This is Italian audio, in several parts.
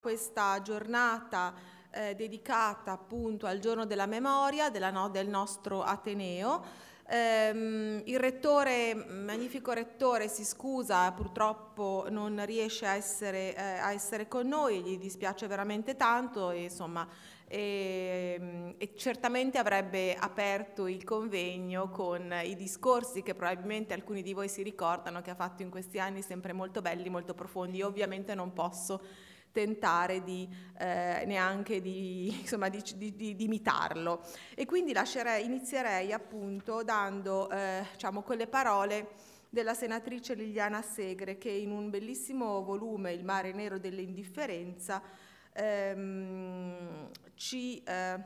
questa giornata eh, dedicata appunto al giorno della memoria della, no, del nostro Ateneo. Ehm, il rettore, magnifico rettore, si scusa, purtroppo non riesce a essere, eh, a essere con noi, gli dispiace veramente tanto e, insomma, e, ehm, e certamente avrebbe aperto il convegno con i discorsi che probabilmente alcuni di voi si ricordano che ha fatto in questi anni, sempre molto belli, molto profondi. Io ovviamente non posso tentare di, eh, neanche di, insomma, di, di, imitarlo. E quindi lascerei, inizierei appunto dando eh, diciamo, quelle parole della senatrice Liliana Segre che in un bellissimo volume Il mare nero dell'indifferenza ehm, ci eh,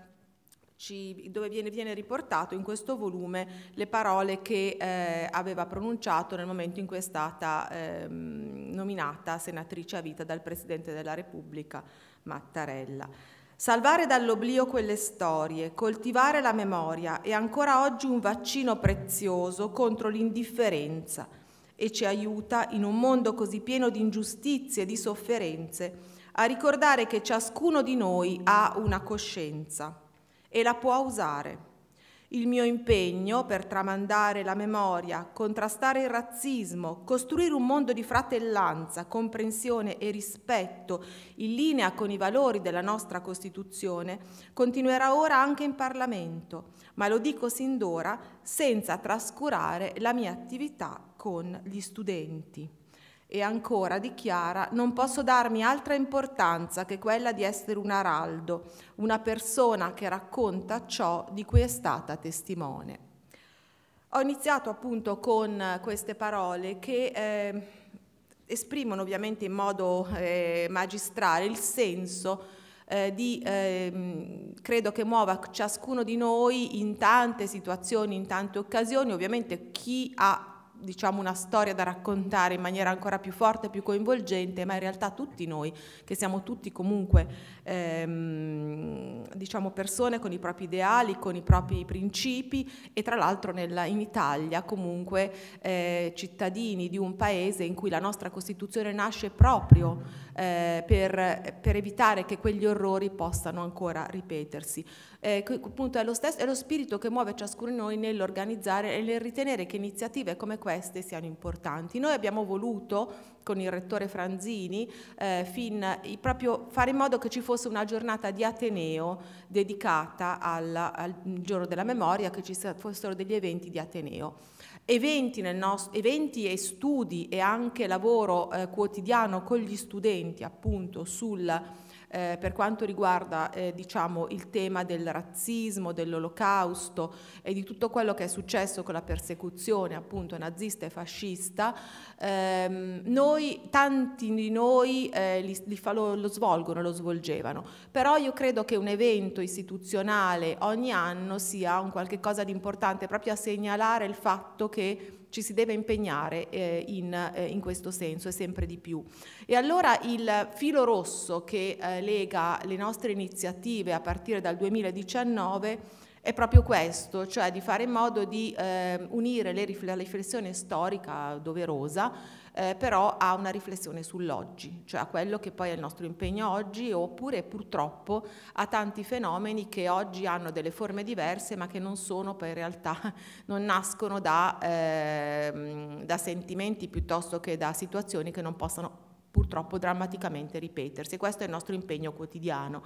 ci, dove viene, viene, riportato in questo volume le parole che eh, aveva pronunciato nel momento in cui è stata eh, nominata senatrice a vita dal Presidente della Repubblica Mattarella. Salvare dall'oblio quelle storie, coltivare la memoria è ancora oggi un vaccino prezioso contro l'indifferenza e ci aiuta, in un mondo così pieno di ingiustizie e di sofferenze, a ricordare che ciascuno di noi ha una coscienza e la può usare. Il mio impegno per tramandare la memoria, contrastare il razzismo, costruire un mondo di fratellanza, comprensione e rispetto in linea con i valori della nostra Costituzione continuerà ora anche in Parlamento, ma lo dico sin d'ora senza trascurare la mia attività con gli studenti e ancora dichiara non posso darmi altra importanza che quella di essere un araldo, una persona che racconta ciò di cui è stata testimone. Ho iniziato appunto con queste parole che eh, esprimono ovviamente in modo eh, magistrale il senso eh, di, eh, credo che muova ciascuno di noi in tante situazioni, in tante occasioni, ovviamente chi ha diciamo, una storia da raccontare in maniera ancora più forte, più coinvolgente, ma in realtà tutti noi, che siamo tutti comunque ehm, diciamo persone con i propri ideali, con i propri principi e tra l'altro in Italia comunque eh, cittadini di un paese in cui la nostra Costituzione nasce proprio eh, per, per evitare che quegli orrori possano ancora ripetersi eh, appunto è lo, stesso, è lo spirito che muove ciascuno di noi nell'organizzare e nel ritenere che iniziative come queste siano importanti. Noi abbiamo voluto con il rettore Franzini eh, fin, proprio fare in modo che ci fosse una giornata di Ateneo dedicata alla, al giorno della memoria, che ci fossero degli eventi di Ateneo. Eventi, nostro, eventi e studi e anche lavoro eh, quotidiano con gli studenti appunto sul eh, per quanto riguarda eh, diciamo, il tema del razzismo, dell'olocausto e di tutto quello che è successo con la persecuzione appunto nazista e fascista, ehm, noi, tanti di noi eh, li, li fa, lo, lo svolgono, lo svolgevano, però io credo che un evento istituzionale ogni anno sia un qualche cosa di importante proprio a segnalare il fatto che ci si deve impegnare eh, in, eh, in, questo senso e sempre di più. E allora il filo rosso che eh, lega le nostre iniziative a partire dal 2019 è proprio questo, cioè di fare in modo di ehm, unire la riflessione storica doverosa eh, però a una riflessione sull'oggi, cioè a quello che poi è il nostro impegno oggi, oppure purtroppo a tanti fenomeni che oggi hanno delle forme diverse ma che non sono poi in realtà, non nascono da, eh, da sentimenti piuttosto che da situazioni che non possano purtroppo drammaticamente ripetersi. Questo è il nostro impegno quotidiano.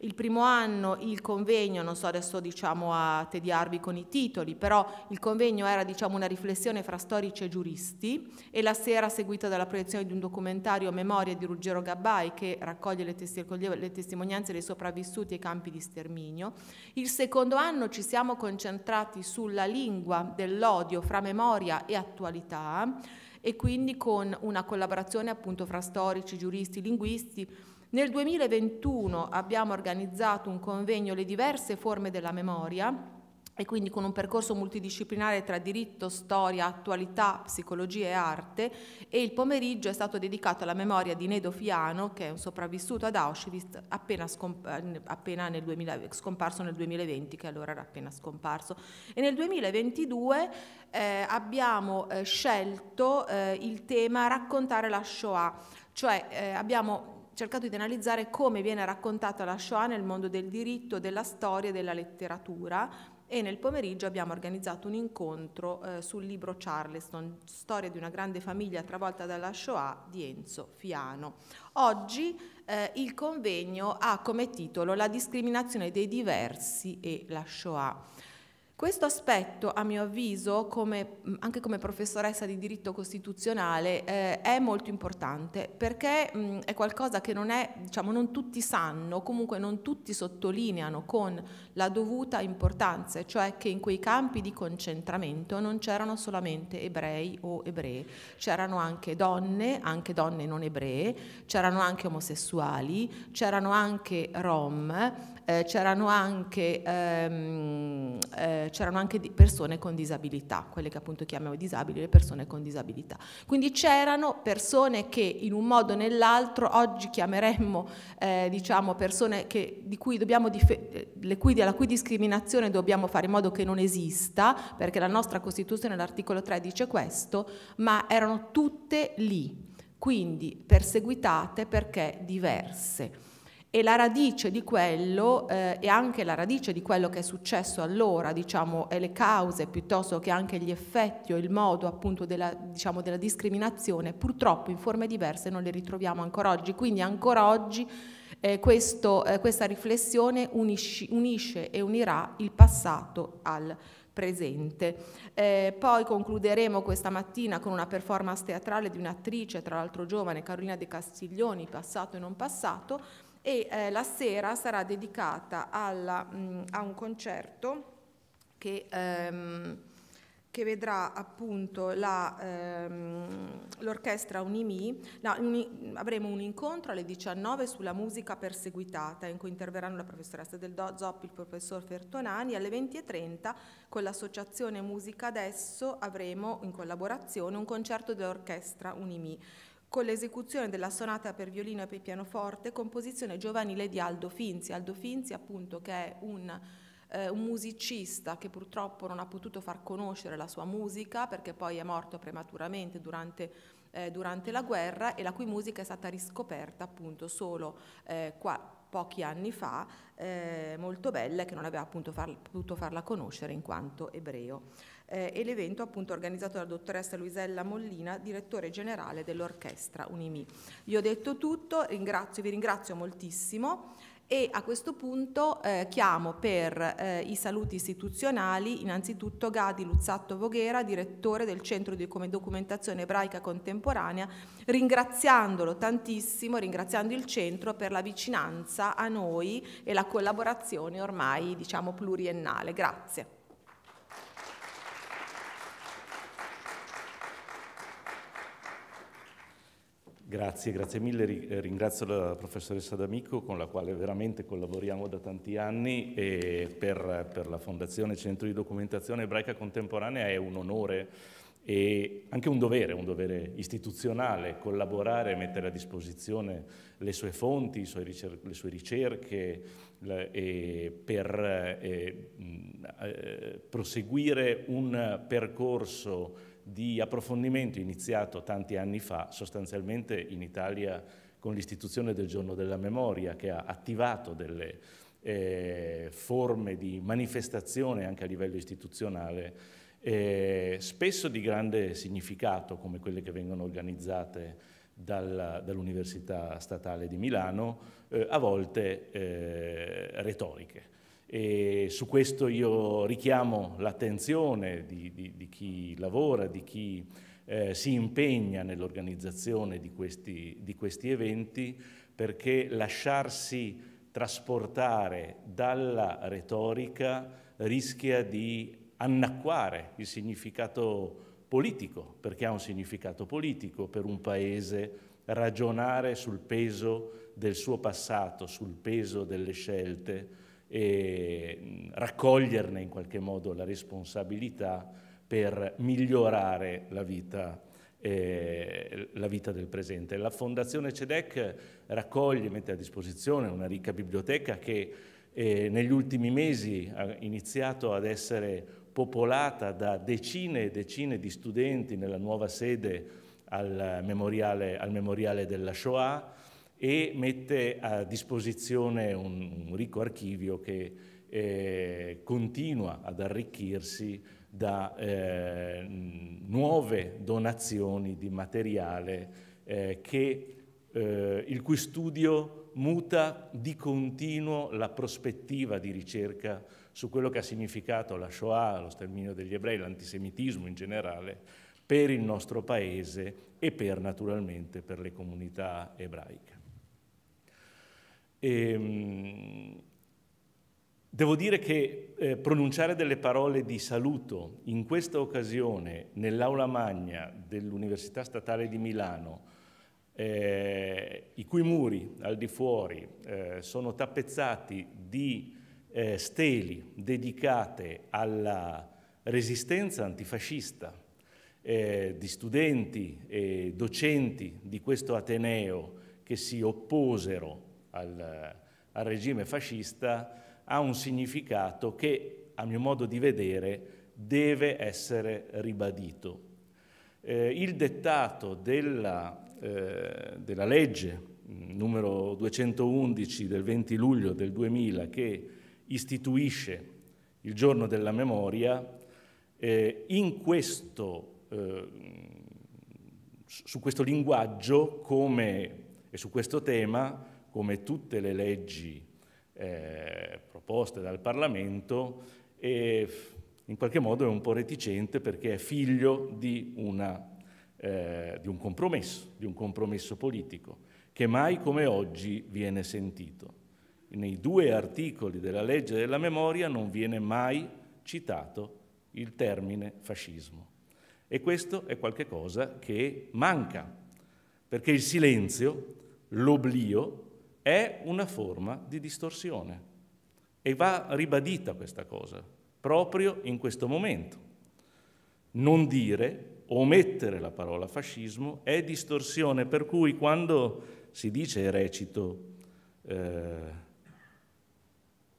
Il primo anno il convegno, non so adesso diciamo a tediarvi con i titoli, però il convegno era diciamo una riflessione fra storici e giuristi e la sera seguita dalla proiezione di un documentario a memoria di Ruggero Gabbai che raccoglie le, testi le testimonianze dei sopravvissuti ai campi di sterminio. Il secondo anno ci siamo concentrati sulla lingua dell'odio fra memoria e attualità e quindi con una collaborazione appunto fra storici, giuristi, linguisti. Nel 2021 abbiamo organizzato un convegno Le diverse forme della memoria e quindi con un percorso multidisciplinare tra diritto, storia, attualità, psicologia e arte e il pomeriggio è stato dedicato alla memoria di Nedo Fiano che è un sopravvissuto ad Auschwitz appena, scomp- appena nel 2000, scomparso nel 2020 che allora era appena scomparso e nel 2022 eh, abbiamo eh, scelto eh, il tema raccontare la Shoah cioè eh, abbiamo cercato di analizzare come viene raccontata la Shoah nel mondo del diritto, della storia e della letteratura e nel pomeriggio abbiamo organizzato un incontro eh, sul libro Charleston, storia di una grande famiglia travolta dalla Shoah di Enzo Fiano. Oggi eh, il convegno ha come titolo La discriminazione dei diversi e la Shoah. Questo aspetto, a mio avviso, come, anche come professoressa di diritto costituzionale, eh, è molto importante perché mh, è qualcosa che non, è, diciamo, non tutti sanno, comunque non tutti sottolineano con la dovuta importanza, cioè che in quei campi di concentramento non c'erano solamente ebrei o ebrei, c'erano anche donne, anche donne non ebree, c'erano anche omosessuali, c'erano anche rom eh, c'erano anche, ehm, eh, anche, persone con disabilità, quelle che appunto chiamiamo disabili, le persone con disabilità. Quindi c'erano persone che in un modo o nell'altro oggi chiameremmo eh, diciamo persone che, di cui dobbiamo eh, cui, alla cui discriminazione dobbiamo fare in modo che non esista, perché la nostra Costituzione, l'articolo 3 dice questo, ma erano tutte lì quindi perseguitate perché diverse e la radice di quello eh, e anche la radice di quello che è successo allora, diciamo, e le cause piuttosto che anche gli effetti o il modo appunto della, diciamo, della discriminazione, purtroppo in forme diverse non le ritroviamo ancora oggi. Quindi ancora oggi eh, questo, eh, questa riflessione unisci, unisce e unirà il passato al presente. Eh, poi concluderemo questa mattina con una performance teatrale di un'attrice, tra l'altro giovane, Carolina De Castiglioni, passato e non passato, e eh, la sera sarà dedicata alla, mh, a un concerto che, ehm, che vedrà appunto ehm, l'orchestra ehm, Unimi. No, uni, avremo un incontro alle 19 sulla musica perseguitata in cui interverranno la professoressa del Do, Zoppi, il professor Fertonani. Alle 20.30 con l'associazione Musica Adesso avremo in collaborazione un concerto dell'orchestra Unimi con l'esecuzione della sonata per violino e per pianoforte, composizione giovanile di Aldo Finzi. Aldo Finzi, appunto, che è un, eh, un, musicista che purtroppo non ha potuto far conoscere la sua musica perché poi è morto prematuramente durante, eh, durante la guerra e la cui musica è stata riscoperta appunto solo eh, qua, pochi anni fa, eh, molto bella, che non aveva appunto far, potuto farla conoscere in quanto ebreo eh, e l'evento appunto organizzato dalla dottoressa Luisella Mollina, direttore generale dell'orchestra Unimi. Io ho detto tutto, ringrazio, vi ringrazio moltissimo e a questo punto eh, chiamo per eh, i saluti istituzionali innanzitutto Gadi Luzzatto Voghera, direttore del Centro di Documentazione Ebraica Contemporanea, ringraziandolo tantissimo, ringraziando il Centro per la vicinanza a noi e la collaborazione ormai diciamo pluriennale. Grazie. Grazie, grazie mille. Eh, ringrazio la professoressa D'Amico con la quale veramente collaboriamo da tanti anni e per, per la Fondazione Centro di Documentazione Ebraica Contemporanea è un onore e anche un dovere, un dovere istituzionale, collaborare, mettere a disposizione le sue fonti, le sue ricerche per eh, eh, proseguire un percorso di approfondimento iniziato tanti anni fa, sostanzialmente in Italia con l'istituzione del giorno della memoria che ha attivato delle eh, forme di manifestazione anche a livello istituzionale, eh, spesso di grande significato come quelle che vengono organizzate dal, dall'Università Statale di Milano, eh, a volte eh, retoriche. E su questo io richiamo l'attenzione di, di, di, chi lavora, di chi eh, si impegna nell'organizzazione di di questi eventi, perché lasciarsi trasportare dalla retorica rischia di annacquare il significato politico, perché ha un significato politico per un paese ragionare sul peso del suo passato, sul peso delle scelte e raccoglierne in qualche modo la responsabilità per migliorare la vita, eh, la vita del presente. La Fondazione CEDEC raccoglie, mette a disposizione una ricca biblioteca che eh, negli ultimi mesi ha iniziato ad essere popolata da decine e decine di studenti nella nuova sede al memoriale, al memoriale della Shoah, e mette a disposizione un, un ricco archivio che eh, continua ad arricchirsi da eh, nuove donazioni di materiale eh, che, eh, il cui studio muta di continuo la prospettiva di ricerca su quello che ha significato la Shoah, lo sterminio degli ebrei, l'antisemitismo in generale, per il nostro paese e per naturalmente per le comunità ebraiche. E, ehm, devo dire che eh, pronunciare delle parole di saluto in questa occasione nell'aula magna dell'Università Statale di Milano, eh, i cui muri al di fuori eh, sono tappezzati di eh, steli dedicate alla resistenza antifascista eh, di studenti e docenti di questo Ateneo che si opposero al, al regime fascista ha un significato che, a mio modo di vedere, deve essere ribadito. Eh, il dettato della, eh, della, legge mm, numero 211 del 20 luglio del 2000 che istituisce il giorno della memoria, eh, questo, eh, su questo linguaggio come, e su questo tema come tutte le leggi eh, proposte dal Parlamento, e in qualche modo è un po' reticente perché è figlio di, una, eh, di un compromesso, di un compromesso politico, che mai come oggi viene sentito. Nei due articoli della legge della memoria non viene mai citato il termine fascismo. E questo è qualcosa che manca, perché il silenzio, l'oblio, è una forma di distorsione. E va ribadita questa cosa, proprio in questo momento. Non dire omettere la parola fascismo è distorsione, per cui quando si dice, recito, eh,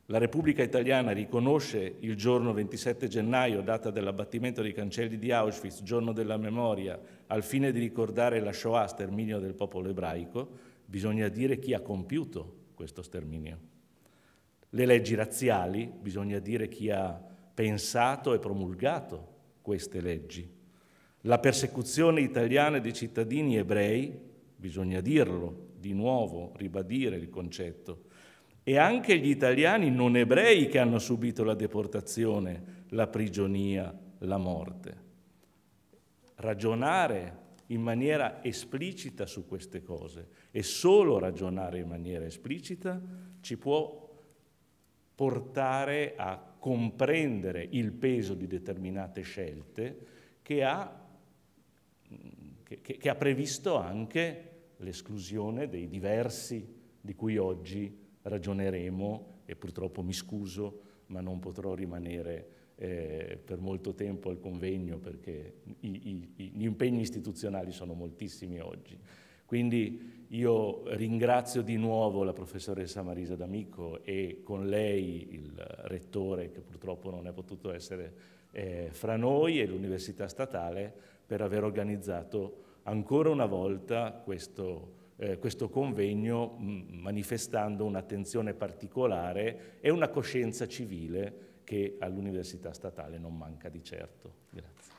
la Repubblica Italiana riconosce il giorno 27 gennaio, data dell'abbattimento dei cancelli di Auschwitz, giorno della memoria, al fine di ricordare la Shoah, sterminio del popolo ebraico, bisogna dire chi ha compiuto questo sterminio. Le leggi razziali, bisogna dire chi ha pensato e promulgato queste leggi. La persecuzione italiana dei cittadini ebrei, bisogna dirlo, di nuovo ribadire il concetto, e anche gli italiani non ebrei che hanno subito la deportazione, la prigionia, la morte. Ragionare in maniera esplicita su queste cose e solo ragionare in maniera esplicita ci può portare a comprendere il peso di determinate scelte che ha, che, che ha previsto anche l'esclusione dei diversi di cui oggi ragioneremo e purtroppo mi scuso ma non potrò rimanere eh, per molto tempo al convegno perché i, i, gli impegni istituzionali sono moltissimi oggi. Quindi io ringrazio di nuovo la professoressa Marisa D'Amico e con lei il rettore che purtroppo non è potuto essere eh, fra noi e l'Università Statale per aver organizzato ancora una volta questo eh, questo convegno mh, manifestando un'attenzione particolare e una coscienza civile che all'Università Statale non manca di certo. Grazie.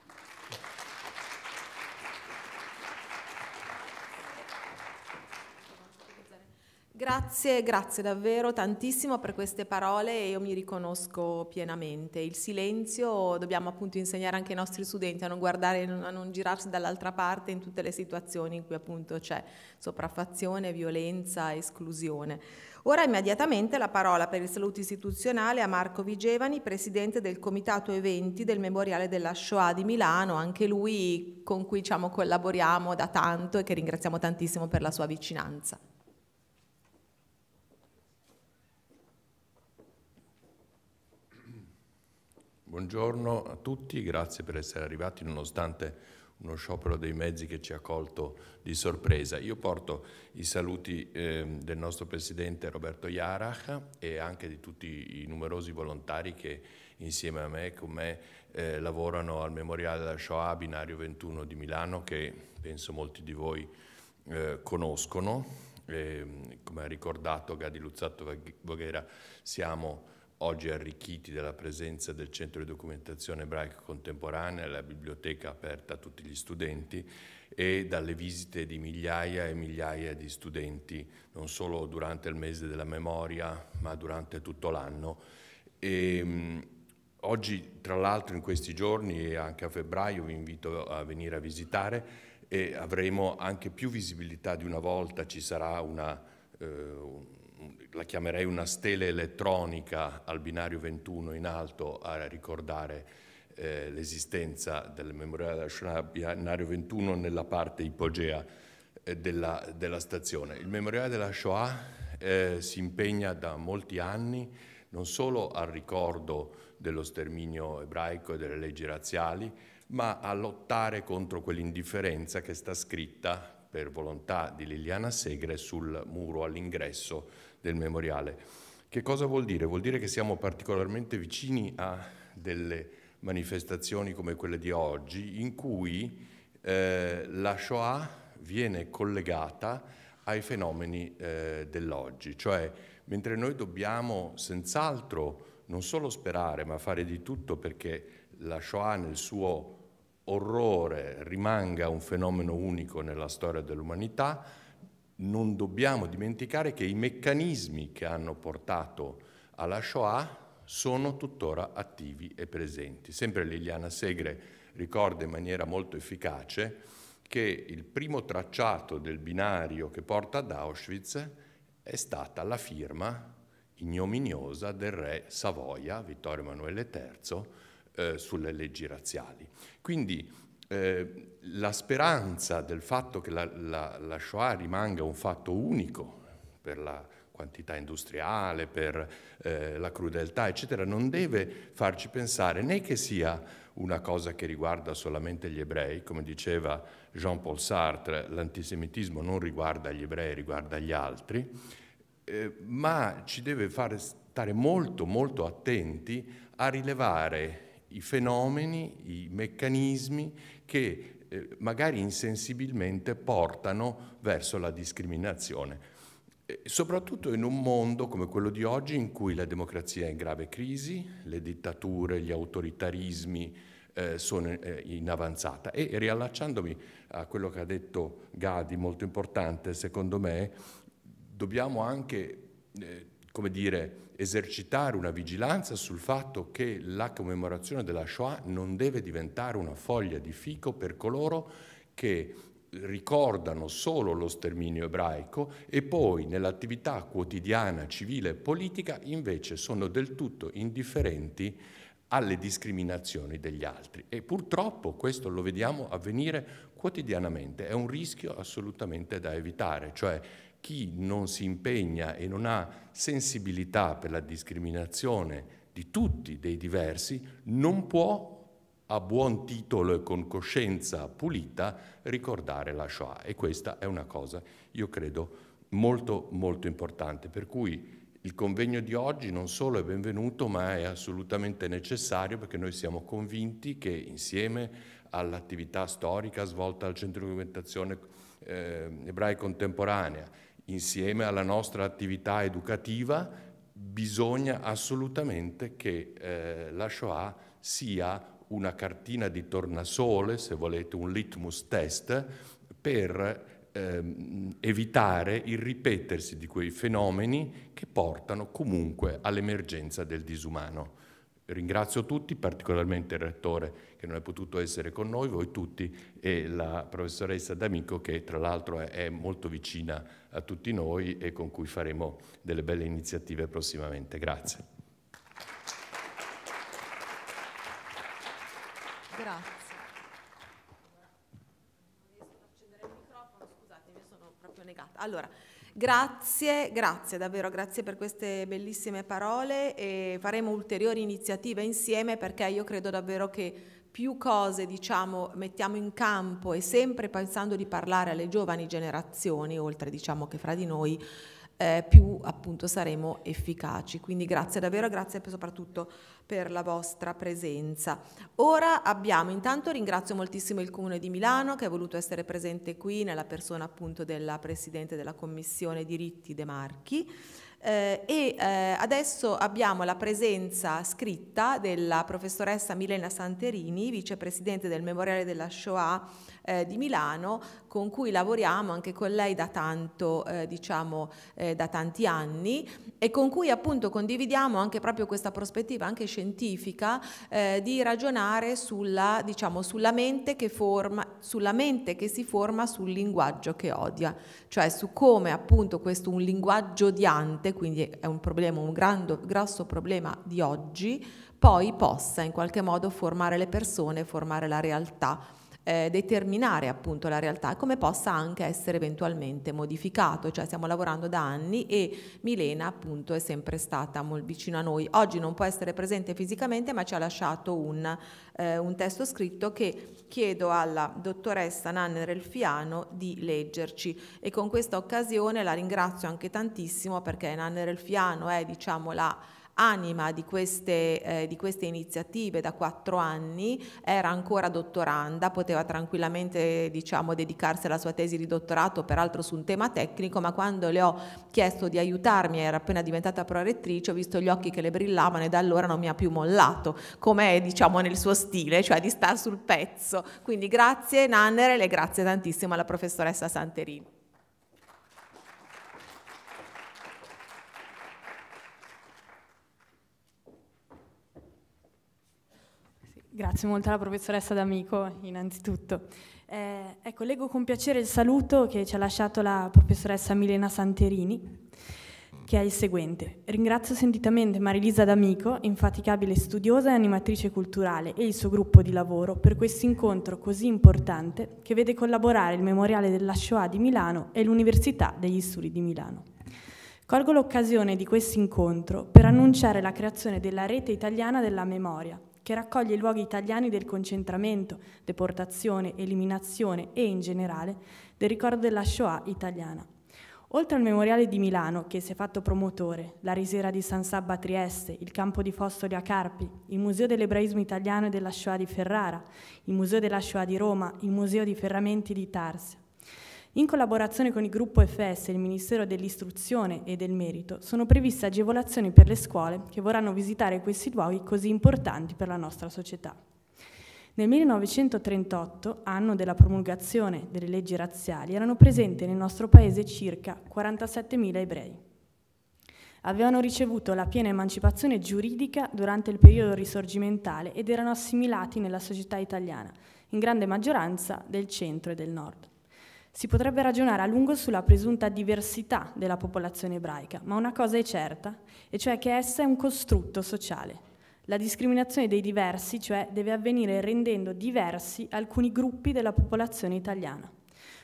Grazie, grazie davvero tantissimo per queste parole e io mi riconosco pienamente. Il silenzio dobbiamo appunto insegnare anche ai nostri studenti a non guardare, a non girarsi dall'altra parte in tutte le situazioni in cui appunto c'è sopraffazione, violenza, esclusione. Ora immediatamente la parola per il saluto istituzionale a Marco Vigevani, presidente del Comitato Eventi del Memoriale della Shoah di Milano, anche lui con cui diciamo, collaboriamo da tanto e che ringraziamo tantissimo per la sua vicinanza. Buongiorno a tutti, grazie per essere arrivati nonostante uno sciopero dei mezzi che ci ha colto di sorpresa. Io porto i saluti eh, del nostro presidente Roberto Jarach e anche di tutti i numerosi volontari che insieme a me, e con me, eh, lavorano al Memoriale della Shoah Binario 21 di Milano che penso molti di voi eh, conoscono. Ehm, come ha ricordato Gadi Luzzatto Voghera, siamo oggi arricchiti dalla presenza del Centro di Documentazione Ebraica Contemporanea, la biblioteca aperta a tutti gli studenti e dalle visite di migliaia e migliaia di studenti, non solo durante il mese della memoria, ma durante tutto l'anno. Ehm, oggi, tra l'altro, in questi giorni e anche a febbraio vi invito a venire a visitare e avremo anche più visibilità di una volta, ci sarà una, eh, la chiamerei una stele elettronica al binario 21 in alto a ricordare eh, l'esistenza del memoriale della Shoah, binario 21 nella parte ipogea eh, della, della, stazione. Il memoriale della Shoah eh, si impegna da molti anni non solo al ricordo dello sterminio ebraico e delle leggi razziali, ma a lottare contro quell'indifferenza che sta scritta per volontà di Liliana Segre sul muro all'ingresso del memoriale. Che cosa vuol dire? Vuol dire che siamo particolarmente vicini a delle manifestazioni come quelle di oggi, in cui eh, la Shoah viene collegata ai fenomeni eh, dell'oggi, cioè mentre noi dobbiamo senz'altro non solo sperare, ma fare di tutto perché la Shoah nel suo orrore rimanga un fenomeno unico nella storia dell'umanità, non dobbiamo dimenticare che i meccanismi che hanno portato alla Shoah sono tuttora attivi e presenti. Sempre Liliana Segre ricorda in maniera molto efficace che il primo tracciato del binario che porta ad Auschwitz è stata la firma ignominiosa del re Savoia, Vittorio Emanuele III, eh, sulle leggi razziali. Quindi eh, la speranza del fatto che la, la, la Shoah rimanga un fatto unico per la quantità industriale, per eh, la crudeltà, eccetera, non deve farci pensare né che sia una cosa che riguarda solamente gli ebrei, come diceva Jean-Paul Sartre, l'antisemitismo non riguarda gli ebrei, riguarda gli altri, eh, ma ci deve fare stare molto, molto attenti a rilevare i fenomeni, i meccanismi che eh, magari insensibilmente portano verso la discriminazione. Soprattutto in un mondo come quello di oggi in cui la democrazia è in grave crisi, le dittature, gli autoritarismi eh, sono eh, in avanzata. E riallacciandomi a quello che ha detto Gadi, molto importante secondo me, dobbiamo anche, eh, come dire, esercitare una vigilanza sul fatto che la commemorazione della Shoah non deve diventare una foglia di fico per coloro che ricordano solo lo sterminio ebraico e poi nell'attività quotidiana civile e politica invece sono del tutto indifferenti alle discriminazioni degli altri e purtroppo questo lo vediamo avvenire quotidianamente, è un rischio assolutamente da evitare, cioè chi non si impegna e non ha sensibilità per la discriminazione di tutti, dei diversi, non può a buon titolo e con coscienza pulita ricordare la Shoah. E questa è una cosa, io credo, molto molto importante. Per cui il convegno di oggi non solo è benvenuto, ma è assolutamente necessario perché noi siamo convinti che insieme all'attività storica svolta al Centro di Documentazione eh, Ebraica Contemporanea, insieme alla nostra attività educativa bisogna assolutamente che eh, la Shoah sia una cartina di tornasole, se volete un litmus test, per ehm, evitare il ripetersi di quei fenomeni che portano comunque all'emergenza del disumano. Ringrazio tutti, particolarmente il Rettore che non è potuto essere con noi, voi tutti, e la professoressa D'Amico che tra l'altro è molto vicina a tutti noi e con cui faremo delle belle iniziative prossimamente. Grazie. Grazie. Allora, grazie, grazie davvero, grazie per queste bellissime parole e faremo ulteriori iniziative insieme perché io credo davvero che più cose diciamo, mettiamo in campo e sempre pensando di parlare alle giovani generazioni, oltre diciamo, che fra di noi, eh, più appunto saremo efficaci. Quindi grazie davvero, grazie soprattutto per la vostra presenza. Ora abbiamo, intanto ringrazio moltissimo il Comune di Milano che ha voluto essere presente qui nella persona appunto della Presidente della Commissione Diritti De Marchi eh, e eh, adesso abbiamo la presenza scritta della professoressa Milena Santerini, vicepresidente del Memoriale della Shoah eh, di Milano, con cui lavoriamo anche con lei da tanto, eh, diciamo, eh, da tanti anni e con cui appunto condividiamo anche proprio questa prospettiva anche scientifica eh, di ragionare sulla, diciamo, sulla, mente che forma, sulla mente che si forma sul linguaggio che odia, cioè su come appunto questo un linguaggio odiante quindi è un problema, un grande, grosso problema di oggi, poi possa in qualche modo formare le persone, formare la realtà eh, determinare appunto la realtà e come possa anche essere eventualmente modificato, cioè stiamo lavorando da anni e Milena appunto è sempre stata molto vicino a noi. Oggi non può essere presente fisicamente ma ci ha lasciato un, eh, un testo scritto che chiedo alla dottoressa Nanne Relfiano di leggerci e con questa occasione la ringrazio anche tantissimo perché Nanne Relfiano è diciamo la anima di queste, eh, di queste iniziative da quattro anni, era ancora dottoranda, poteva tranquillamente diciamo, dedicarsi alla sua tesi di dottorato, peraltro su un tema tecnico, ma quando le ho chiesto di aiutarmi, era appena diventata prorettrice, ho visto gli occhi che le brillavano e da allora non mi ha più mollato, come diciamo, nel suo stile, cioè di star sul pezzo. Quindi grazie Nannerel e grazie tantissimo alla professoressa Santerini. Grazie molto alla professoressa D'Amico, innanzitutto. Eh, ecco, leggo con piacere il saluto che ci ha lasciato la professoressa Milena Santerini, che è il seguente. Ringrazio sentitamente Marilisa D'Amico, infaticabile studiosa e animatrice culturale, e il suo gruppo di lavoro per questo incontro così importante che vede collaborare il Memoriale della Shoah di Milano e l'Università degli Studi di Milano. Colgo l'occasione di questo incontro per annunciare la creazione della Rete Italiana della Memoria, che raccoglie i luoghi italiani del concentramento, deportazione, eliminazione e, in generale, del ricordo della Shoah italiana. Oltre al memoriale di Milano, che si è fatto promotore, la risera di San Sabba a Trieste, il campo di Fostoli a Carpi, il Museo dell'Ebraismo Italiano e della Shoah di Ferrara, il Museo della Shoah di Roma, il Museo di Ferramenti di Tarsia, in collaborazione con il gruppo FS e il Ministero dell'Istruzione e del Merito sono previste agevolazioni per le scuole che vorranno visitare questi luoghi così importanti per la nostra società. Nel 1938, anno della promulgazione delle leggi razziali, erano presenti nel nostro paese circa 47.000 ebrei. Avevano ricevuto la piena emancipazione giuridica durante il periodo risorgimentale ed erano assimilati nella società italiana, in grande maggioranza del centro e del nord. Si potrebbe ragionare a lungo sulla presunta diversità della popolazione ebraica, ma una cosa è certa, e cioè che essa è un costrutto sociale. La discriminazione dei diversi, cioè, deve avvenire rendendo diversi alcuni gruppi della popolazione italiana.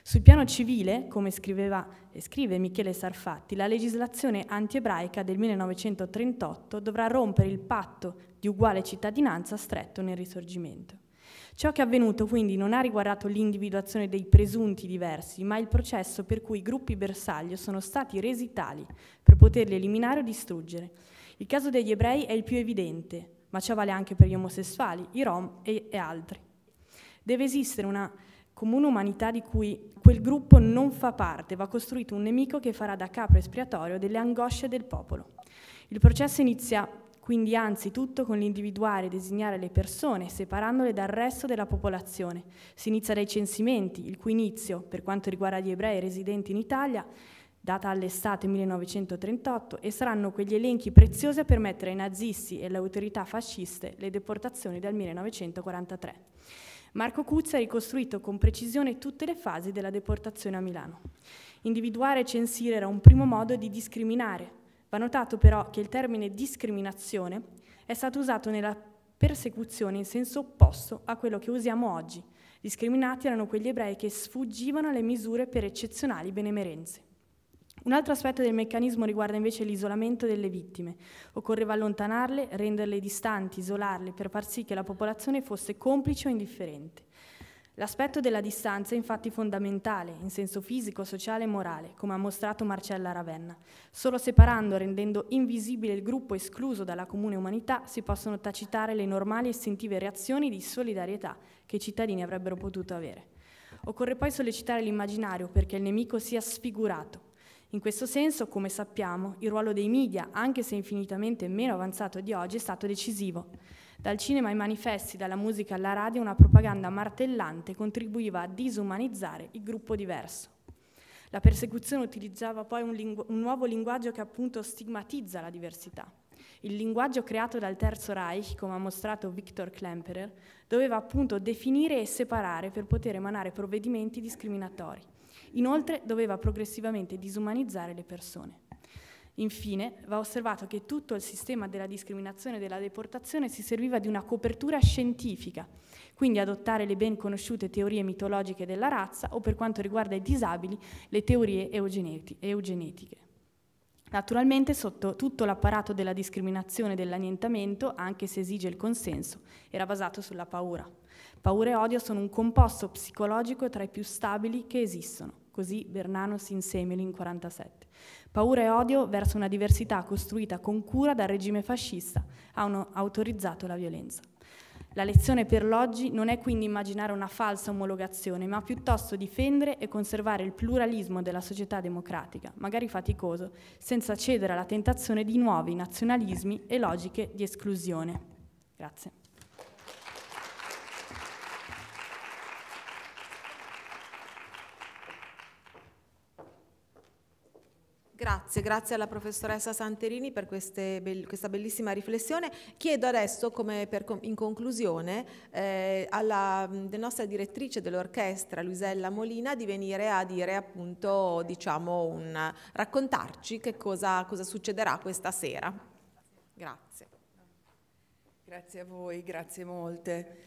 Sul piano civile, come scriveva, scrive Michele Sarfatti, la legislazione antiebraica del 1938 dovrà rompere il patto di uguale cittadinanza stretto nel risorgimento. Ciò che è avvenuto quindi non ha riguardato l'individuazione dei presunti diversi, ma il processo per cui i gruppi bersaglio sono stati resi tali per poterli eliminare o distruggere. Il caso degli ebrei è il più evidente, ma ciò vale anche per gli omosessuali, i rom e, e altri. Deve esistere una comune umanità di cui quel gruppo non fa parte, va costruito un nemico che farà da capo espiatorio delle angosce del popolo. Il processo inizia quindi anzitutto con l'individuare e designare le persone, separandole dal resto della popolazione. Si inizia dai censimenti, il cui inizio, per quanto riguarda gli ebrei residenti in Italia, data all'estate 1938, e saranno quegli elenchi preziosi a permettere ai nazisti e alle autorità fasciste le deportazioni del 1943. Marco Cuzzi ha ricostruito con precisione tutte le fasi della deportazione a Milano. Individuare e censire era un primo modo di discriminare, Va notato però che il termine discriminazione è stato usato nella persecuzione in senso opposto a quello che usiamo oggi. Discriminati erano quegli ebrei che sfuggivano alle misure per eccezionali benemerenze. Un altro aspetto del meccanismo riguarda invece l'isolamento delle vittime. Occorreva allontanarle, renderle distanti, isolarle per far sì che la popolazione fosse complice o indifferente. L'aspetto della distanza è infatti fondamentale, in senso fisico, sociale e morale, come ha mostrato Marcella Ravenna. Solo separando, rendendo invisibile il gruppo escluso dalla comune umanità, si possono tacitare le normali e istintive reazioni di solidarietà che i cittadini avrebbero potuto avere. Occorre poi sollecitare l'immaginario perché il nemico sia sfigurato, in questo senso, come sappiamo, il ruolo dei media, anche se infinitamente meno avanzato di oggi, è stato decisivo. Dal cinema ai manifesti, dalla musica alla radio, una propaganda martellante contribuiva a disumanizzare il gruppo diverso. La persecuzione utilizzava poi un, lingu un nuovo linguaggio che appunto stigmatizza la diversità. Il linguaggio creato dal Terzo Reich, come ha mostrato Viktor Klemperer, doveva appunto definire e separare per poter emanare provvedimenti discriminatori. Inoltre doveva progressivamente disumanizzare le persone. Infine, va osservato che tutto il sistema della discriminazione e della deportazione si serviva di una copertura scientifica, quindi adottare le ben conosciute teorie mitologiche della razza o per quanto riguarda i disabili le teorie eugenetiche. Naturalmente sotto tutto l'apparato della discriminazione e dell'annientamento, anche se esige il consenso, era basato sulla paura. Paura e odio sono un composto psicologico tra i più stabili che esistono, così Bernano Sinsemeli in 47. Paura e odio verso una diversità costruita con cura dal regime fascista, hanno autorizzato la violenza. La lezione per l'oggi non è quindi immaginare una falsa omologazione, ma piuttosto difendere e conservare il pluralismo della società democratica, magari faticoso, senza cedere alla tentazione di nuovi nazionalismi e logiche di esclusione. Grazie. Grazie, grazie alla professoressa Santerini per be questa bellissima riflessione. Chiedo adesso, come co in conclusione, eh, alla mm, nostra direttrice dell'orchestra, Luisella Molina, di venire a dire appunto, diciamo, un, raccontarci che cosa, cosa succederà questa sera. Grazie. Grazie a voi, grazie molte.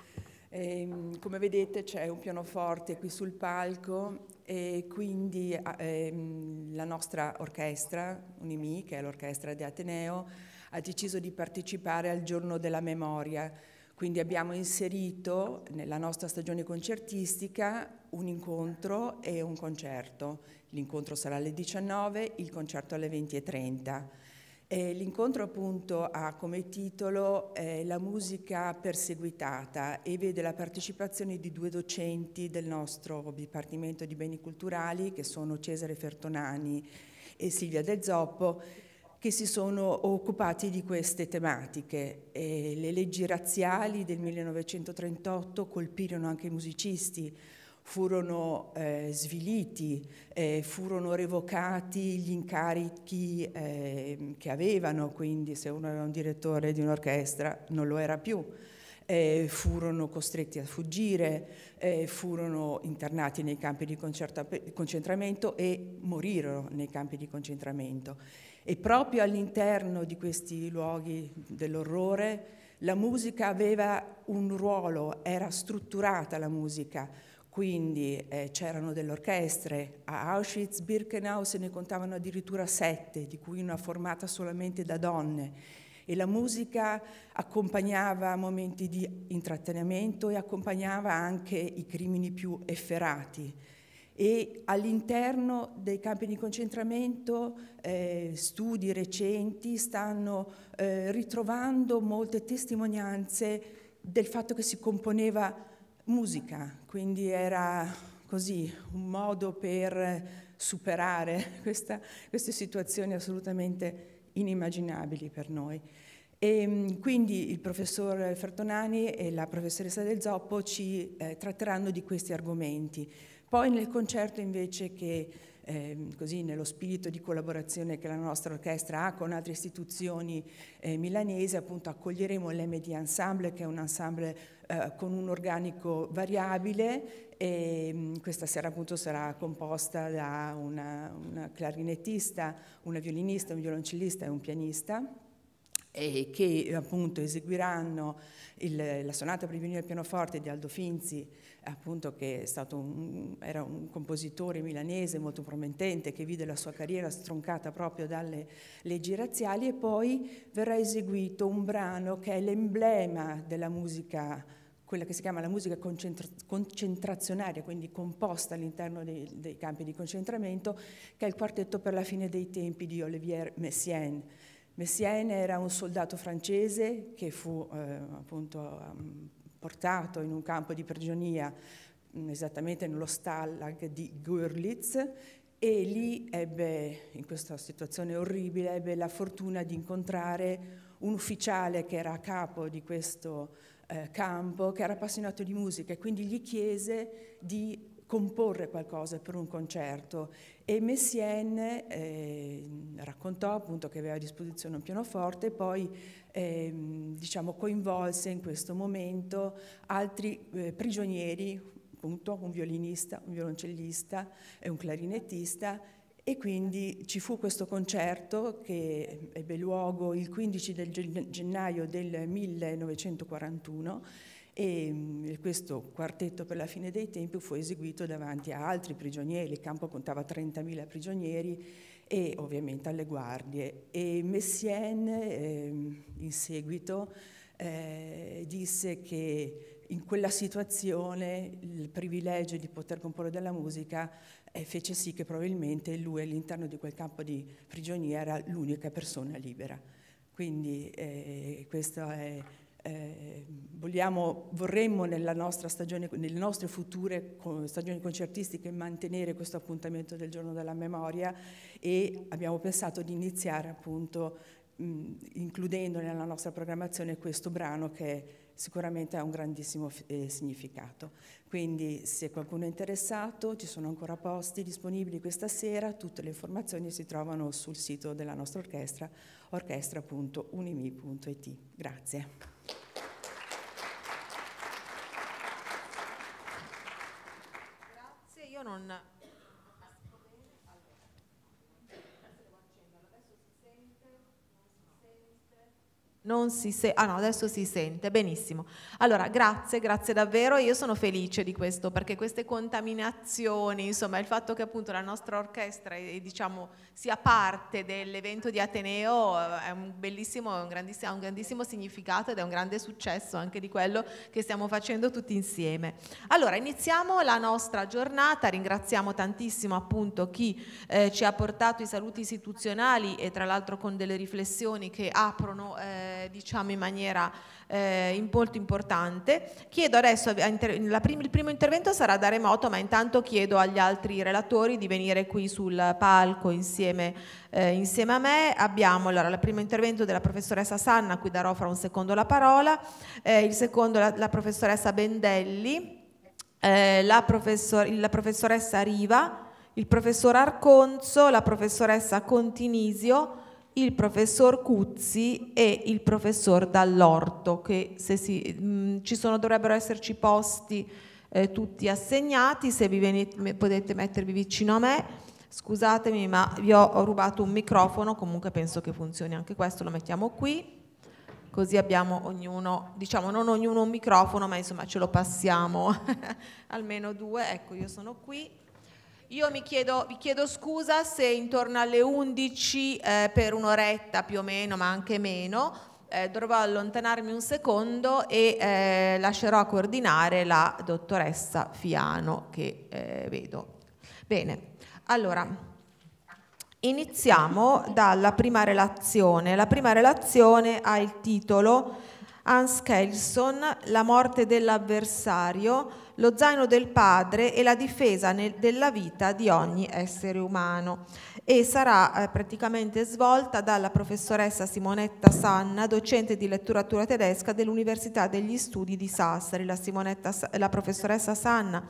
E, ehm, come vedete c'è un pianoforte qui sul palco e quindi eh, la nostra orchestra, Unimi, che è l'orchestra di Ateneo, ha deciso di partecipare al giorno della memoria. Quindi abbiamo inserito nella nostra stagione concertistica un incontro e un concerto. L'incontro sarà alle 19, il concerto alle 20 e 30. Eh, l'incontro appunto ha come titolo eh, La musica perseguitata e vede la partecipazione di due docenti del nostro Dipartimento di Beni Culturali che sono Cesare Fertonani e Silvia Del Zoppo che si sono occupati di queste tematiche. Eh, le leggi razziali del 1938 colpirono anche i musicisti, furono eh, sviliti, eh, furono revocati gli incarichi eh, che avevano, quindi se uno era un direttore di un'orchestra non lo era più. Eh, furono costretti a fuggire, eh, furono internati nei campi di concentramento e morirono nei campi di concentramento. E proprio all'interno di questi luoghi dell'orrore la musica aveva un ruolo, era strutturata la musica, quindi eh, c'erano delle orchestre, a Auschwitz, Birkenau se ne contavano addirittura sette, di cui una formata solamente da donne, e la musica accompagnava momenti di intrattenimento e accompagnava anche i crimini più efferati. E all'interno dei campi di concentramento eh, studi recenti stanno eh, ritrovando molte testimonianze del fatto che si componeva musica, quindi era così un modo per superare questa, queste situazioni assolutamente inimmaginabili per noi. E ehm, quindi il professor Fertonani e la professoressa Del Zoppo ci eh, tratteranno di questi argomenti. Poi nel concerto invece che, eh, così nello spirito di collaborazione che la nostra orchestra ha con altre istituzioni eh, milanesi, appunto accoglieremo l'MD Ensemble, che è un ensemble eh, con un organico variabile e mm, questa sera appunto sarà composta da una, una clarinettista, una violinista, un violoncellista e un pianista e che appunto eseguiranno il, la sonata per violino e pianoforte di Aldo Finzi appunto che un, era un compositore milanese molto promettente che vide la sua carriera stroncata proprio dalle leggi razziali e poi verrà eseguito un brano che è l'emblema della musica quella che si chiama la musica concentra concentrazionaria, quindi composta all'interno dei, dei, campi di concentramento, che è il quartetto per la fine dei tempi di Olivier Messien. Messien era un soldato francese che fu eh, appunto um, portato in un campo di prigionia, mm, esattamente nello Stalag di Görlitz, e lì ebbe, in questa situazione orribile, ebbe la fortuna di incontrare un ufficiale che era a capo di questo eh, campo, che era appassionato di musica e quindi gli chiese di comporre qualcosa per un concerto e Messienne eh, raccontò appunto che aveva a disposizione un pianoforte, e poi eh, diciamo, coinvolse in questo momento altri eh, prigionieri, appunto un violinista, un violoncellista e un clarinettista e quindi ci fu questo concerto che ebbe luogo il 15 del gennaio del 1941 e mm, questo quartetto per la fine dei tempi fu eseguito davanti a altri prigionieri, il campo contava 30.000 prigionieri e ovviamente alle guardie. E Messienne eh, in seguito eh, disse che in quella situazione il privilegio di poter comporre della musica eh, fece sì che probabilmente lui all'interno di quel campo di prigionia era l'unica persona libera. Quindi eh, questo è eh, vogliamo, vorremmo stagione, nelle nostre future stagioni concertistiche mantenere questo appuntamento del giorno della memoria e abbiamo pensato di iniziare appunto mh, includendo nella nostra programmazione questo brano che sicuramente ha un grandissimo eh, significato. Quindi se qualcuno è interessato ci sono ancora posti disponibili questa sera, tutte le informazioni si trovano sul sito della nostra orchestra orchestra.unimi.it. Grazie. non Non si sente, ah no, adesso si sente, benissimo. Allora, grazie, grazie davvero, io sono felice di questo perché queste contaminazioni, insomma, il fatto che appunto la nostra orchestra diciamo, sia parte dell'evento di Ateneo eh, è un bellissimo, un ha un grandissimo significato ed è un grande successo anche di quello che stiamo facendo tutti insieme. Allora, iniziamo la nostra giornata, ringraziamo tantissimo appunto chi eh, ci ha portato i saluti istituzionali e tra l'altro con delle riflessioni che aprono... Eh, eh, diciamo in maniera eh, molto importante. Chiedo adesso, prim il primo intervento sarà da remoto, ma intanto chiedo agli altri relatori di venire qui sul palco insieme, eh, insieme a me. Abbiamo allora il primo intervento della professoressa Sanna, a cui darò fra un secondo la parola, eh, il secondo la, la professoressa Bendelli, eh, la, professor la professoressa Riva, il professor Arconzo, la professoressa Continisio, il professor Cuzzi e il professor Dall'Orto, che se si, mh, mm, ci sono, dovrebbero esserci posti eh, tutti assegnati, se vi venite, potete mettervi vicino a me. Scusatemi, ma vi ho rubato un microfono, comunque penso che funzioni anche questo, lo mettiamo qui, così abbiamo ognuno, diciamo non ognuno un microfono, ma insomma ce lo passiamo, almeno due, ecco io sono qui. Io chiedo, vi chiedo scusa se intorno alle 11 eh, per un'oretta più o meno, ma anche meno, eh, dovrò allontanarmi un secondo e eh, lascerò a coordinare la dottoressa Fiano che eh, vedo. Bene, allora iniziamo dalla prima relazione. La prima relazione ha il titolo Hans Kelson, la morte dell'avversario, lo zaino del padre e la difesa nel, della vita di ogni essere umano e sarà eh, praticamente svolta dalla professoressa Simonetta Sanna, docente di letteratura tedesca dell'Università degli Studi di Sassari. La, la professoressa Sanna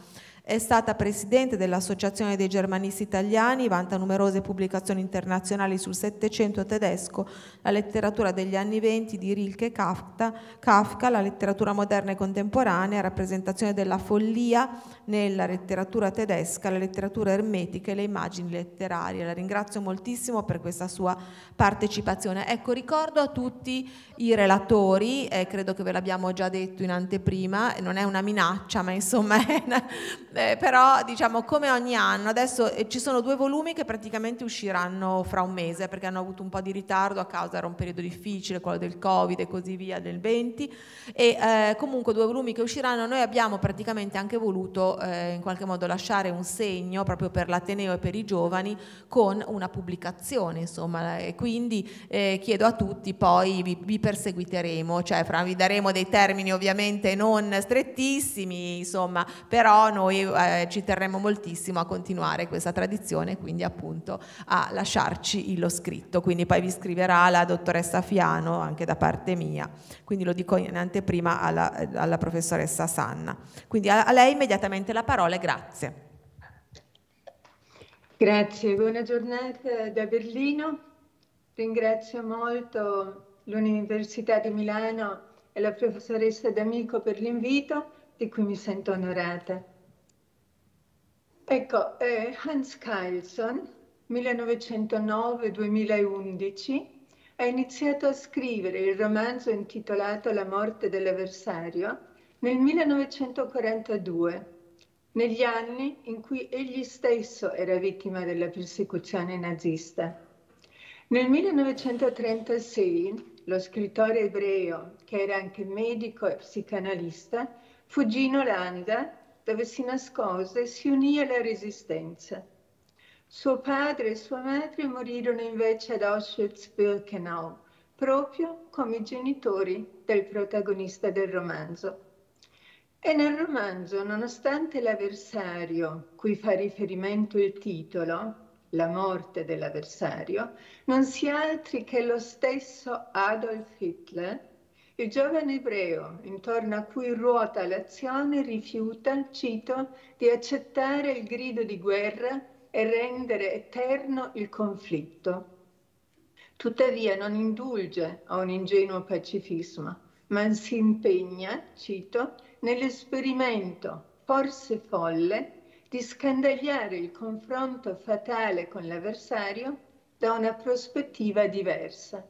è stata presidente dell'Associazione dei Germanisti Italiani, vanta numerose pubblicazioni internazionali sul Settecento tedesco, la letteratura degli anni venti di Rilke Kafka, Kafka, la letteratura moderna e contemporanea, rappresentazione della follia nella letteratura tedesca, la letteratura ermetica e le immagini letterarie. La ringrazio moltissimo per questa sua partecipazione. Ecco, ricordo a tutti i relatori, eh, credo che ve l'abbiamo già detto in anteprima, non è una minaccia, ma insomma è una, eh, però diciamo come ogni anno, adesso eh, ci sono due volumi che praticamente usciranno fra un mese perché hanno avuto un po' di ritardo a causa era un periodo difficile, quello del Covid e così via del 20 e eh, comunque due volumi che usciranno, noi abbiamo praticamente anche voluto eh, in qualche modo lasciare un segno proprio per l'Ateneo e per i giovani con una pubblicazione, insomma, e quindi eh, chiedo a tutti poi vi, vi perseguiteremo, cioè fra, vi daremo dei termini ovviamente non strettissimi, insomma, però noi eh, ci terremo moltissimo a continuare questa tradizione, quindi appunto a lasciarci lo scritto, quindi poi vi scriverà la dottoressa Fiano anche da parte mia, quindi lo dico in anteprima alla, eh, alla professoressa Sanna. Quindi a, a lei immediatamente la parola e grazie. Grazie, buona giornata da Berlino. Ringrazio molto l'Università di Milano e la professoressa D'Amico per l'invito di cui mi sento onorata. Ecco, eh, Hans Carlson, 1909-2011, ha iniziato a scrivere il romanzo intitolato La morte dell'avversario nel 1942, negli anni in cui egli stesso era vittima della persecuzione nazista. Nel 1936 lo scrittore ebreo, che era anche medico e psicanalista, fuggì in Olanda dove si nascose, si unì alla resistenza. Suo padre e sua madre morirono invece ad Auschwitz-Birkenau, proprio come i genitori del protagonista del romanzo. E nel romanzo, nonostante l'avversario cui fa riferimento il titolo, la morte dell'avversario, non sia altri che lo stesso Adolf Hitler, il giovane ebreo, intorno a cui ruota l'azione, rifiuta, cito, di accettare il grido di guerra e rendere eterno il conflitto. Tuttavia non indulge a un ingenuo pacifismo, ma si impegna, cito, nell'esperimento, forse folle, di scandagliare il confronto fatale con l'avversario da una prospettiva diversa.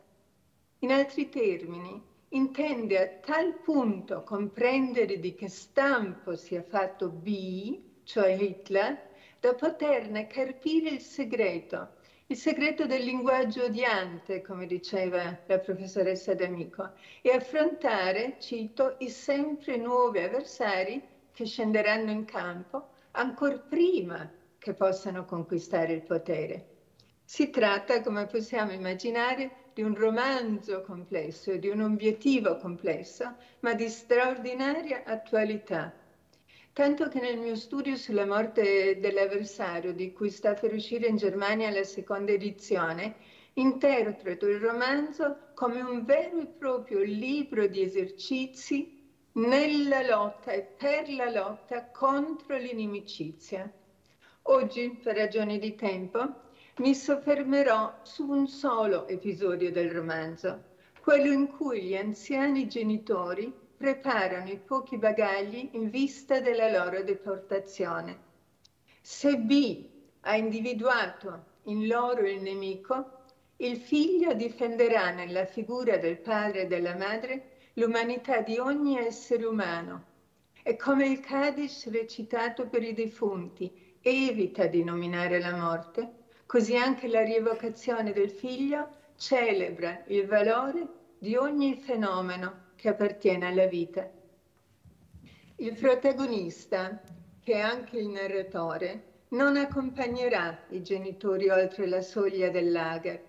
In altri termini, intende a tal punto comprendere di che stampo sia fatto B, cioè Hitler, da poterne carpire il segreto, il segreto del linguaggio odiante, come diceva la professoressa D'Amico, e affrontare, cito, i sempre nuovi avversari che scenderanno in campo ancora prima che possano conquistare il potere. Si tratta, come possiamo immaginare, di un romanzo complesso e di un obiettivo complesso, ma di straordinaria attualità. Tanto che nel mio studio sulla morte dell'avversario, di cui sta per uscire in Germania la seconda edizione, interpreto il romanzo come un vero e proprio libro di esercizi nella lotta e per la lotta contro l'inimicizia. Oggi, per ragioni di tempo, mi soffermerò su un solo episodio del romanzo, quello in cui gli anziani genitori preparano i pochi bagagli in vista della loro deportazione. Se B ha individuato in loro il nemico, il figlio difenderà nella figura del padre e della madre l'umanità di ogni essere umano. E come il Kadish recitato per i defunti evita di nominare la morte, così anche la rievocazione del figlio celebra il valore di ogni fenomeno che appartiene alla vita. Il protagonista, che è anche il narratore, non accompagnerà i genitori oltre la soglia dell'agar.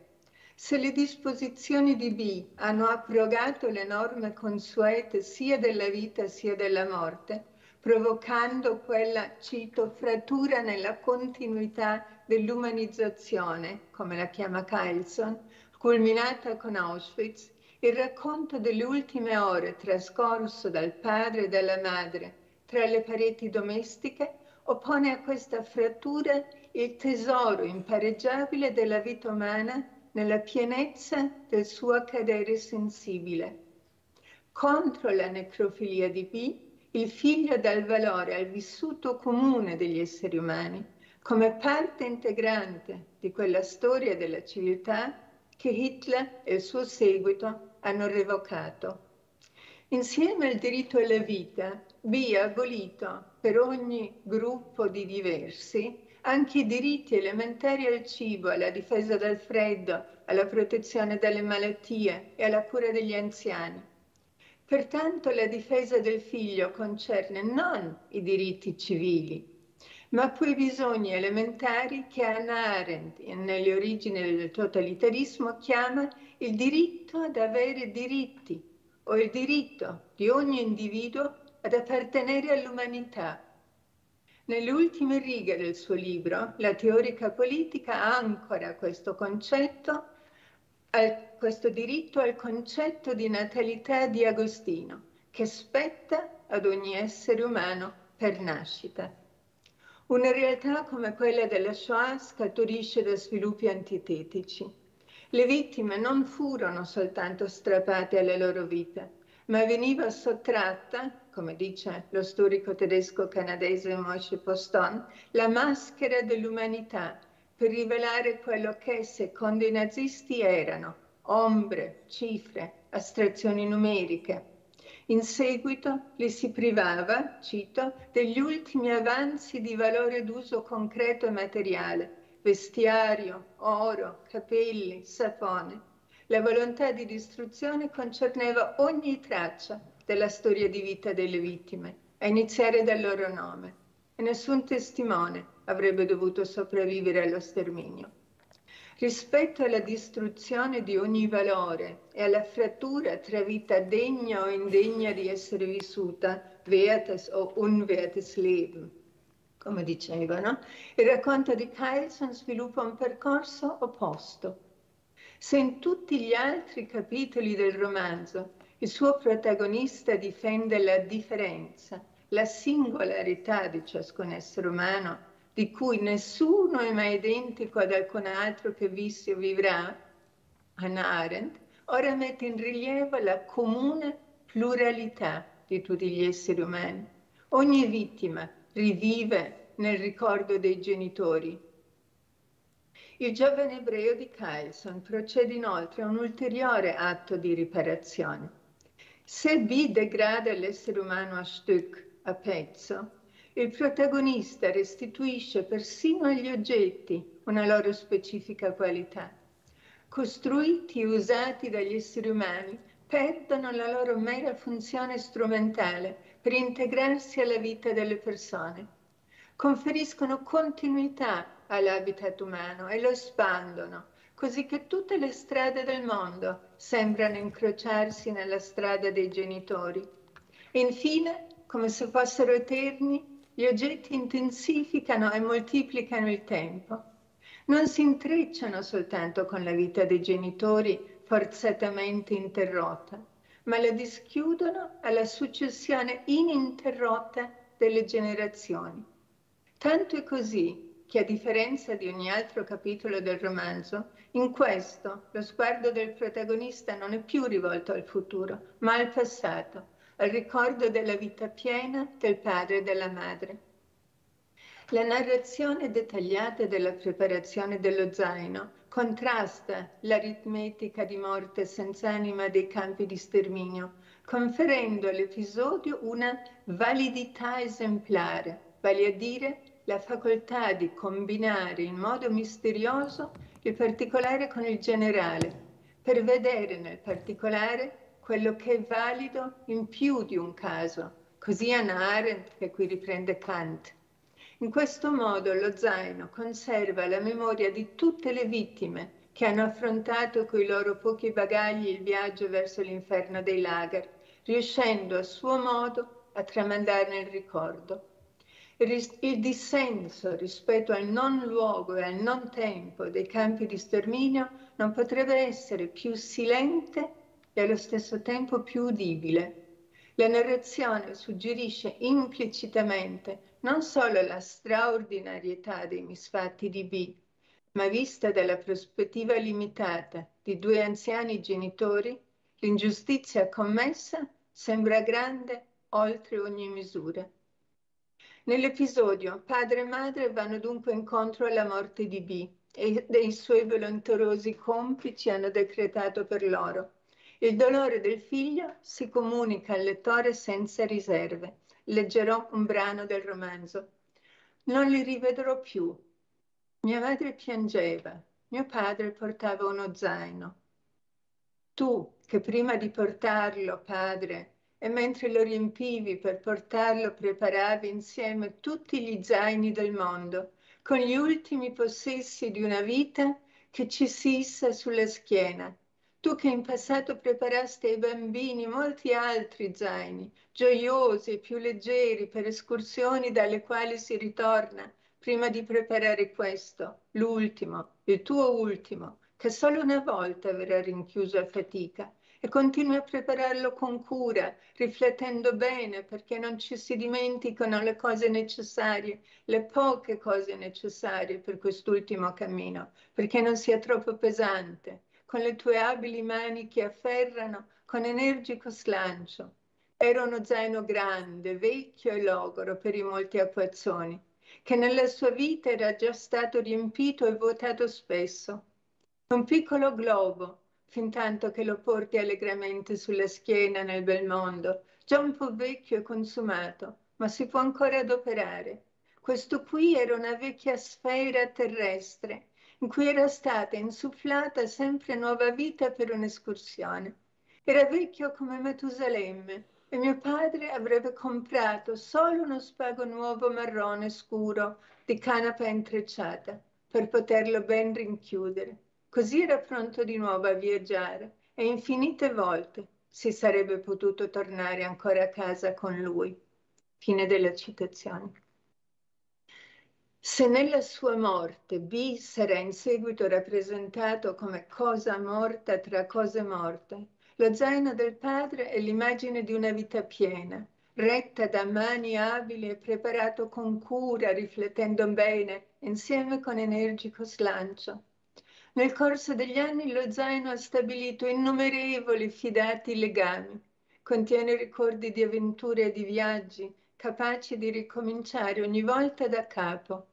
Se le disposizioni di B hanno abrogato le norme consuete sia della vita sia della morte, provocando quella, cito, frattura nella continuità dell'umanizzazione, come la chiama Carlson, culminata con Auschwitz, il racconto delle ultime ore trascorso dal padre e dalla madre tra le pareti domestiche oppone a questa frattura il tesoro impareggiabile della vita umana nella pienezza del suo accadere sensibile. Contro la necrofilia di B, il figlio dà il valore al vissuto comune degli esseri umani come parte integrante di quella storia della civiltà che Hitler e il suo seguito hanno revocato. Insieme al diritto alla vita, vi ha abolito per ogni gruppo di diversi anche i diritti elementari al cibo, alla difesa dal freddo, alla protezione dalle malattie e alla cura degli anziani. Pertanto la difesa del figlio concerne non i diritti civili, ma quei bisogni elementari che Anna Arendt, nelle origini del totalitarismo, chiama il diritto ad avere diritti o il diritto di ogni individuo ad appartenere all'umanità. Nelle ultime righe del suo libro, la teorica politica ancora questo concetto, questo diritto al concetto di natalità di Agostino, che spetta ad ogni essere umano per nascita. Una realtà come quella della Shoah scaturisce da sviluppi antitetici. Le vittime non furono soltanto strappate alle loro vite, ma veniva sottratta, come dice lo storico tedesco-canadese Moshe Poston, la maschera dell'umanità per rivelare quello che secondo i nazisti erano ombre, cifre, astrazioni numeriche, in seguito li si privava, cito, degli ultimi avanzi di valore d'uso concreto e materiale, vestiario, oro, capelli, sapone. La volontà di distruzione concerneva ogni traccia della storia di vita delle vittime, a iniziare dal loro nome. E nessun testimone avrebbe dovuto sopravvivere allo sterminio rispetto alla distruzione di ogni valore e alla frattura tra vita degna o indegna di essere vissuta, wertes o unwertes Leben, come dicevano, il racconto di Carlson sviluppa un percorso opposto. Se in tutti gli altri capitoli del romanzo il suo protagonista difende la differenza, la singolarità di ciascun essere umano di cui nessuno è mai identico ad alcun altro che visse o vivrà, Hannah Arendt, ora mette in rilievo la comune pluralità di tutti gli esseri umani. Ogni vittima rivive nel ricordo dei genitori. Il giovane ebreo di Carlson procede inoltre a un ulteriore atto di riparazione. Se B degrada l'essere umano a Stück, a pezzo, il protagonista restituisce persino agli oggetti una loro specifica qualità. Costruiti e usati dagli esseri umani, perdono la loro mera funzione strumentale per integrarsi alla vita delle persone. Conferiscono continuità all'habitat umano e lo espandono, così che tutte le strade del mondo sembrano incrociarsi nella strada dei genitori. E infine, come se fossero eterni, gli oggetti intensificano e moltiplicano il tempo. Non si intrecciano soltanto con la vita dei genitori forzatamente interrotta, ma la dischiudono alla successione ininterrotta delle generazioni. Tanto è così che, a differenza di ogni altro capitolo del romanzo, in questo lo sguardo del protagonista non è più rivolto al futuro, ma al passato al ricordo della vita piena del padre e della madre. La narrazione dettagliata della preparazione dello zaino contrasta l'aritmetica di morte senza anima dei campi di sterminio, conferendo all'episodio una validità esemplare, vale a dire la facoltà di combinare in modo misterioso il particolare con il generale, per vedere nel particolare quello che è valido in più di un caso. Così Anna Arendt, che qui riprende Kant. In questo modo lo zaino conserva la memoria di tutte le vittime che hanno affrontato coi loro pochi bagagli il viaggio verso l'inferno dei lager, riuscendo a suo modo a tramandarne il ricordo. Il dissenso rispetto al non luogo e al non tempo dei campi di sterminio non potrebbe essere più silente e allo stesso tempo più udibile. La narrazione suggerisce implicitamente non solo la straordinarietà dei misfatti di B, ma vista dalla prospettiva limitata di due anziani genitori, l'ingiustizia commessa sembra grande oltre ogni misura. Nell'episodio padre e madre vanno dunque incontro alla morte di B e dei suoi volontarosi complici hanno decretato per loro il dolore del figlio si comunica al lettore senza riserve. Leggerò un brano del romanzo. Non li rivedrò più. Mia madre piangeva, mio padre portava uno zaino. Tu, che prima di portarlo, padre, e mentre lo riempivi per portarlo preparavi insieme tutti gli zaini del mondo, con gli ultimi possessi di una vita che ci sissa sulla schiena tu che in passato preparasti ai bambini molti altri zaini, gioiosi e più leggeri per escursioni dalle quali si ritorna prima di preparare questo, l'ultimo, il tuo ultimo, che solo una volta verrà rinchiuso a fatica e continui a prepararlo con cura, riflettendo bene perché non ci si dimenticano le cose necessarie, le poche cose necessarie per quest'ultimo cammino, perché non sia troppo pesante, con le tue abili mani che afferrano con energico slancio. Era uno zaino grande, vecchio e logoro per i molti acquazzoni, che nella sua vita era già stato riempito e vuotato spesso. Un piccolo globo, fin tanto che lo porti allegramente sulla schiena nel bel mondo, già un po' vecchio e consumato, ma si può ancora adoperare. Questo qui era una vecchia sfera terrestre in cui era stata insufflata sempre nuova vita per un'escursione. Era vecchio come Matusalemme e mio padre avrebbe comprato solo uno spago nuovo marrone scuro di canapa intrecciata per poterlo ben rinchiudere. Così era pronto di nuovo a viaggiare e infinite volte si sarebbe potuto tornare ancora a casa con lui. Fine della citazione. Se nella sua morte B sarà in seguito rappresentato come cosa morta tra cose morte, lo zaino del padre è l'immagine di una vita piena, retta da mani abili e preparato con cura, riflettendo bene, insieme con energico slancio. Nel corso degli anni lo zaino ha stabilito innumerevoli fidati legami, contiene ricordi di avventure e di viaggi, capaci di ricominciare ogni volta da capo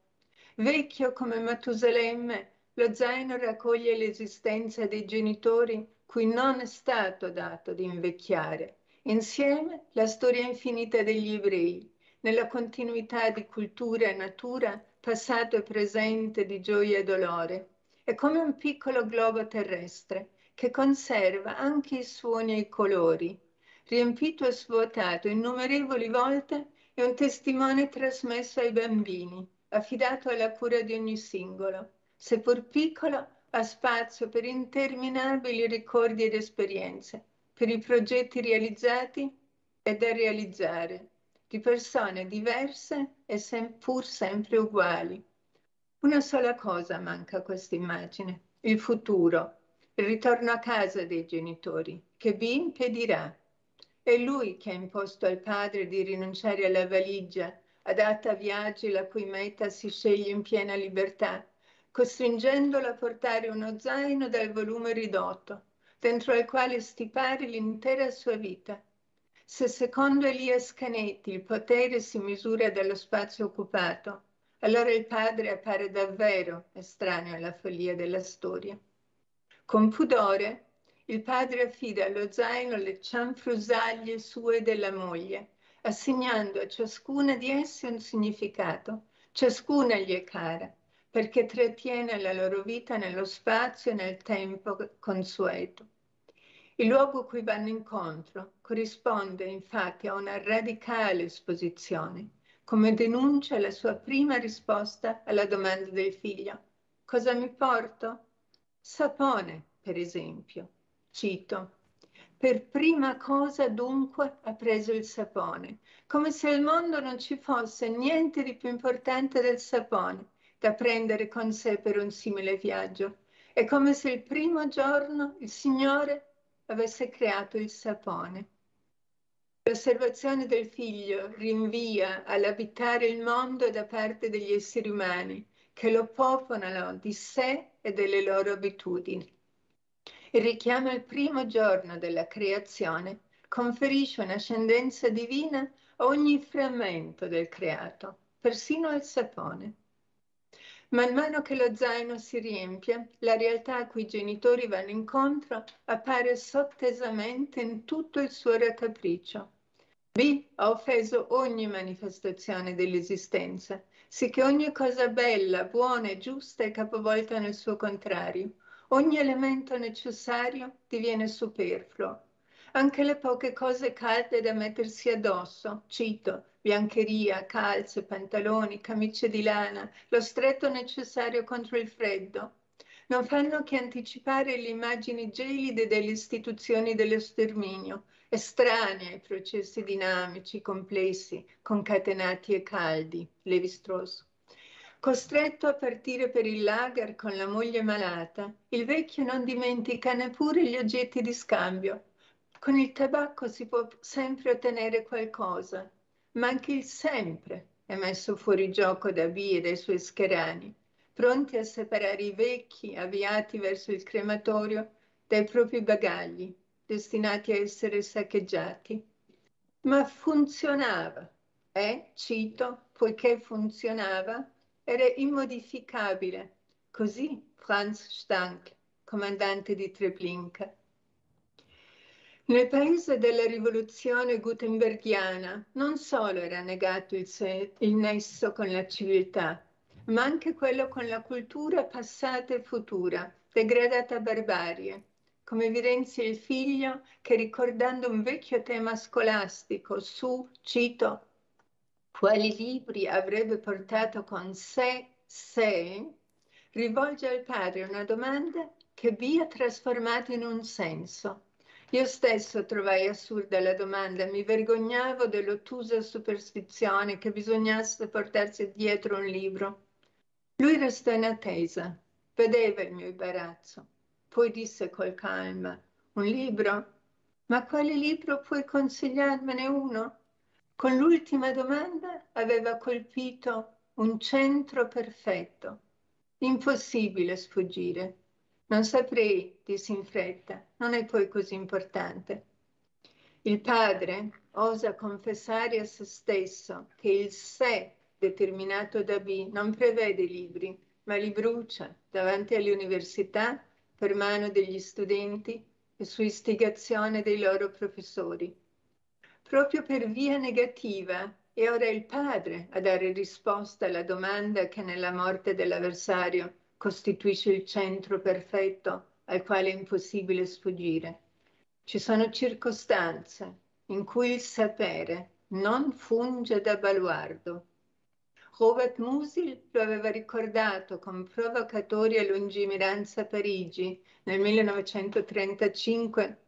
Vecchio come Matusalemme, lo zaino raccoglie l'esistenza dei genitori cui non è stato dato di invecchiare. Insieme la storia infinita degli ebrei, nella continuità di cultura e natura, passato e presente di gioia e dolore. È come un piccolo globo terrestre che conserva anche i suoni e i colori. Riempito e svuotato innumerevoli volte, è un testimone trasmesso ai bambini affidato alla cura di ogni singolo, seppur piccolo, ha spazio per interminabili ricordi ed esperienze, per i progetti realizzati e da realizzare, di persone diverse e sem- pur sempre uguali. Una sola cosa manca a questa immagine, il futuro, il ritorno a casa dei genitori, che vi impedirà. È lui che ha imposto al padre di rinunciare alla valigia adatta a viaggi la cui meta si sceglie in piena libertà, costringendola a portare uno zaino dal volume ridotto, dentro al quale stipare l'intera sua vita. Se secondo Elia Scanetti il potere si misura dallo spazio occupato, allora il padre appare davvero estraneo alla follia della storia. Con pudore, il padre affida allo zaino le cianfrusaglie sue della moglie, assegnando a ciascuna di esse un significato. Ciascuna gli è cara, perché trattiene la loro vita nello spazio e nel tempo consueto. Il luogo cui vanno incontro corrisponde infatti a una radicale esposizione, come denuncia la sua prima risposta alla domanda del figlio. Cosa mi porto? Sapone, per esempio. Cito, per prima cosa dunque ha preso il sapone, come se al mondo non ci fosse niente di più importante del sapone da prendere con sé per un simile viaggio. È come se il primo giorno il Signore avesse creato il sapone. L'osservazione del figlio rinvia all'abitare il mondo da parte degli esseri umani che lo popolano di sé e delle loro abitudini. Il richiamo al primo giorno della creazione conferisce un'ascendenza divina a ogni frammento del creato, persino al sapone. Man mano che lo zaino si riempie, la realtà a cui i genitori vanno incontro appare sottesamente in tutto il suo raccapriccio. B ha offeso ogni manifestazione dell'esistenza, sì che ogni cosa bella, buona e giusta è capovolta nel suo contrario ogni elemento necessario diviene superfluo. Anche le poche cose calde da mettersi addosso, cito, biancheria, calze, pantaloni, camicie di lana, lo stretto necessario contro il freddo, non fanno che anticipare le immagini gelide delle istituzioni dello sterminio, estranee ai processi dinamici, complessi, concatenati e caldi. Levi Strauss. Costretto a partire per il lager con la moglie malata, il vecchio non dimentica neppure gli oggetti di scambio. Con il tabacco si può sempre ottenere qualcosa, ma anche il sempre è messo fuori gioco da B e dai suoi scherani, pronti a separare i vecchi avviati verso il crematorio dai propri bagagli, destinati a essere saccheggiati. Ma funzionava, eh, cito, poiché funzionava, era immodificabile. Così Franz Stank, comandante di Treblinka. Nel paese della rivoluzione gutenberghiana non solo era negato il, se- il nesso con la civiltà, ma anche quello con la cultura passata e futura, degradata a barbarie, come evidenzia il figlio che ricordando un vecchio tema scolastico su, cito, quali libri avrebbe portato con sé se rivolge al padre una domanda che vi ha trasformato in un senso. Io stesso trovai assurda la domanda, mi vergognavo dell'ottusa superstizione che bisognasse portarsi dietro un libro. Lui restò in attesa, vedeva il mio imbarazzo, poi disse col calma, un libro? Ma quale libro puoi consigliarmene uno? Con l'ultima domanda aveva colpito un centro perfetto. Impossibile sfuggire. Non saprei, disse in fretta, non è poi così importante. Il padre osa confessare a se stesso che il sé determinato da B non prevede libri, ma li brucia davanti alle università per mano degli studenti e su istigazione dei loro professori proprio per via negativa. E ora è il padre a dare risposta alla domanda che nella morte dell'avversario costituisce il centro perfetto al quale è impossibile sfuggire. Ci sono circostanze in cui il sapere non funge da baluardo. Robert Musil lo aveva ricordato con provocatoria lungimiranza a Parigi nel 1935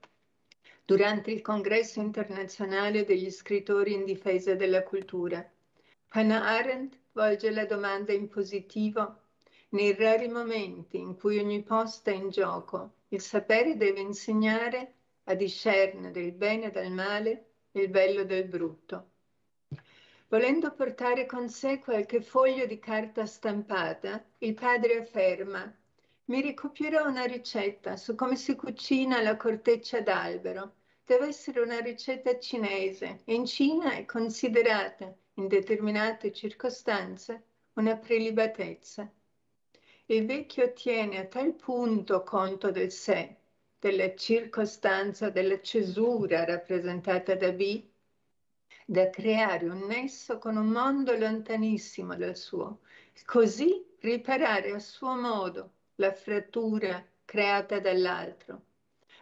durante il Congresso internazionale degli scrittori in difesa della cultura. Hannah Arendt volge la domanda in positivo. Nei rari momenti in cui ogni posta è in gioco, il sapere deve insegnare a discernere il bene dal male, il bello dal brutto. Volendo portare con sé qualche foglio di carta stampata, il padre afferma mi ricopierò una ricetta su come si cucina la corteccia d'albero. Deve essere una ricetta cinese e in Cina è considerata, in determinate circostanze, una prelibatezza. Il vecchio tiene a tal punto conto del sé, della circostanza della cesura rappresentata da B, da creare un nesso con un mondo lontanissimo dal suo, così riparare a suo modo la frattura creata dall'altro,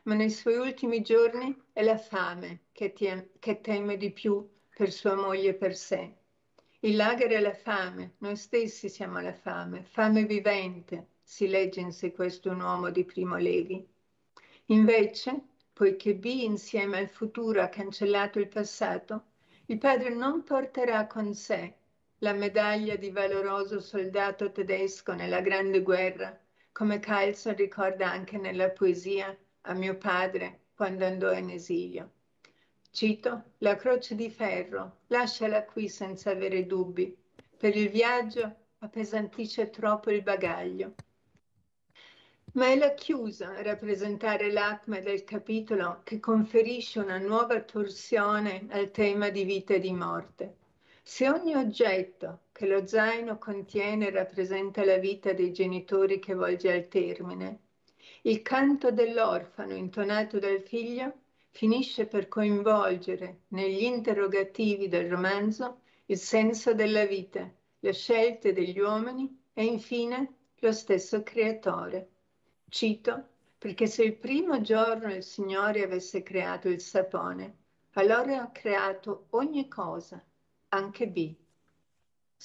ma nei suoi ultimi giorni è la fame che, che teme di più per sua moglie e per sé. Il lager è la fame, noi stessi siamo la fame, fame vivente, si legge in sé questo un uomo di Primo Levi. Invece, poiché B insieme al futuro ha cancellato il passato, il padre non porterà con sé la medaglia di valoroso soldato tedesco nella Grande Guerra come Calzo ricorda anche nella poesia a mio padre quando andò in esilio. Cito, la croce di ferro, lasciala qui senza avere dubbi. Per il viaggio appesantisce troppo il bagaglio. Ma è la chiusa a rappresentare l'acme del capitolo che conferisce una nuova torsione al tema di vita e di morte. Se ogni oggetto che lo zaino contiene rappresenta la vita dei genitori che volge al termine. Il canto dell'orfano intonato dal figlio finisce per coinvolgere negli interrogativi del romanzo il senso della vita, le scelte degli uomini e infine lo stesso creatore. Cito, perché se il primo giorno il Signore avesse creato il sapone, allora ha creato ogni cosa, anche B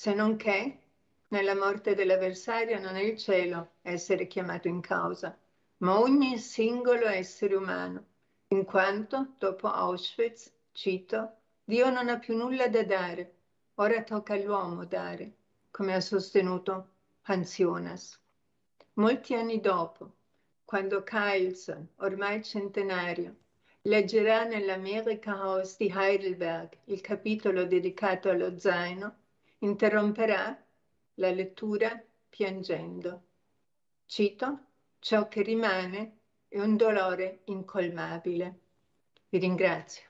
se non che nella morte dell'avversario non è il cielo a essere chiamato in causa, ma ogni singolo essere umano, in quanto dopo Auschwitz, cito, Dio non ha più nulla da dare, ora tocca all'uomo dare, come ha sostenuto Hans Jonas. Molti anni dopo, quando Carlson, ormai centenario, leggerà nell'America House di Heidelberg il capitolo dedicato allo zaino, interromperà la lettura piangendo. Cito, ciò che rimane è un dolore incolmabile. Vi ringrazio.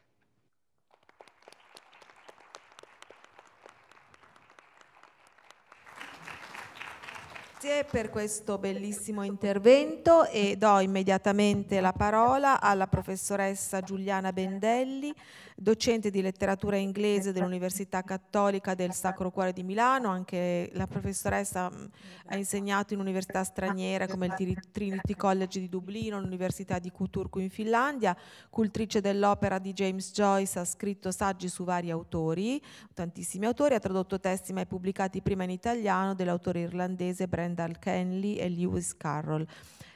Grazie per questo bellissimo intervento e do immediatamente la parola alla professoressa Giuliana Bendelli, docente di letteratura inglese dell'Università Cattolica del Sacro Cuore di Milano, anche la professoressa mm, ha insegnato in università straniere come il Trinity College di Dublino, l'Università di Kuturku in Finlandia, cultrice dell'opera di James Joyce, ha scritto saggi su vari autori, tantissimi autori, ha tradotto testi mai pubblicati prima in italiano dell'autore irlandese Brandon Randall Kenley e Lewis Carroll.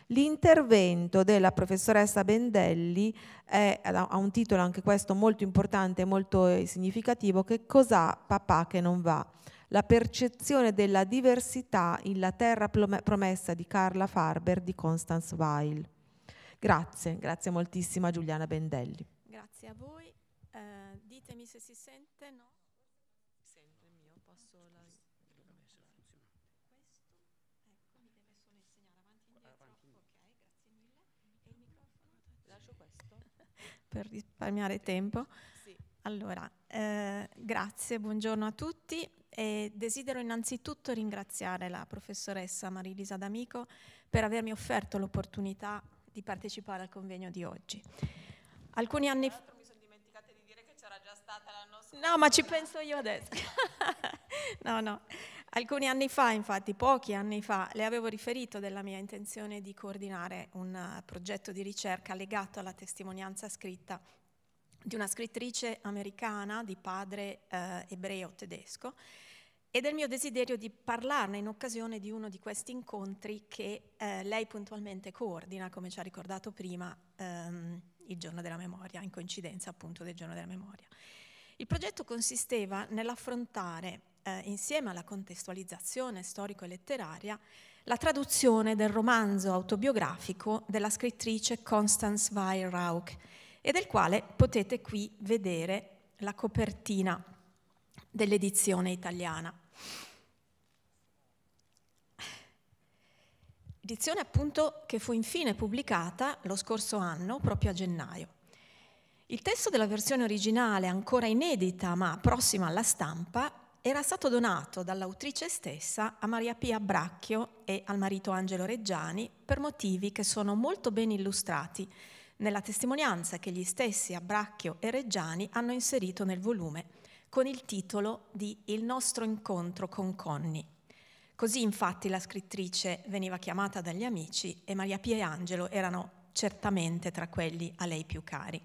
L'intervento della professoressa Bendelli è, ha un titolo anche questo molto importante e molto eh, significativo, che cos'ha papà che non va? La percezione della diversità in La terra promessa di Carla Farber di Constance Weil. Grazie, grazie moltissimo a Giuliana Bendelli. Grazie a voi. Eh, ditemi se si sente. No? per risparmiare tempo. Sì. Allora, eh, grazie, buongiorno a tutti e desidero innanzitutto ringraziare la professoressa Marilisa D'Amico per avermi offerto l'opportunità di partecipare al convegno di oggi. Alcuni anni fa... Mi sono dimenticata di dire che c'era già stata l'anno scorso. No, ma ci penso io adesso. no, no. Alcuni anni fa, infatti, pochi anni fa, le avevo riferito della mia intenzione di coordinare un eh, progetto di ricerca legato alla testimonianza scritta di una scrittrice americana di padre eh, ebreo tedesco e del mio desiderio di parlarne in occasione di uno di questi incontri che eh, lei puntualmente coordina, come ci ha ricordato prima, ehm, il giorno della memoria, in coincidenza appunto del giorno della memoria. Il progetto consisteva nell'affrontare eh, insieme alla contestualizzazione storico e letteraria, la traduzione del romanzo autobiografico della scrittrice Constance Weil e del quale potete qui vedere la copertina dell'edizione italiana. Edizione appunto che fu infine pubblicata lo scorso anno, proprio a gennaio. Il testo della versione originale, ancora inedita ma prossima alla stampa, era stato donato dall'autrice stessa a Maria Pia Bracchio e al marito Angelo Reggiani per motivi che sono molto ben illustrati nella testimonianza che gli stessi Abracchio e Reggiani hanno inserito nel volume con il titolo di Il nostro incontro con Conni. Così infatti la scrittrice veniva chiamata dagli amici e Maria Pia e Angelo erano certamente tra quelli a lei più cari.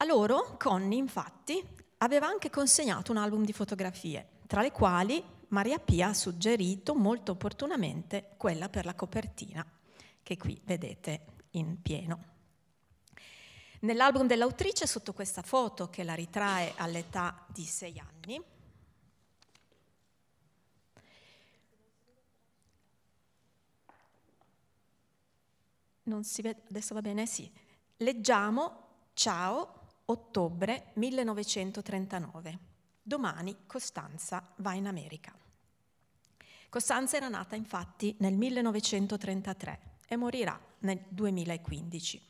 A loro Conni infatti aveva anche consegnato un album di fotografie, tra le quali Maria Pia ha suggerito molto opportunamente quella per la copertina, che qui vedete in pieno. Nell'album dell'autrice, sotto questa foto che la ritrae all'età di sei anni, non si vede, adesso va bene, sì, leggiamo Ciao ottobre 1939. Domani Costanza va in America. Costanza era nata infatti nel 1933 e morirà nel 2015.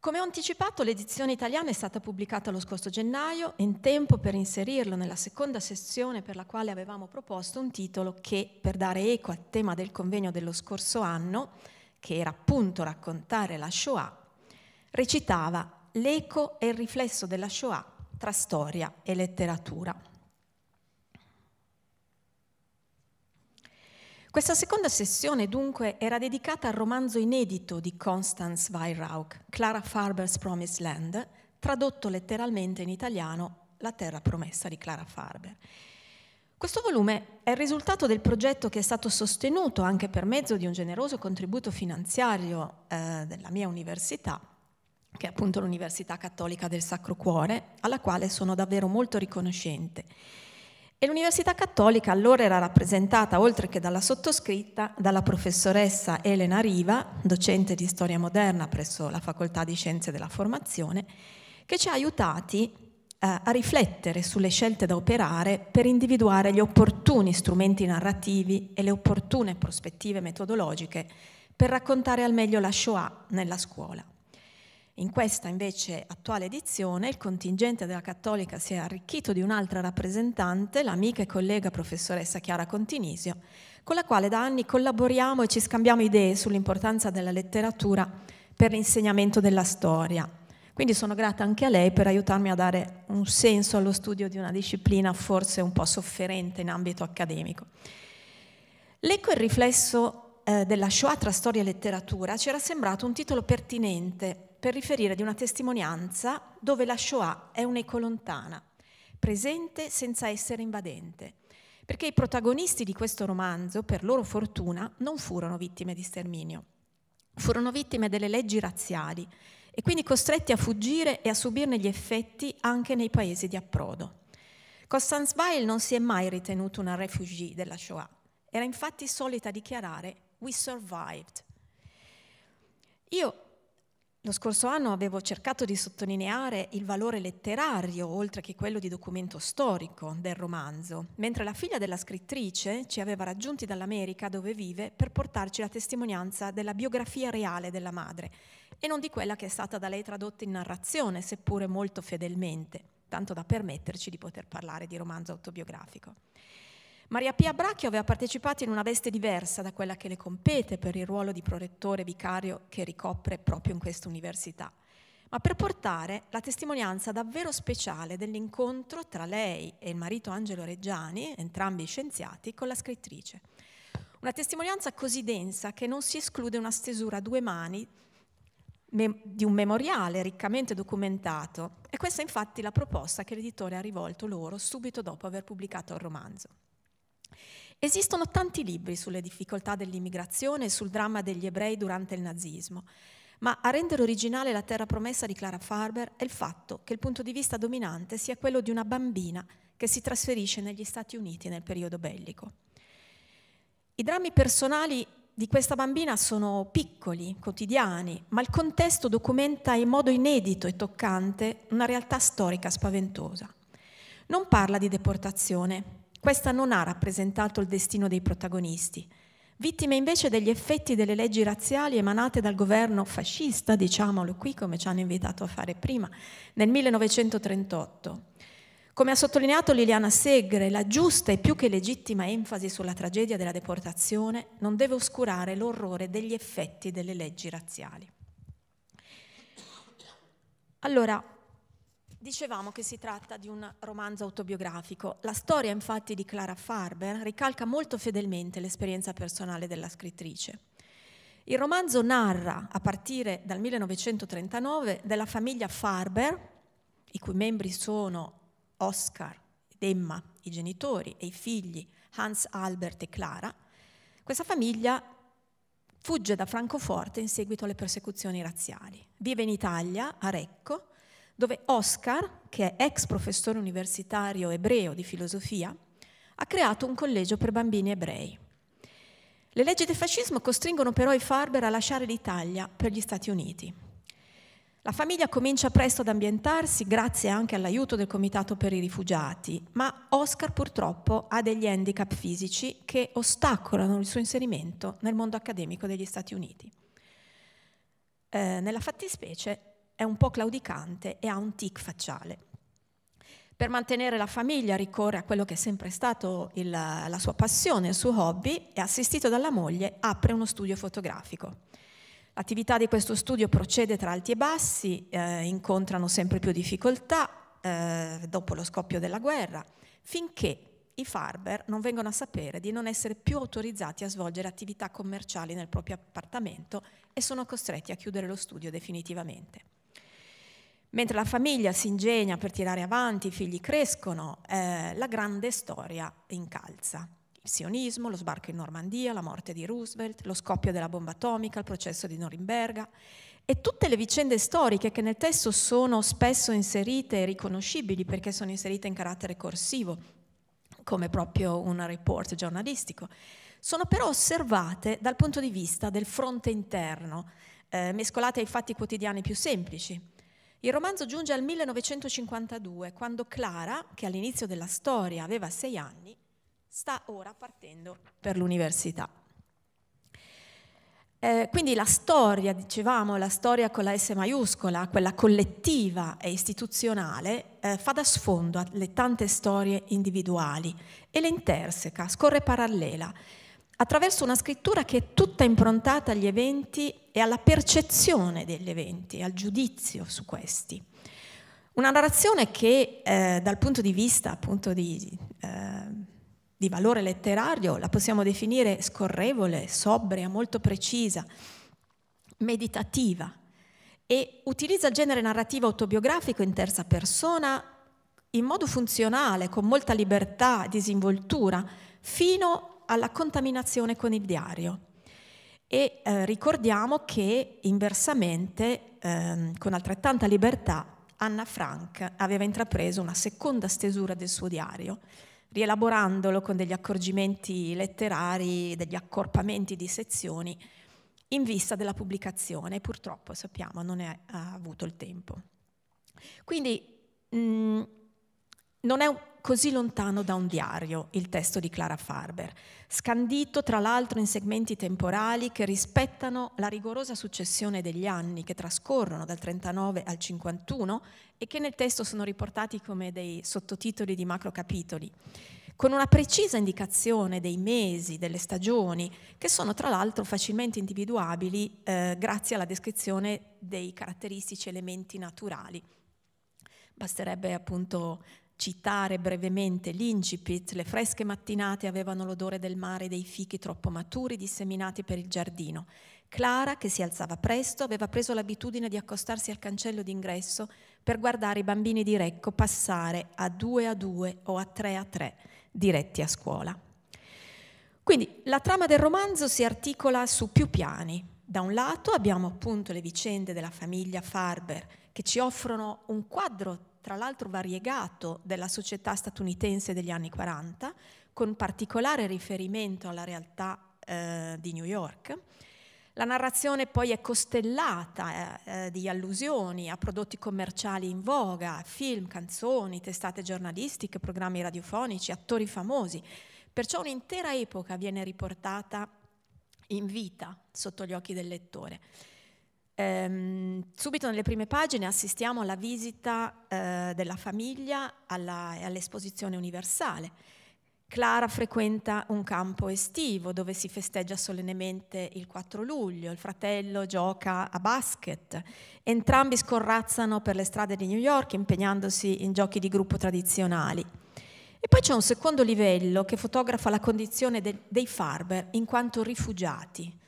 Come ho anticipato, l'edizione italiana è stata pubblicata lo scorso gennaio in tempo per inserirlo nella seconda sessione per la quale avevamo proposto un titolo che, per dare eco al tema del convegno dello scorso anno, che era appunto raccontare la Shoah, recitava L'eco e il riflesso della Shoah tra storia e letteratura. Questa seconda sessione, dunque, era dedicata al romanzo inedito di Constance Weirauch, Clara Farber's Promised Land, tradotto letteralmente in italiano La terra promessa di Clara Farber. Questo volume è il risultato del progetto che è stato sostenuto anche per mezzo di un generoso contributo finanziario eh, della mia università che è appunto l'Università Cattolica del Sacro Cuore, alla quale sono davvero molto riconoscente. E l'Università Cattolica allora era rappresentata, oltre che dalla sottoscritta, dalla professoressa Elena Riva, docente di storia moderna presso la Facoltà di Scienze della Formazione, che ci ha aiutati eh, a riflettere sulle scelte da operare per individuare gli opportuni strumenti narrativi e le opportune prospettive metodologiche per raccontare al meglio la Shoah nella scuola. In questa invece attuale edizione il contingente della Cattolica si è arricchito di un'altra rappresentante, l'amica e collega professoressa Chiara Continisio, con la quale da anni collaboriamo e ci scambiamo idee sull'importanza della letteratura per l'insegnamento della storia. Quindi sono grata anche a lei per aiutarmi a dare un senso allo studio di una disciplina forse un po' sofferente in ambito accademico. L'eco e il riflesso eh, della Shoah tra storia e letteratura ci era sembrato un titolo pertinente per riferire di una testimonianza dove la Shoah è un'eco lontana, presente senza essere invadente, perché i protagonisti di questo romanzo, per loro fortuna, non furono vittime di sterminio, furono vittime delle leggi razziali e quindi costretti a fuggire e a subirne gli effetti anche nei paesi di approdo. Constance Weil non si è mai ritenuta una refugee della Shoah, era infatti solita dichiarare We survived. Io lo scorso anno avevo cercato di sottolineare il valore letterario, oltre che quello di documento storico, del romanzo, mentre la figlia della scrittrice ci aveva raggiunti dall'America, dove vive, per portarci la testimonianza della biografia reale della madre, e non di quella che è stata da lei tradotta in narrazione, seppure molto fedelmente, tanto da permetterci di poter parlare di romanzo autobiografico. Maria Pia Bracchio aveva partecipato in una veste diversa da quella che le compete per il ruolo di prorettore vicario che ricopre proprio in questa università, ma per portare la testimonianza davvero speciale dell'incontro tra lei e il marito Angelo Reggiani, entrambi scienziati, con la scrittrice. Una testimonianza così densa che non si esclude una stesura a due mani di un memoriale riccamente documentato e questa è infatti la proposta che l'editore ha rivolto loro subito dopo aver pubblicato il romanzo. Esistono tanti libri sulle difficoltà dell'immigrazione e sul dramma degli ebrei durante il nazismo, ma a rendere originale la terra promessa di Clara Farber è il fatto che il punto di vista dominante sia quello di una bambina che si trasferisce negli Stati Uniti nel periodo bellico. I drammi personali di questa bambina sono piccoli, quotidiani, ma il contesto documenta in modo inedito e toccante una realtà storica spaventosa. Non parla di deportazione, questa non ha rappresentato il destino dei protagonisti, vittime invece degli effetti delle leggi razziali emanate dal governo fascista, diciamolo qui come ci hanno invitato a fare prima, nel 1938. Come ha sottolineato Liliana Segre, la giusta e più che legittima enfasi sulla tragedia della deportazione non deve oscurare l'orrore degli effetti delle leggi razziali. Allora, Dicevamo che si tratta di un romanzo autobiografico. La storia infatti di Clara Farber ricalca molto fedelmente l'esperienza personale della scrittrice. Il romanzo narra, a partire dal 1939, della famiglia Farber, i cui membri sono Oscar ed Emma, i genitori, e i figli Hans Albert e Clara. Questa famiglia fugge da Francoforte in seguito alle persecuzioni razziali. Vive in Italia, a Recco, dove Oscar, che è ex professore universitario ebreo di filosofia, ha creato un collegio per bambini ebrei. Le leggi del fascismo costringono però i Farber a lasciare l'Italia per gli Stati Uniti. La famiglia comincia presto ad ambientarsi grazie anche all'aiuto del Comitato per i rifugiati, ma Oscar purtroppo ha degli handicap fisici che ostacolano il suo inserimento nel mondo accademico degli Stati Uniti. Eh, nella fattispecie è un po' claudicante e ha un tic facciale. Per mantenere la famiglia ricorre a quello che è sempre stato il, la sua passione, il suo hobby e assistito dalla moglie apre uno studio fotografico. L'attività di questo studio procede tra alti e bassi, eh, incontrano sempre più difficoltà eh, dopo lo scoppio della guerra, finché i Farber non vengono a sapere di non essere più autorizzati a svolgere attività commerciali nel proprio appartamento e sono costretti a chiudere lo studio definitivamente. Mentre la famiglia si ingegna per tirare avanti, i figli crescono, eh, la grande storia incalza. Il sionismo, lo sbarco in Normandia, la morte di Roosevelt, lo scoppio della bomba atomica, il processo di Norimberga e tutte le vicende storiche che nel testo sono spesso inserite e riconoscibili perché sono inserite in carattere corsivo, come proprio un report giornalistico, sono però osservate dal punto di vista del fronte interno, eh, mescolate ai fatti quotidiani più semplici. Il romanzo giunge al 1952, quando Clara, che all'inizio della storia aveva sei anni, sta ora partendo per l'università. Eh, quindi la storia, dicevamo, la storia con la S maiuscola, quella collettiva e istituzionale, eh, fa da sfondo alle tante storie individuali e le interseca, scorre parallela attraverso una scrittura che è tutta improntata agli eventi e alla percezione degli eventi, al giudizio su questi. Una narrazione che eh, dal punto di vista appunto di, eh, di valore letterario la possiamo definire scorrevole, sobria, molto precisa, meditativa e utilizza il genere narrativo autobiografico in terza persona in modo funzionale, con molta libertà, disinvoltura, fino alla contaminazione con il diario. E eh, ricordiamo che inversamente, ehm, con altrettanta libertà, Anna Frank aveva intrapreso una seconda stesura del suo diario, rielaborandolo con degli accorgimenti letterari, degli accorpamenti di sezioni, in vista della pubblicazione. Purtroppo, sappiamo, non è, ha avuto il tempo. Quindi mh, mm, non è un, così lontano da un diario, il testo di Clara Farber, scandito tra l'altro in segmenti temporali che rispettano la rigorosa successione degli anni che trascorrono dal 39 al 51 e che nel testo sono riportati come dei sottotitoli di macrocapitoli, con una precisa indicazione dei mesi, delle stagioni, che sono tra l'altro facilmente individuabili eh, grazie alla descrizione dei caratteristici elementi naturali basterebbe appunto citare brevemente l'incipit, le fresche mattinate avevano l'odore del mare e dei fichi troppo maturi disseminati per il giardino. Clara, che si alzava presto, aveva preso l'abitudine di accostarsi al cancello d'ingresso per guardare i bambini di Recco passare a due a due o a tre a tre, diretti a scuola. Quindi la trama del romanzo si articola su più piani. Da un lato abbiamo appunto le vicende della famiglia Farber che ci offrono un quadro tra l'altro variegato, della società statunitense degli anni 40, con particolare riferimento alla realtà eh, di New York. La narrazione poi è costellata eh, eh, di allusioni a prodotti commerciali in voga, film, canzoni, testate giornalistiche, programmi radiofonici, attori famosi. Perciò un'intera epoca viene riportata in vita sotto gli occhi del lettore. Ehm, subito nelle prime pagine assistiamo alla visita eh, della famiglia alla, all'esposizione universale. Clara frequenta un campo estivo dove si festeggia solennemente il 4 luglio, il fratello gioca a basket, entrambi scorrazzano per le strade di New York impegnandosi in giochi di gruppo tradizionali. E poi c'è un secondo livello che fotografa la condizione de- dei Farber in quanto rifugiati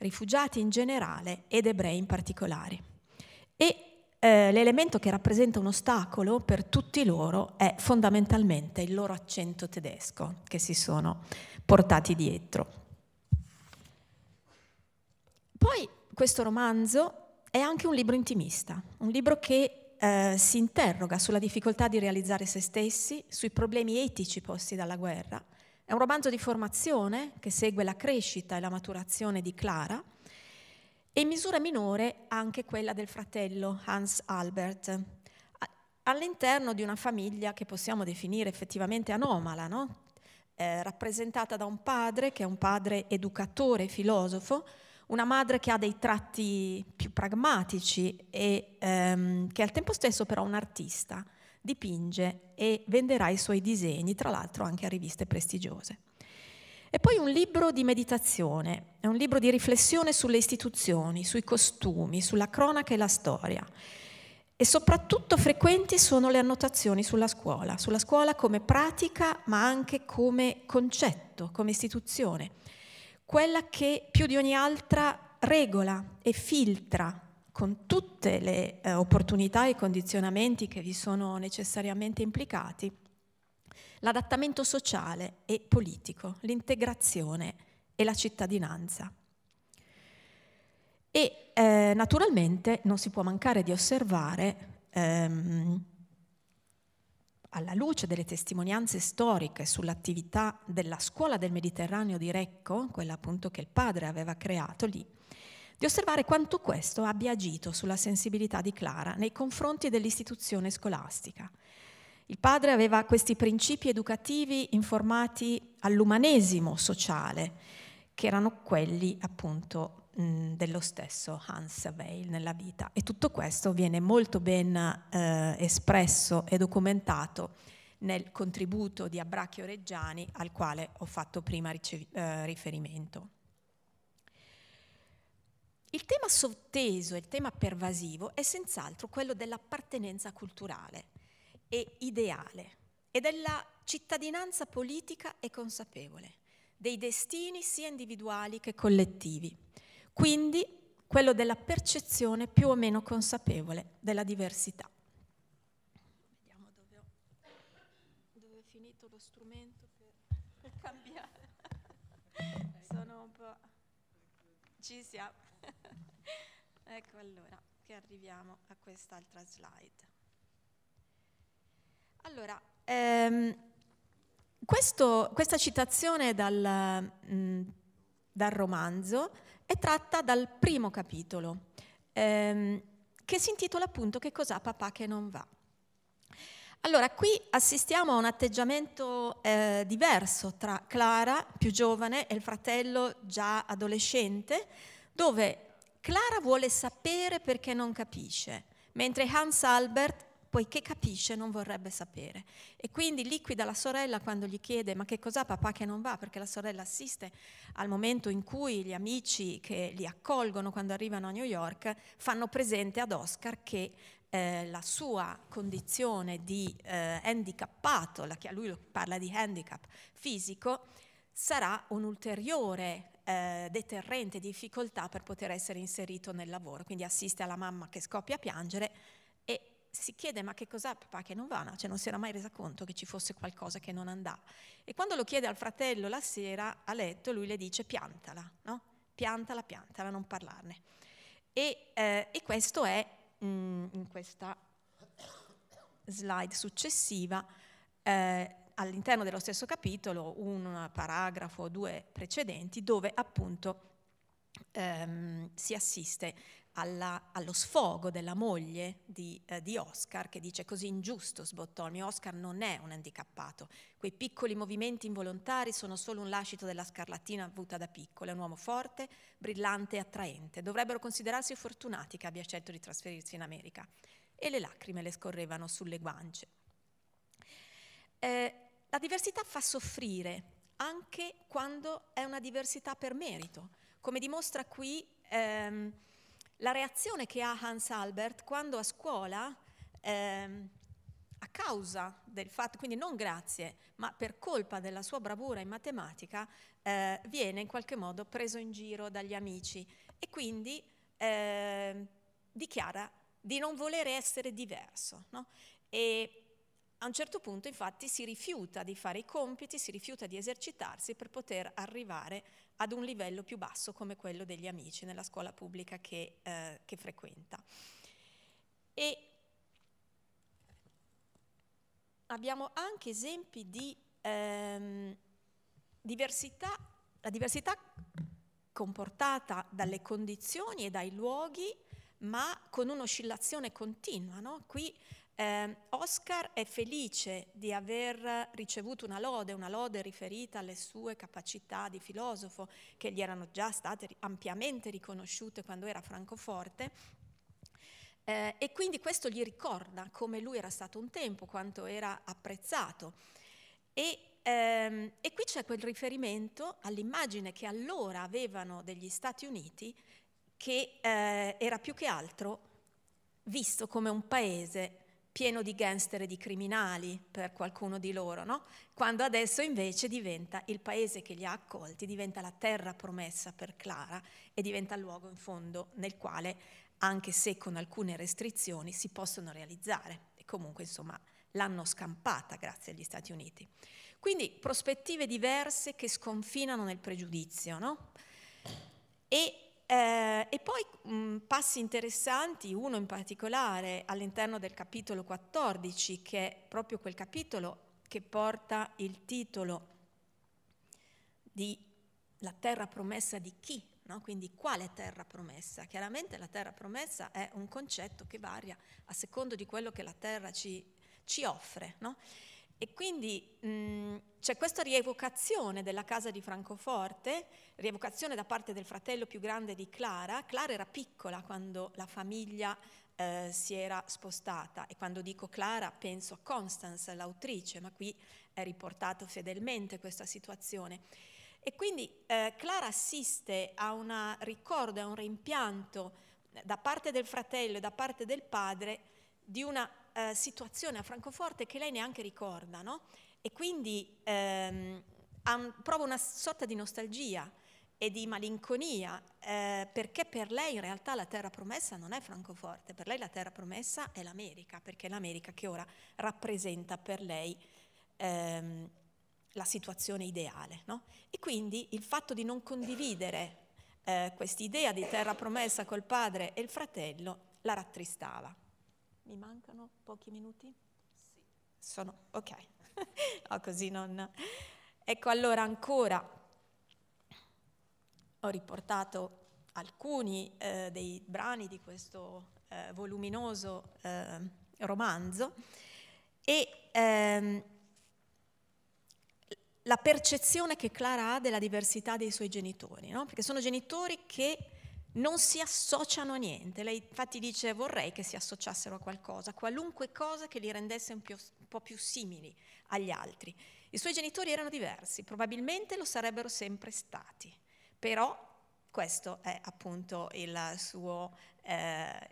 rifugiati in generale ed ebrei in particolare. E eh, l'elemento che rappresenta un ostacolo per tutti loro è fondamentalmente il loro accento tedesco che si sono portati dietro. Poi questo romanzo è anche un libro intimista, un libro che eh, si interroga sulla difficoltà di realizzare se stessi, sui problemi etici posti dalla guerra è un romanzo di formazione che segue la crescita e la maturazione di Clara e in misura minore anche quella del fratello Hans Albert, all'interno di una famiglia che possiamo definire effettivamente anomala, no? eh, rappresentata da un padre che è un padre educatore, filosofo, una madre che ha dei tratti più pragmatici e ehm, che al tempo stesso però un artista dipinge e venderà i suoi disegni, tra l'altro anche a riviste prestigiose. E poi un libro di meditazione, è un libro di riflessione sulle istituzioni, sui costumi, sulla cronaca e la storia. E soprattutto frequenti sono le annotazioni sulla scuola, sulla scuola come pratica ma anche come concetto, come istituzione, quella che più di ogni altra regola e filtra con tutte le eh, opportunità e condizionamenti che vi sono necessariamente implicati, l'adattamento sociale e politico, l'integrazione e la cittadinanza. E eh, naturalmente non si può mancare di osservare, ehm, alla luce delle testimonianze storiche sull'attività della scuola del Mediterraneo di Recco, quella appunto che il padre aveva creato lì, di osservare quanto questo abbia agito sulla sensibilità di Clara nei confronti dell'istituzione scolastica. Il padre aveva questi principi educativi informati all'umanesimo sociale, che erano quelli appunto dello stesso Hans Weil nella vita. E tutto questo viene molto ben eh, espresso e documentato nel contributo di Abracchio Reggiani al quale ho fatto prima ricevi- eh, riferimento. Il tema sotteso, il tema pervasivo è senz'altro quello dell'appartenenza culturale e ideale e della cittadinanza politica e consapevole, dei destini sia individuali che collettivi, quindi quello della percezione più o meno consapevole della diversità. Vediamo dove, ho, dove è finito lo strumento per, per cambiare. Sono un po'... Ci siamo. Ecco allora che arriviamo a quest'altra slide. Allora, ehm, questo, questa citazione dal, mh, mm, dal, romanzo è tratta dal primo capitolo, ehm, che si intitola appunto Che cos'ha papà che non va? Allora, qui assistiamo a un atteggiamento eh, diverso tra Clara, più giovane, e il fratello già adolescente, dove Clara vuole sapere perché non capisce, mentre Hans Albert, poiché capisce, non vorrebbe sapere. E quindi liquida la sorella quando gli chiede ma che cos'ha papà che non va, perché la sorella assiste al momento in cui gli amici che li accolgono quando arrivano a New York fanno presente ad Oscar che eh, la sua condizione di eh, handicappato, la, lui parla di handicap fisico, sarà un ulteriore eh, deterrente, difficoltà per poter essere inserito nel lavoro. Quindi assiste alla mamma che scoppia a piangere e si chiede ma che cos'ha papà che non va, cioè non si era mai resa conto che ci fosse qualcosa che non andava. E quando lo chiede al fratello la sera a letto, lui le dice piantala, no? piantala, piantala, non parlarne. E, eh, e questo è mh, mm, in questa slide successiva eh, all'interno dello stesso capitolo un paragrafo o due precedenti dove appunto ehm, si assiste alla, allo sfogo della moglie di, eh, di, Oscar che dice così ingiusto sbottò il mio Oscar non è un handicappato, quei piccoli movimenti involontari sono solo un lascito della scarlattina avuta da piccolo è un uomo forte, brillante e attraente, dovrebbero considerarsi fortunati che abbia scelto di trasferirsi in America e le lacrime le scorrevano sulle guance. Eh, la diversità fa soffrire anche quando è una diversità per merito, come dimostra qui ehm, la reazione che ha Hans Albert quando a scuola, ehm, a causa del fatto, quindi non grazie, ma per colpa della sua bravura in matematica, eh, viene in qualche modo preso in giro dagli amici e quindi ehm, dichiara di non volere essere diverso. No? E a un certo punto infatti si rifiuta di fare i compiti, si rifiuta di esercitarsi per poter arrivare ad un livello più basso come quello degli amici nella scuola pubblica che, eh, che frequenta. E abbiamo anche esempi di ehm, diversità, la diversità comportata dalle condizioni e dai luoghi, ma con un'oscillazione continua. No? Qui eh, Oscar è felice di aver ricevuto una lode, una lode riferita alle sue capacità di filosofo che gli erano già state ampiamente riconosciute quando era a Francoforte. Eh, e quindi questo gli ricorda come lui era stato un tempo, quanto era apprezzato. E, ehm, e qui c'è quel riferimento all'immagine che allora avevano degli Stati Uniti, che eh, era più che altro visto come un paese pieno di gangster e di criminali per qualcuno di loro, no? quando adesso invece diventa il paese che li ha accolti, diventa la terra promessa per Clara e diventa il luogo in fondo nel quale, anche se con alcune restrizioni, si possono realizzare e comunque insomma l'hanno scampata grazie agli Stati Uniti. Quindi prospettive diverse che sconfinano nel pregiudizio no? e eh, e poi mh, mm, passi interessanti, uno in particolare all'interno del capitolo 14, che è proprio quel capitolo che porta il titolo di La terra promessa di chi? No? Quindi quale terra promessa? Chiaramente la terra promessa è un concetto che varia a secondo di quello che la terra ci, ci offre. No? E quindi mh, mm, c'è questa rievocazione della casa di Francoforte, rievocazione da parte del fratello più grande di Clara. Clara era piccola quando la famiglia eh, si era spostata e quando dico Clara penso a Constance, l'autrice, ma qui è riportato fedelmente questa situazione. E quindi eh, Clara assiste a un ricordo, a un rimpianto eh, da parte del fratello e da parte del padre di una eh, situazione a Francoforte che lei neanche ricorda, no? E quindi ehm, prova una sorta di nostalgia e di malinconia, eh, perché per lei in realtà la terra promessa non è Francoforte, per lei la terra promessa è l'America, perché è l'America che ora rappresenta per lei ehm, la situazione ideale. No? E quindi il fatto di non condividere eh, quest'idea di terra promessa col padre e il fratello la rattristava. Mi mancano pochi minuti? Sì. Sono, ok, no, così non... Ecco, allora ancora ho riportato alcuni eh, dei brani di questo eh, voluminoso eh, romanzo e ehm, la percezione che Clara ha della diversità dei suoi genitori, no? perché sono genitori che non si associano a niente. Lei infatti dice vorrei che si associassero a qualcosa, qualunque cosa che li rendesse un, più, un, po' più simili agli altri. I suoi genitori erano diversi, probabilmente lo sarebbero sempre stati, però questo è appunto il suo, eh,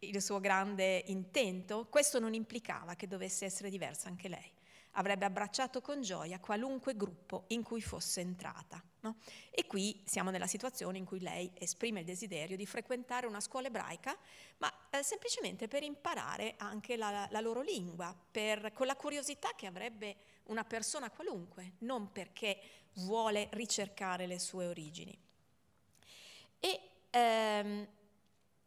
il suo grande intento. Questo non implicava che dovesse essere diversa anche lei avrebbe abbracciato con gioia qualunque gruppo in cui fosse entrata. No? E qui siamo nella situazione in cui lei esprime il desiderio di frequentare una scuola ebraica, ma eh, semplicemente per imparare anche la, la loro lingua, per, con la curiosità che avrebbe una persona qualunque, non perché vuole ricercare le sue origini. E ehm,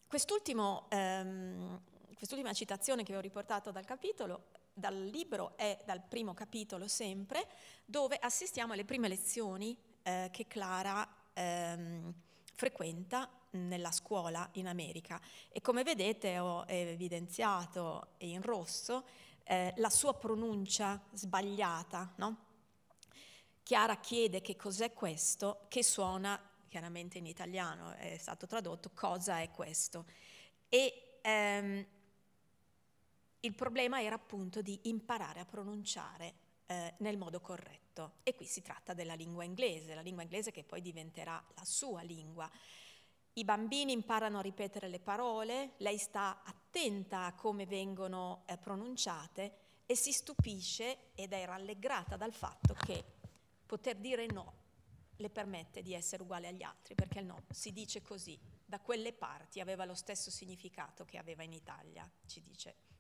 quest'ultimo, ehm, quest'ultima citazione che ho riportato dal capitolo dal libro e dal primo capitolo sempre, dove assistiamo alle prime lezioni eh, che Clara ehm, frequenta nella scuola in America e come vedete ho evidenziato in rosso eh, la sua pronuncia sbagliata. No? Chiara chiede che cos'è questo, che suona chiaramente in italiano, è stato tradotto cosa è questo. E ehm, il problema era appunto di imparare a pronunciare eh, nel modo corretto. E qui si tratta della lingua inglese, la lingua inglese che poi diventerà la sua lingua. I bambini imparano a ripetere le parole, lei sta attenta a come vengono eh, pronunciate e si stupisce ed è rallegrata dal fatto che poter dire no le permette di essere uguale agli altri, perché il no si dice così, da quelle parti aveva lo stesso significato che aveva in Italia, ci dice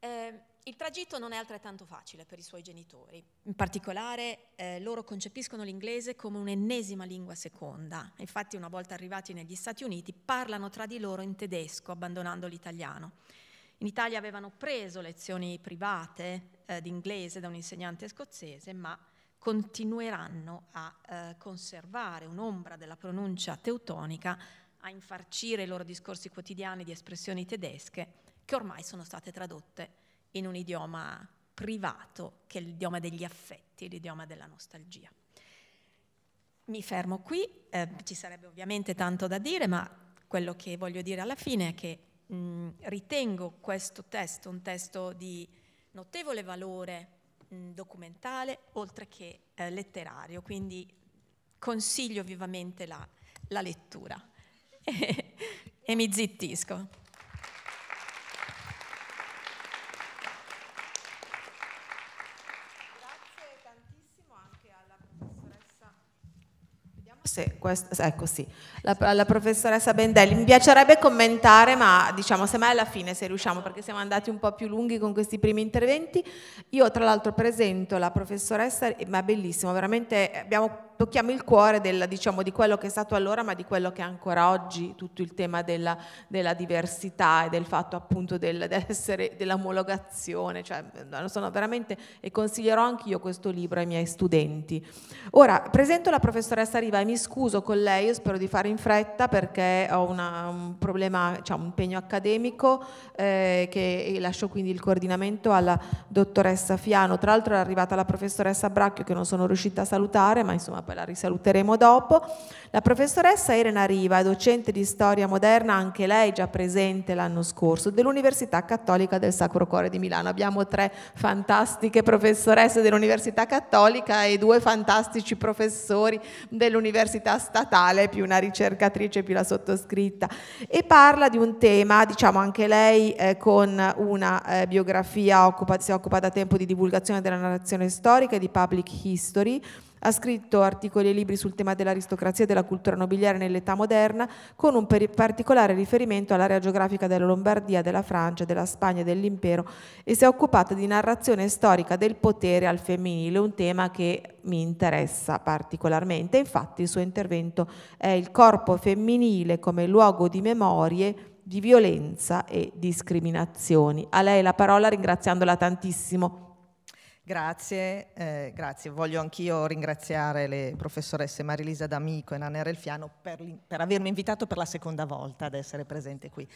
eh, il tragitto non è altrettanto facile per i suoi genitori. In particolare eh, loro concepiscono l'inglese come un'ennesima lingua seconda. Infatti una volta arrivati negli Stati Uniti parlano tra di loro in tedesco abbandonando l'italiano. In Italia avevano preso lezioni private eh, di da un insegnante scozzese, ma continueranno a eh, conservare un'ombra della pronuncia teutonica, a infarcire i loro discorsi quotidiani di espressioni tedesche che ormai sono state tradotte in un idioma privato, che è l'idioma degli affetti, l'idioma della nostalgia. Mi fermo qui, eh, ci sarebbe ovviamente tanto da dire, ma quello che voglio dire alla fine è che mh, mm, ritengo questo testo un testo di notevole valore mh, mm, documentale, oltre che eh, letterario, quindi consiglio vivamente la, la lettura e, e mi zittisco. Sì, questo, ecco sì, la, la, professoressa Bendelli. Mi piacerebbe commentare, ma diciamo semmai alla fine se riusciamo, perché siamo andati un po' più lunghi con questi primi interventi. Io tra l'altro presento la professoressa, ma bellissimo, veramente abbiamo tocchiamo il cuore del, diciamo, di quello che è stato allora, ma di quello che è ancora oggi, tutto il tema della, della diversità e del fatto appunto del, dell'essere, dell'omologazione, cioè, sono veramente, e consiglierò anch'io questo libro ai miei studenti. Ora, presento la professoressa Riva e mi scuso con lei, io spero di fare in fretta perché ho una, un problema, cioè un impegno accademico eh, che lascio quindi il coordinamento alla dottoressa Fiano, tra l'altro è arrivata la professoressa Bracchio che non sono riuscita a salutare, ma insomma poi la risaluteremo dopo. La professoressa Elena Riva, docente di storia moderna, anche lei già presente l'anno scorso, dell'Università Cattolica del Sacro Cuore di Milano. Abbiamo tre fantastiche professoresse dell'Università Cattolica e due fantastici professori dell'Università Statale, più una ricercatrice, più la sottoscritta. E parla di un tema, diciamo anche lei eh, con una eh, biografia, occupa, si occupa da tempo di divulgazione della narrazione storica e di public history ha scritto articoli e libri sul tema dell'aristocrazia e della cultura nobiliare nell'età moderna, con un particolare riferimento all'area geografica della Lombardia, della Francia, della Spagna e dell'impero, e si è occupata di narrazione storica del potere al femminile, un tema che mi interessa particolarmente. Infatti il suo intervento è il corpo femminile come luogo di memorie di violenza e discriminazioni. A lei la parola ringraziandola tantissimo Grazie, eh, grazie. Voglio anch'io ringraziare le professoresse Marilisa D'Amico e Nanera Relfiano per, per avermi invitato per la seconda volta ad essere presente qui.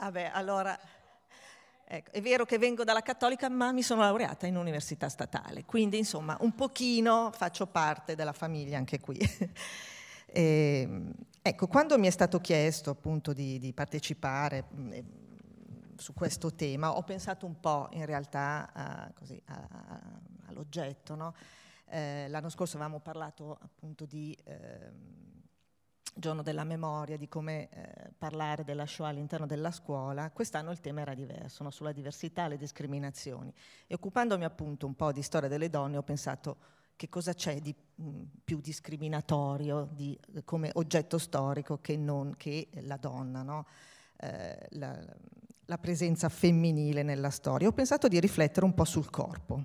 Vabbè, allora, ecco, è vero che vengo dalla cattolica, ma mi sono laureata in università statale, quindi insomma un pochino faccio parte della famiglia anche qui. E, ehm, ecco, quando mi è stato chiesto appunto di, di partecipare mm, mm, su questo tema, ho pensato un po' in realtà a, così, a, a, all'oggetto. No? Eh, l'anno scorso avevamo parlato appunto di eh, giorno della memoria, di come eh, parlare della Shoah all'interno della scuola. Quest'anno il tema era diverso, no? sulla diversità, le discriminazioni. E occupandomi appunto un po' di storia delle donne ho pensato che cosa c'è di mm, più discriminatorio di, eh, come oggetto storico che non che la donna, no? eh, la, la, presenza femminile nella storia. Ho pensato di riflettere un po' sul corpo.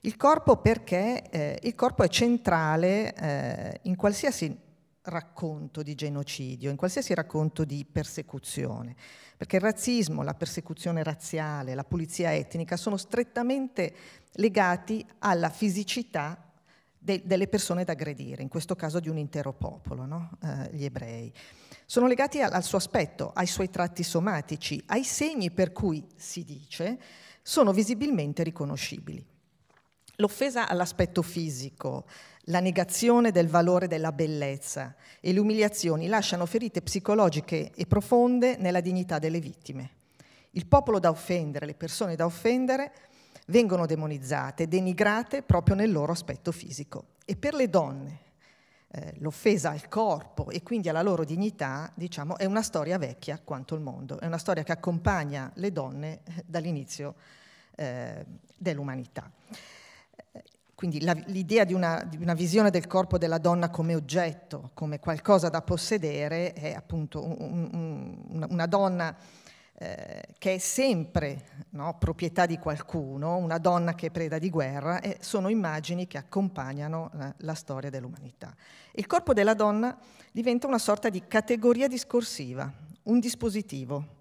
Il corpo perché eh, il corpo è centrale eh, in qualsiasi racconto di genocidio, in qualsiasi racconto di persecuzione, perché il razzismo, la persecuzione razziale, la pulizia etnica sono strettamente legati alla fisicità de, delle persone da aggredire, in questo caso di un intero popolo, no? eh, gli ebrei. Sono legati al, al suo aspetto, ai suoi tratti somatici, ai segni per cui, si dice, sono visibilmente riconoscibili. L'offesa all'aspetto fisico, la negazione del valore della bellezza e le umiliazioni lasciano ferite psicologiche e profonde nella dignità delle vittime. Il popolo da offendere, le persone da offendere, vengono demonizzate, denigrate proprio nel loro aspetto fisico. E per le donne eh, l'offesa al corpo e quindi alla loro dignità, diciamo, è una storia vecchia quanto il mondo, è una storia che accompagna le donne eh, dall'inizio eh, dell'umanità. Quindi la, l'idea di una, di una, visione del corpo della donna come oggetto, come qualcosa da possedere, è appunto un, un, una donna eh, che è sempre no, proprietà di qualcuno, una donna che è preda di guerra, e sono immagini che accompagnano la, eh, la storia dell'umanità. Il corpo della donna diventa una sorta di categoria discorsiva, un dispositivo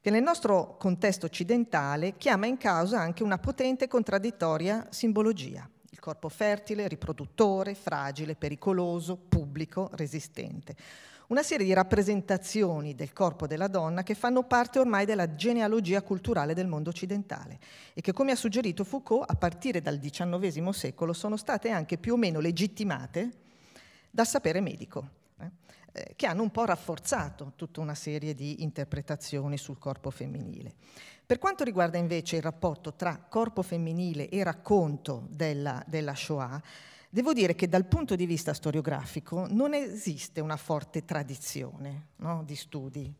che nel nostro contesto occidentale chiama in causa anche una potente e contraddittoria simbologia, il corpo fertile, riproduttore, fragile, pericoloso, pubblico, resistente una serie di rappresentazioni del corpo della donna che fanno parte ormai della genealogia culturale del mondo occidentale e che, come ha suggerito Foucault, a partire dal XIX secolo sono state anche più o meno legittimate dal sapere medico. Eh, eh, che hanno un po' rafforzato tutta una serie di interpretazioni sul corpo femminile. Per quanto riguarda invece il rapporto tra corpo femminile e racconto della, della Shoah, Devo dire che dal punto di vista storiografico non esiste una forte tradizione no, di studi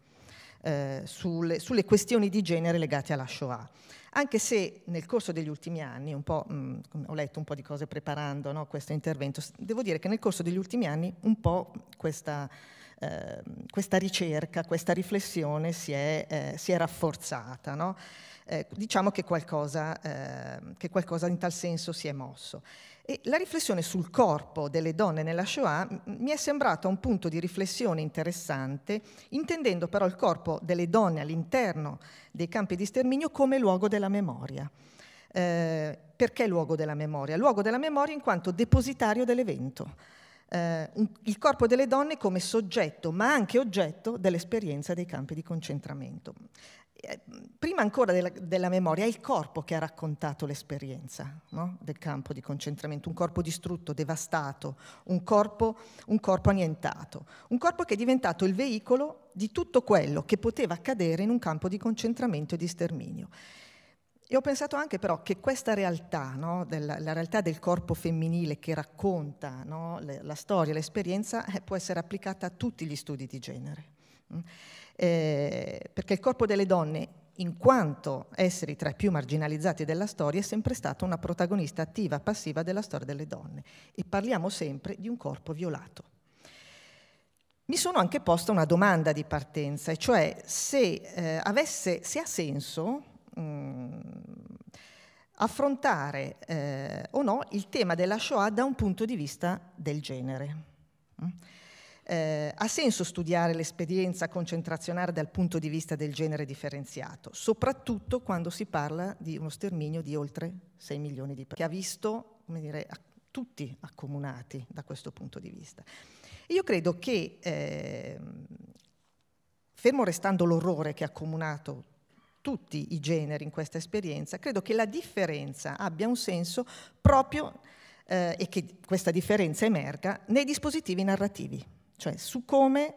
eh, sulle, sulle, questioni di genere legate alla Shoah. Anche se nel corso degli ultimi anni, un mh, mm, ho letto un po' di cose preparando no, questo intervento, devo dire che nel corso degli ultimi anni un po' questa, eh, questa ricerca, questa riflessione si è, eh, si è rafforzata. No? Eh, diciamo che qualcosa, eh, che qualcosa in tal senso si è mosso. E la riflessione sul corpo delle donne nella Shoah mi è sembrata un punto di riflessione interessante, intendendo però il corpo delle donne all'interno dei campi di sterminio come luogo della memoria. Eh, perché luogo della memoria? Luogo della memoria in quanto depositario dell'evento. Eh, il corpo delle donne come soggetto, ma anche oggetto dell'esperienza dei campi di concentramento. Eh, prima ancora della, della, memoria, è il corpo che ha raccontato l'esperienza no? del campo di concentramento, un corpo distrutto, devastato, un corpo, un corpo annientato, un corpo che è diventato il veicolo di tutto quello che poteva accadere in un campo di concentramento e di sterminio. E ho pensato anche però che questa realtà, no, della, la realtà del corpo femminile che racconta no, le, la storia, l'esperienza, eh, può essere applicata a tutti gli studi di genere. Mm. Eh, perché il corpo delle donne, in quanto esseri tra i più marginalizzati della storia, è sempre stato una protagonista attiva, passiva della storia delle donne e parliamo sempre di un corpo violato. Mi sono anche posta una domanda di partenza, e cioè se, eh, avesse, se ha senso mh, mm, affrontare eh, o no il tema della Shoah da un punto di vista del genere. Mm? Eh, ha senso studiare l'esperienza concentrazionale dal punto di vista del genere differenziato, soprattutto quando si parla di uno sterminio di oltre 6 milioni di persone, che ha visto dire, tutti accomunati da questo punto di vista. Io credo che, eh, fermo restando l'orrore che ha accomunato tutti i generi in questa esperienza, credo che la differenza abbia un senso proprio eh, e che questa differenza emerga nei dispositivi narrativi cioè su come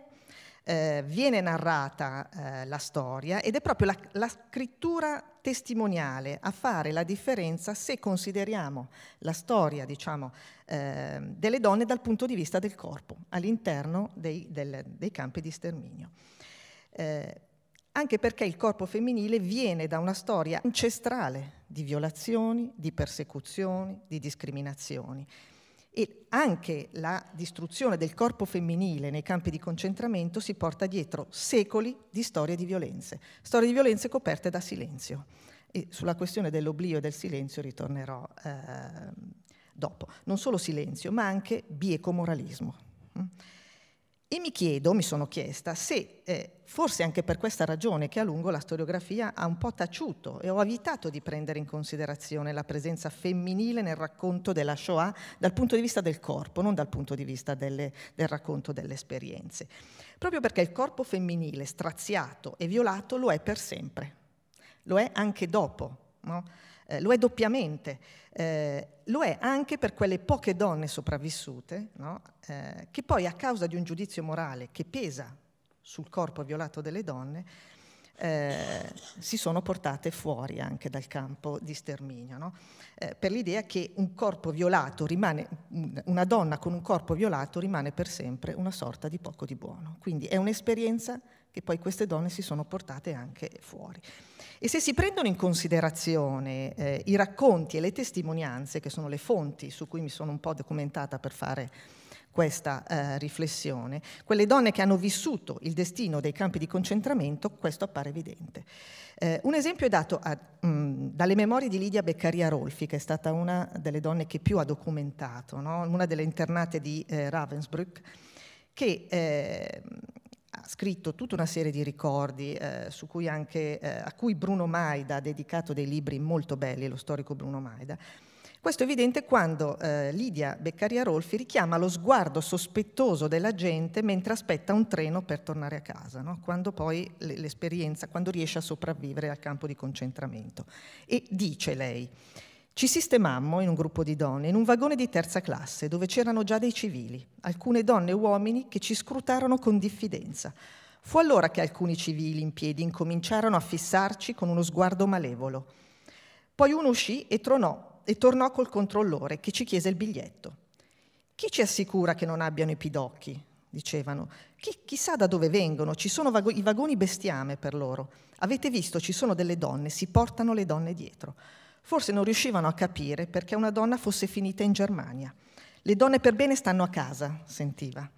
eh, viene narrata eh, la storia ed è proprio la, la, scrittura testimoniale a fare la differenza se consideriamo la storia, diciamo, eh, delle donne dal punto di vista del corpo all'interno dei, del, dei campi di sterminio. Eh, anche perché il corpo femminile viene da una storia ancestrale di violazioni, di persecuzioni, di discriminazioni e anche la distruzione del corpo femminile nei campi di concentramento si porta dietro secoli di storie di violenze, storie di violenze coperte da silenzio. E sulla questione dell'oblio e del silenzio ritornerò eh, dopo. Non solo silenzio, ma anche bieco moralismo. E mi chiedo, mi sono chiesta, se eh, forse anche per questa ragione che a lungo la storiografia ha un po' taciuto e ho evitato di prendere in considerazione la presenza femminile nel racconto della Shoah dal punto di vista del corpo, non dal punto di vista delle, del racconto delle esperienze. Proprio perché il corpo femminile straziato e violato lo è per sempre, lo è anche dopo. No? eh, lo è doppiamente, eh, lo è anche per quelle poche donne sopravvissute no? eh, che poi a causa di un giudizio morale che pesa sul corpo violato delle donne eh, si sono portate fuori anche dal campo di sterminio, no? Eh, per l'idea che un corpo violato rimane, una donna con un corpo violato rimane per sempre una sorta di poco di buono. Quindi è un'esperienza che poi queste donne si sono portate anche fuori. E se si prendono in considerazione eh, i racconti e le testimonianze, che sono le fonti su cui mi sono un po' documentata per fare questa eh, riflessione, quelle donne che hanno vissuto il destino dei campi di concentramento, questo appare evidente. Eh, un esempio è dato a, mh, mm, dalle memorie di Lidia Beccaria Rolfi, che è stata una delle donne che più ha documentato, no? una delle internate di eh, Ravensbrück, che eh, scritto tutta una serie di ricordi eh, cui anche, eh, a cui Bruno Maida ha dedicato dei libri molto belli, lo storico Bruno Maida. Questo è evidente quando eh, Lidia Beccaria Rolfi richiama lo sguardo sospettoso della gente mentre aspetta un treno per tornare a casa, no? quando poi l'esperienza, quando riesce a sopravvivere al campo di concentramento. E dice lei, ci sistemammo in un gruppo di donne in un vagone di terza classe dove c'erano già dei civili, alcune donne e uomini che ci scrutarono con diffidenza. Fu allora che alcuni civili in piedi incominciarono a fissarci con uno sguardo malevolo. Poi uno uscì e tronò e tornò col controllore che ci chiese il biglietto. Chi ci assicura che non abbiano i pidocchi? dicevano. Chi, chissà da dove vengono, ci sono vag- i vagoni bestiame per loro. Avete visto, ci sono delle donne, si portano le donne dietro. Forse non riuscivano a capire perché una donna fosse finita in Germania. Le donne per bene stanno a casa, sentiva.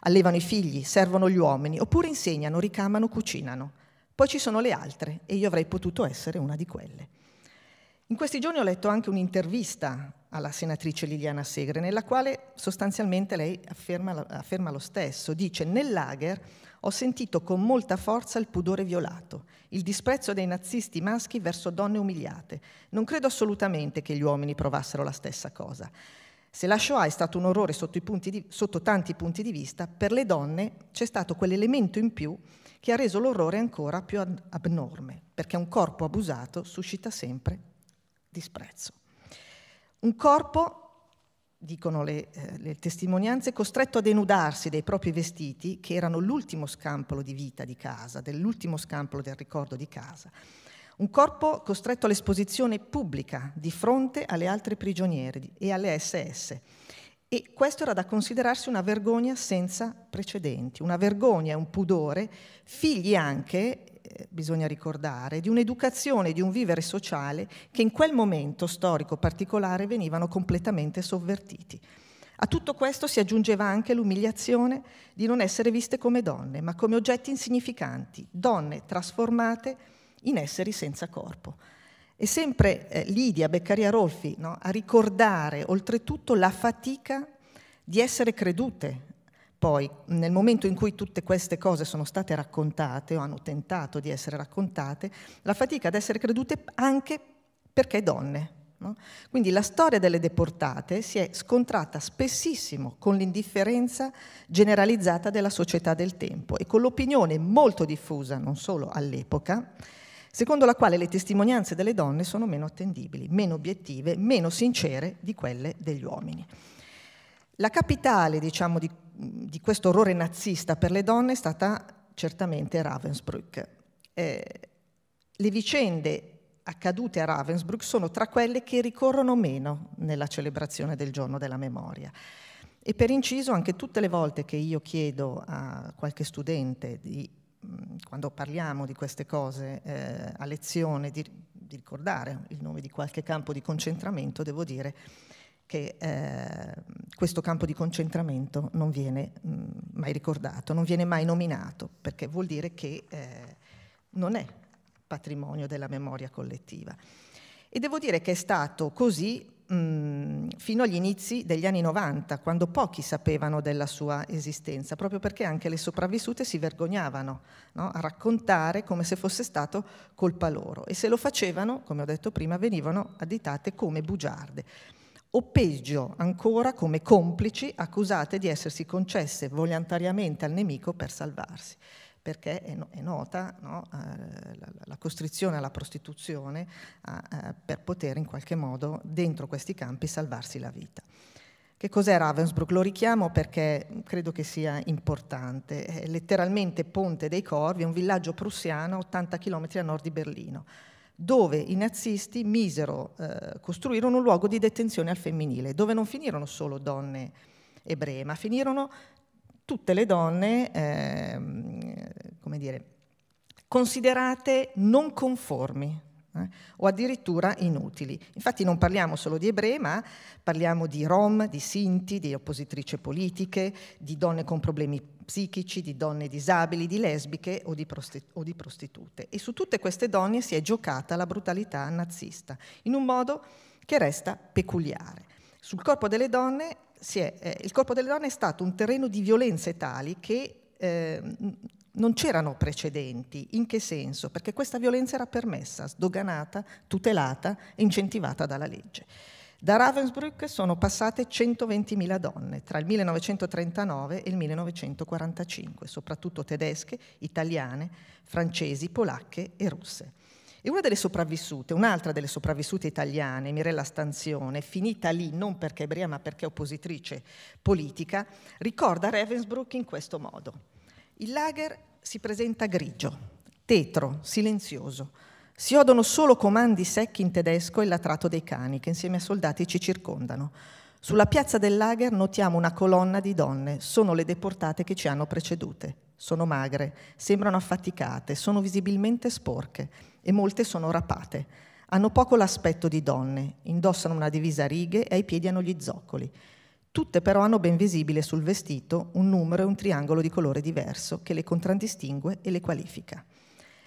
Allevano i figli, servono gli uomini, oppure insegnano, ricamano, cucinano. Poi ci sono le altre e io avrei potuto essere una di quelle. In questi giorni ho letto anche un'intervista alla senatrice Liliana Segre, nella quale sostanzialmente lei afferma, afferma lo stesso. Dice, nel lager ho sentito con molta forza il pudore violato, il disprezzo dei nazisti maschi verso donne umiliate. Non credo assolutamente che gli uomini provassero la stessa cosa. Se la Shoah è stato un orrore sotto, di, sotto tanti punti di vista, per le donne c'è stato quell'elemento in più che ha reso l'orrore ancora più abnorme, perché un corpo abusato suscita sempre disprezzo. Un corpo dicono le, eh, le, testimonianze, costretto a denudarsi dei propri vestiti, che erano l'ultimo scampolo di vita di casa, dell'ultimo scampolo del ricordo di casa. Un corpo costretto all'esposizione pubblica di fronte alle altre prigioniere e alle SS. E questo era da considerarsi una vergogna senza precedenti, una vergogna e un pudore, figli anche eh, bisogna ricordare, di un'educazione, di un vivere sociale che in quel momento storico particolare venivano completamente sovvertiti. A tutto questo si aggiungeva anche l'umiliazione di non essere viste come donne, ma come oggetti insignificanti, donne trasformate in esseri senza corpo. E sempre eh, Lidia Beccaria Rolfi no, a ricordare oltretutto la fatica di essere credute poi, nel momento in cui tutte queste cose sono state raccontate o hanno tentato di essere raccontate, la fatica ad essere credute anche perché donne. No? Quindi la storia delle deportate si è scontrata spessissimo con l'indifferenza generalizzata della società del tempo e con l'opinione molto diffusa, non solo all'epoca, secondo la quale le testimonianze delle donne sono meno attendibili, meno obiettive, meno sincere di quelle degli uomini. La capitale diciamo, di di questo orrore nazista per le donne è stata certamente Ravensbrück. Eh, le vicende accadute a Ravensbrück sono tra quelle che ricorrono meno nella celebrazione del giorno della memoria. E per inciso, anche tutte le volte che io chiedo a qualche studente, di, quando parliamo di queste cose eh, a lezione, di, di ricordare il nome di qualche campo di concentramento, devo dire che eh, questo campo di concentramento non viene mh, mm, mai ricordato, non viene mai nominato, perché vuol dire che eh, non è patrimonio della memoria collettiva. E devo dire che è stato così mh, mm, fino agli inizi degli anni 90, quando pochi sapevano della sua esistenza, proprio perché anche le sopravvissute si vergognavano no? a raccontare come se fosse stato colpa loro. E se lo facevano, come ho detto prima, venivano additate come bugiarde o peggio ancora come complici accusate di essersi concesse volontariamente al nemico per salvarsi, perché è, no, è nota no, eh, la, la, costrizione alla prostituzione eh, per poter in qualche modo dentro questi campi salvarsi la vita. Che cos'è Ravensbrück? Lo richiamo perché credo che sia importante. È letteralmente Ponte dei Corvi, è un villaggio prussiano a 80 km a nord di Berlino dove i nazisti misero, eh, costruirono un luogo di detenzione al femminile, dove non finirono solo donne ebree, ma finirono tutte le donne, eh, come dire, considerate non conformi, eh, o addirittura inutili. Infatti non parliamo solo di ebrei, ma parliamo di rom, di sinti, di oppositrici politiche, di donne con problemi psichici, di donne disabili, di lesbiche o di, o di prostitute. E su tutte queste donne si è giocata la brutalità nazista, in un modo che resta peculiare. Sul corpo delle donne è, eh, il corpo delle donne è stato un terreno di violenze tali che eh, non c'erano precedenti. In che senso? Perché questa violenza era permessa, sdoganata, tutelata e incentivata dalla legge. Da Ravensbrück sono passate 120.000 donne tra il 1939 e il 1945, soprattutto tedesche, italiane, francesi, polacche e russe. E una delle sopravvissute, un'altra delle sopravvissute italiane, Mirella Stanzione, finita lì non perché ebrea ma perché oppositrice politica, ricorda Ravensbrück in questo modo. Il lager si presenta grigio, tetro, silenzioso, si odono solo comandi secchi in tedesco e il latrato dei cani che insieme a soldati ci circondano. Sulla piazza del lager notiamo una colonna di donne, sono le deportate che ci hanno precedute. Sono magre, sembrano affaticate, sono visibilmente sporche e molte sono rapate. Hanno poco l'aspetto di donne, indossano una divisa a righe e ai piedi hanno gli zoccoli. Tutte però hanno ben visibile sul vestito un numero e un triangolo di colore diverso che le contraddistingue e le qualifica.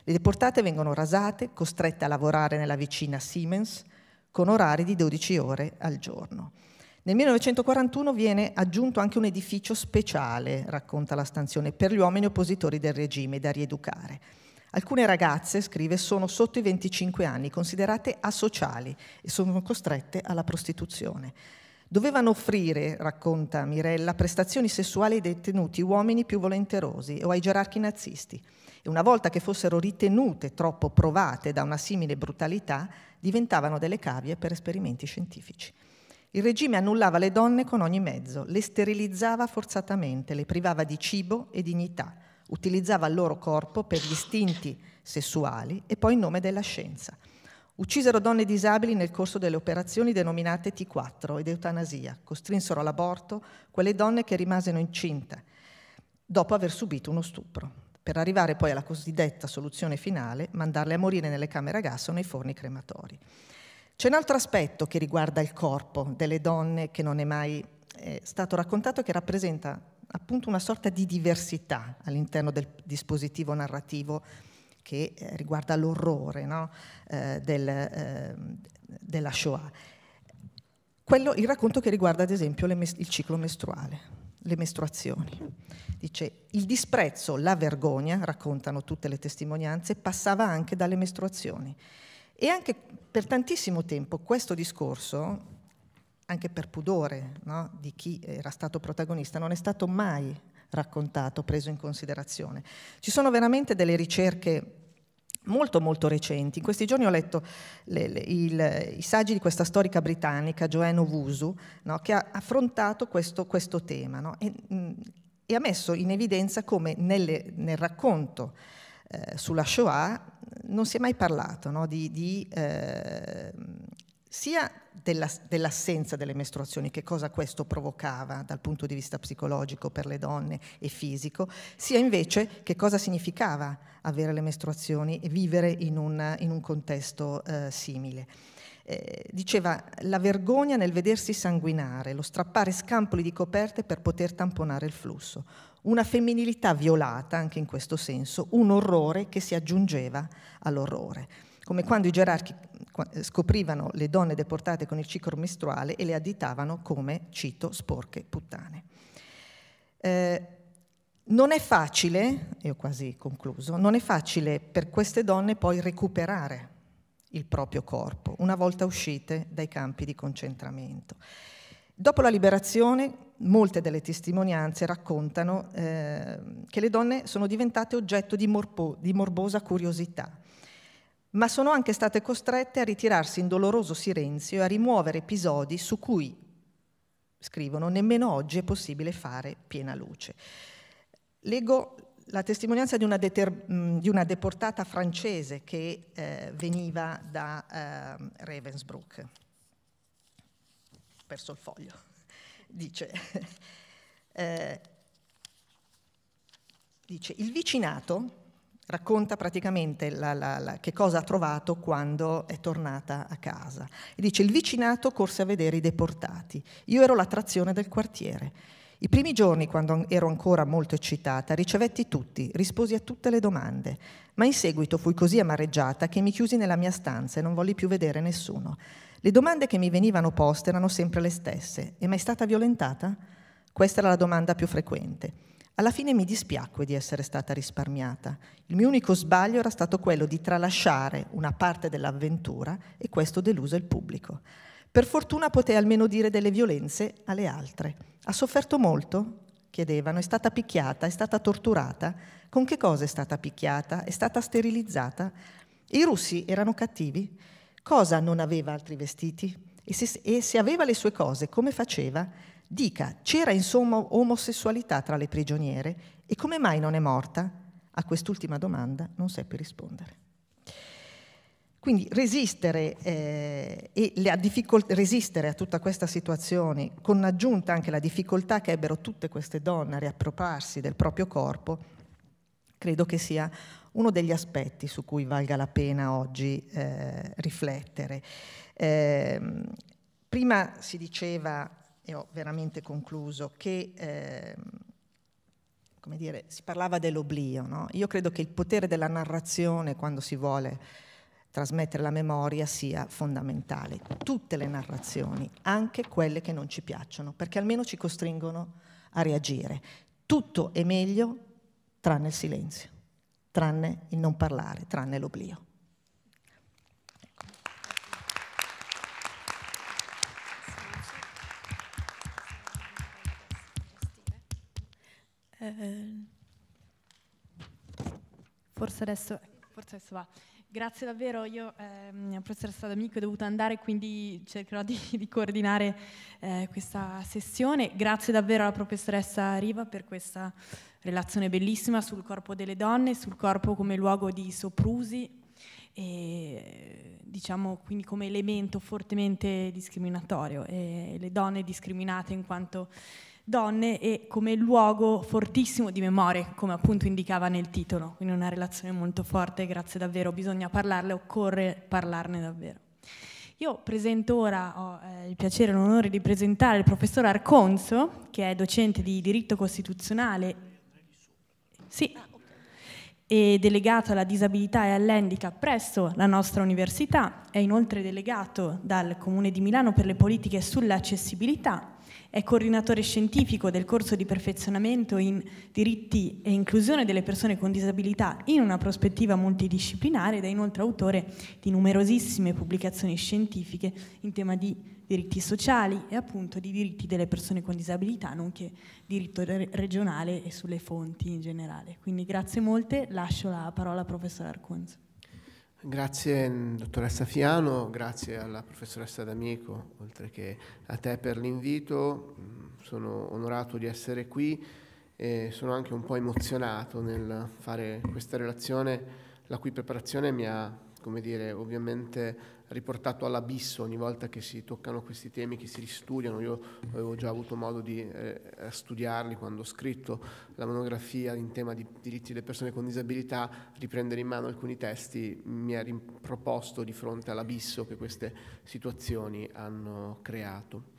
Le deportate vengono rasate, costrette a lavorare nella vicina Siemens, con orari di 12 ore al giorno. Nel 1941 viene aggiunto anche un edificio speciale, racconta la stanzione, per gli uomini oppositori del regime da rieducare. Alcune ragazze, scrive, sono sotto i 25 anni, considerate asociali e sono costrette alla prostituzione. Dovevano offrire, racconta Mirella, prestazioni sessuali ai detenuti uomini più volenterosi o ai gerarchi nazisti e una volta che fossero ritenute troppo provate da una simile brutalità, diventavano delle cavie per esperimenti scientifici. Il regime annullava le donne con ogni mezzo, le sterilizzava forzatamente, le privava di cibo e dignità, utilizzava il loro corpo per gli istinti sessuali e poi in nome della scienza. Uccisero donne disabili nel corso delle operazioni denominate T4 ed eutanasia, costrinsero all'aborto quelle donne che rimasero incinte dopo aver subito uno stupro per arrivare poi alla cosiddetta soluzione finale, mandarle a morire nelle camere a gas o nei forni crematori. C'è un altro aspetto che riguarda il corpo delle donne che non è mai eh, stato raccontato che rappresenta appunto una sorta di diversità all'interno del dispositivo narrativo che eh, riguarda l'orrore no? eh, del, ehm, della Shoah. Quello, il racconto che riguarda ad esempio mes- il ciclo mestruale le mestruazioni. Dice, il disprezzo, la vergogna, raccontano tutte le testimonianze, passava anche dalle mestruazioni. E anche per tantissimo tempo questo discorso, anche per pudore no, di chi era stato protagonista, non è stato mai raccontato, preso in considerazione. Ci sono veramente delle ricerche molto molto recenti. In questi giorni ho letto le, le, il, i saggi di questa storica britannica, Joanne Owusu, no, che ha affrontato questo, questo tema no, e, mh, mm, e, ha messo in evidenza come nelle, nel racconto eh, sulla Shoah non si è mai parlato no, di, di eh, sia della, dell'assenza delle mestruazioni, che cosa questo provocava dal punto di vista psicologico per le donne e fisico, sia invece che cosa significava avere le mestruazioni e vivere in un, in un contesto eh, simile. Eh, diceva la vergogna nel vedersi sanguinare, lo strappare scampoli di coperte per poter tamponare il flusso, una femminilità violata anche in questo senso, un orrore che si aggiungeva all'orrore, come quando i gerarchi eh, scoprivano le donne deportate con il ciclo mestruale e le additavano come, cito, sporche puttane. Eh, non è facile, e ho quasi concluso, non è facile per queste donne poi recuperare il proprio corpo una volta uscite dai campi di concentramento. Dopo la liberazione, molte delle testimonianze raccontano eh, che le donne sono diventate oggetto di, morbo, di morbosa curiosità ma sono anche state costrette a ritirarsi in doloroso silenzio e a rimuovere episodi su cui, scrivono, nemmeno oggi è possibile fare piena luce. Leggo la testimonianza di una, deter- mm, di una deportata francese che eh, veniva da eh, Ravensbrück. Ho perso il foglio. Dice, eh, dice, il vicinato racconta praticamente la, la, la, che cosa ha trovato quando è tornata a casa. E dice, il vicinato corse a vedere i deportati, io ero l'attrazione del quartiere. I primi giorni, quando ero ancora molto eccitata, ricevetti tutti, risposi a tutte le domande, ma in seguito fui così amareggiata che mi chiusi nella mia stanza e non volli più vedere nessuno. Le domande che mi venivano poste erano sempre le stesse. È mai stata violentata? Questa era la domanda più frequente. Alla fine mi dispiacque di essere stata risparmiata. Il mio unico sbaglio era stato quello di tralasciare una parte dell'avventura e questo deluse il pubblico. Per fortuna potei almeno dire delle violenze alle altre. Ha sofferto molto? chiedevano. È stata picchiata? È stata torturata? Con che cosa è stata picchiata? È stata sterilizzata? I russi erano cattivi? Cosa non aveva altri vestiti? E se, e se aveva le sue cose, come faceva? dica c'era insomma omosessualità tra le prigioniere e come mai non è morta? A quest'ultima domanda non seppe rispondere. Quindi resistere, eh, resistere, a tutta questa situazione, con aggiunta anche la difficoltà che ebbero tutte queste donne a riappropriarsi del proprio corpo, credo che sia uno degli aspetti su cui valga la pena oggi eh, riflettere. Eh, prima si diceva e ho veramente concluso, che eh, come dire, si parlava dell'oblio. No? Io credo che il potere della narrazione, quando si vuole trasmettere la memoria, sia fondamentale. Tutte le narrazioni, anche quelle che non ci piacciono, perché almeno ci costringono a reagire. Tutto è meglio tranne il silenzio, tranne il non parlare, tranne l'oblio. Eh, forse, adesso, forse adesso va. Grazie davvero, io ehm, professor Sadamico è dovuto andare, quindi cercherò di, di coordinare eh, questa sessione. Grazie davvero alla professoressa Riva per questa relazione bellissima sul corpo delle donne, sul corpo come luogo di soprusi e diciamo quindi come elemento fortemente discriminatorio e le donne discriminate in quanto donne e come luogo fortissimo di memoria, come appunto indicava nel titolo, quindi una relazione molto forte, grazie davvero, bisogna parlarle, occorre parlarne davvero. Io presento ora, ho eh, il piacere e l'onore di presentare il professor Arconzo, che è docente di diritto costituzionale sì, e delegato alla disabilità e all'handicap presso la nostra università, è inoltre delegato dal Comune di Milano per le politiche sull'accessibilità è coordinatore scientifico del corso di perfezionamento in diritti e inclusione delle persone con disabilità in una prospettiva multidisciplinare ed è inoltre autore di numerosissime pubblicazioni scientifiche in tema di diritti sociali e appunto di diritti delle persone con disabilità, nonché diritto re regionale e sulle fonti in generale. Quindi grazie molte, lascio la parola al professor Arconzo. Grazie mm, dottoressa Fiano, grazie alla professoressa D'Amico, oltre che a te per l'invito. Mm, sono onorato di essere qui e sono anche un po' emozionato nel fare questa relazione, la cui preparazione mi ha, come dire, ovviamente riportato all'abisso ogni volta che si toccano questi temi, che si ristudiano. Io avevo già avuto modo di eh, studiarli quando ho scritto la monografia in tema di diritti delle persone con disabilità, riprendere in mano alcuni testi mi ha riproposto di fronte all'abisso che queste situazioni hanno creato.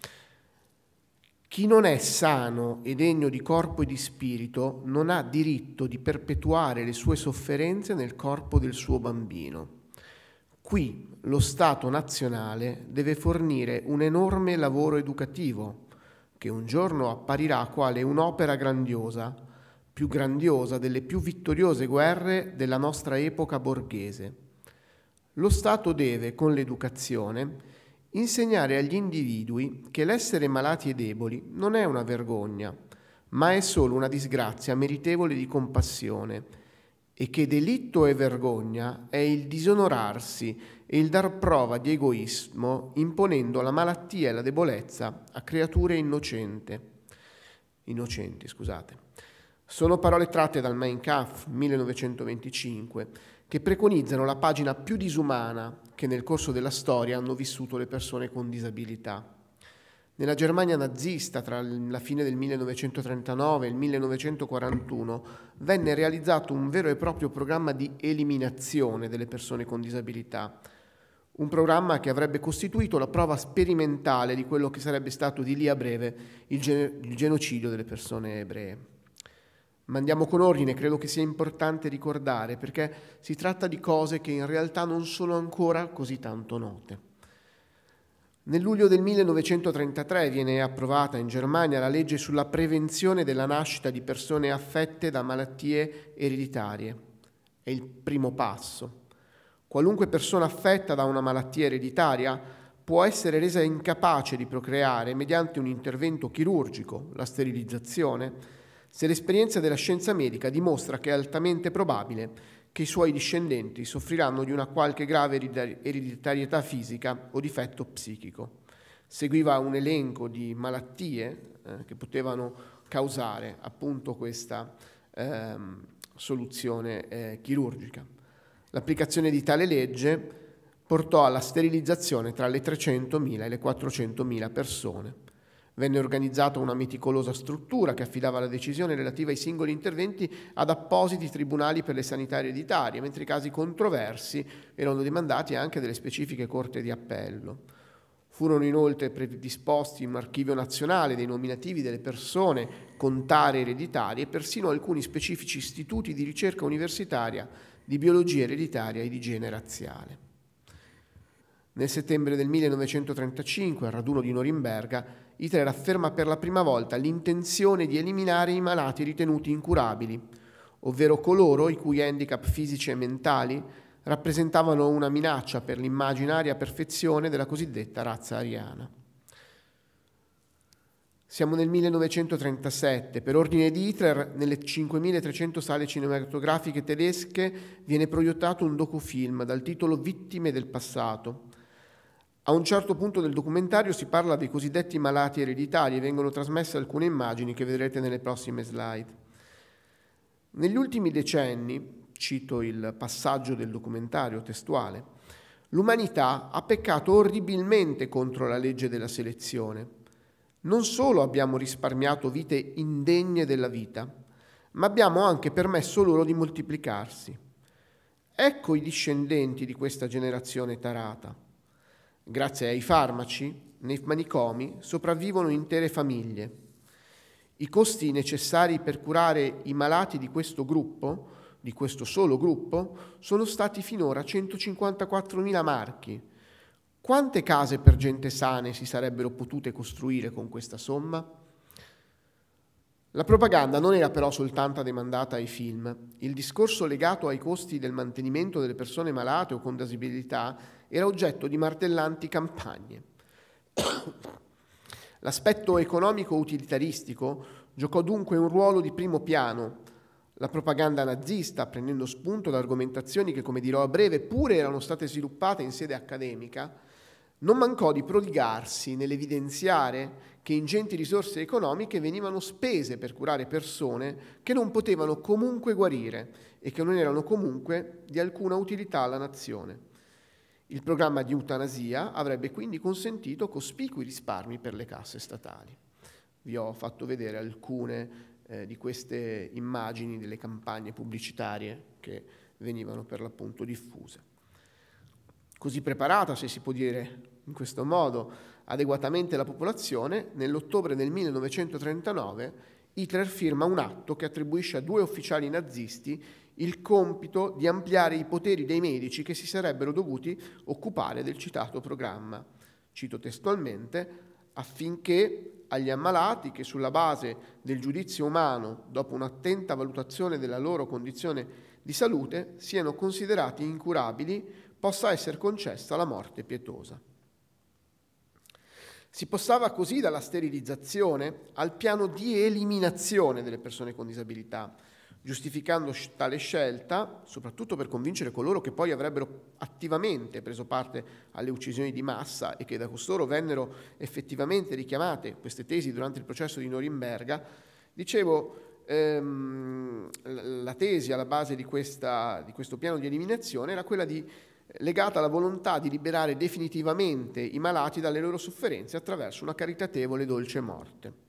Chi non è sano e degno di corpo e di spirito non ha diritto di perpetuare le sue sofferenze nel corpo del suo bambino. Qui lo Stato nazionale deve fornire un enorme lavoro educativo che un giorno apparirà quale un'opera grandiosa, più grandiosa delle più vittoriose guerre della nostra epoca borghese. Lo Stato deve, con l'educazione, insegnare agli individui che l'essere malati e deboli non è una vergogna, ma è solo una disgrazia meritevole di compassione e che delitto e vergogna è il disonorarsi e il dar prova di egoismo imponendo la malattia e la debolezza a creature innocente, innocenti. Scusate. Sono parole tratte dal Mein Kampf 1925 che preconizzano la pagina più disumana che nel corso della storia hanno vissuto le persone con disabilità. Nella Germania nazista, tra la fine del 1939 e il 1941, venne realizzato un vero e proprio programma di eliminazione delle persone con disabilità, un programma che avrebbe costituito la prova sperimentale di quello che sarebbe stato di lì a breve il, gen- il genocidio delle persone ebree. Ma andiamo con ordine, credo che sia importante ricordare, perché si tratta di cose che in realtà non sono ancora così tanto note. Nel luglio del 1933 viene approvata in Germania la legge sulla prevenzione della nascita di persone affette da malattie ereditarie. È il primo passo. Qualunque persona affetta da una malattia ereditaria può essere resa incapace di procreare mediante un intervento chirurgico, la sterilizzazione, se l'esperienza della scienza medica dimostra che è altamente probabile che i suoi discendenti soffriranno di una qualche grave ereditarietà fisica o difetto psichico. Seguiva un elenco di malattie eh, che potevano causare appunto questa ehm, soluzione eh, chirurgica. L'applicazione di tale legge portò alla sterilizzazione tra le 300.000 e le 400.000 persone. Venne organizzata una meticolosa struttura che affidava la decisione relativa ai singoli interventi ad appositi tribunali per le sanità ereditarie, mentre i casi controversi erano demandati anche delle specifiche corte di appello. Furono inoltre predisposti un archivio nazionale dei nominativi delle persone con tare ereditarie e persino alcuni specifici istituti di ricerca universitaria di biologia ereditaria e di igiene razziale. Nel settembre del 1935, al raduno di Norimberga, Hitler afferma per la prima volta l'intenzione di eliminare i malati ritenuti incurabili, ovvero coloro i cui handicap fisici e mentali rappresentavano una minaccia per l'immaginaria perfezione della cosiddetta razza ariana. Siamo nel 1937. Per ordine di Hitler, nelle 5300 sale cinematografiche tedesche viene proiettato un docufilm dal titolo Vittime del passato. A un certo punto del documentario si parla dei cosiddetti malati ereditari e vengono trasmesse alcune immagini che vedrete nelle prossime slide. Negli ultimi decenni, cito il passaggio del documentario testuale, l'umanità ha peccato orribilmente contro la legge della selezione non solo abbiamo risparmiato vite indegne della vita, ma abbiamo anche permesso loro di moltiplicarsi. Ecco i discendenti di questa generazione tarata. Grazie ai farmaci, nei manicomi sopravvivono intere famiglie. I costi necessari per curare i malati di questo gruppo, di questo solo gruppo, sono stati finora 154.000 marchi, quante case per gente sane si sarebbero potute costruire con questa somma? La propaganda non era però soltanto demandata ai film. Il discorso legato ai costi del mantenimento delle persone malate o con disabilità era oggetto di martellanti campagne. L'aspetto economico-utilitaristico giocò dunque un ruolo di primo piano. La propaganda nazista, prendendo spunto da argomentazioni che, come dirò a breve, pure erano state sviluppate in sede accademica, non mancò di prodigarsi nell'evidenziare che ingenti risorse economiche venivano spese per curare persone che non potevano comunque guarire e che non erano comunque di alcuna utilità alla nazione. Il programma di eutanasia avrebbe quindi consentito cospicui risparmi per le casse statali. Vi ho fatto vedere alcune eh, di queste immagini delle campagne pubblicitarie che venivano per l'appunto diffuse così preparata, se si può dire in questo modo, adeguatamente la popolazione, nell'ottobre del 1939 Hitler firma un atto che attribuisce a due ufficiali nazisti il compito di ampliare i poteri dei medici che si sarebbero dovuti occupare del citato programma. Cito testualmente, affinché agli ammalati che sulla base del giudizio umano, dopo un'attenta valutazione della loro condizione di salute siano considerati incurabili possa essere concessa la morte pietosa. Si passava così dalla sterilizzazione al piano di eliminazione delle persone con disabilità, giustificando tale scelta soprattutto per convincere coloro che poi avrebbero attivamente preso parte alle uccisioni di massa e che da costoro vennero effettivamente richiamate queste tesi durante il processo di Norimberga, dicevo ehm, la tesi alla base di, questa, di questo piano di eliminazione era quella di legata alla volontà di liberare definitivamente i malati dalle loro sofferenze attraverso una caritatevole e dolce morte.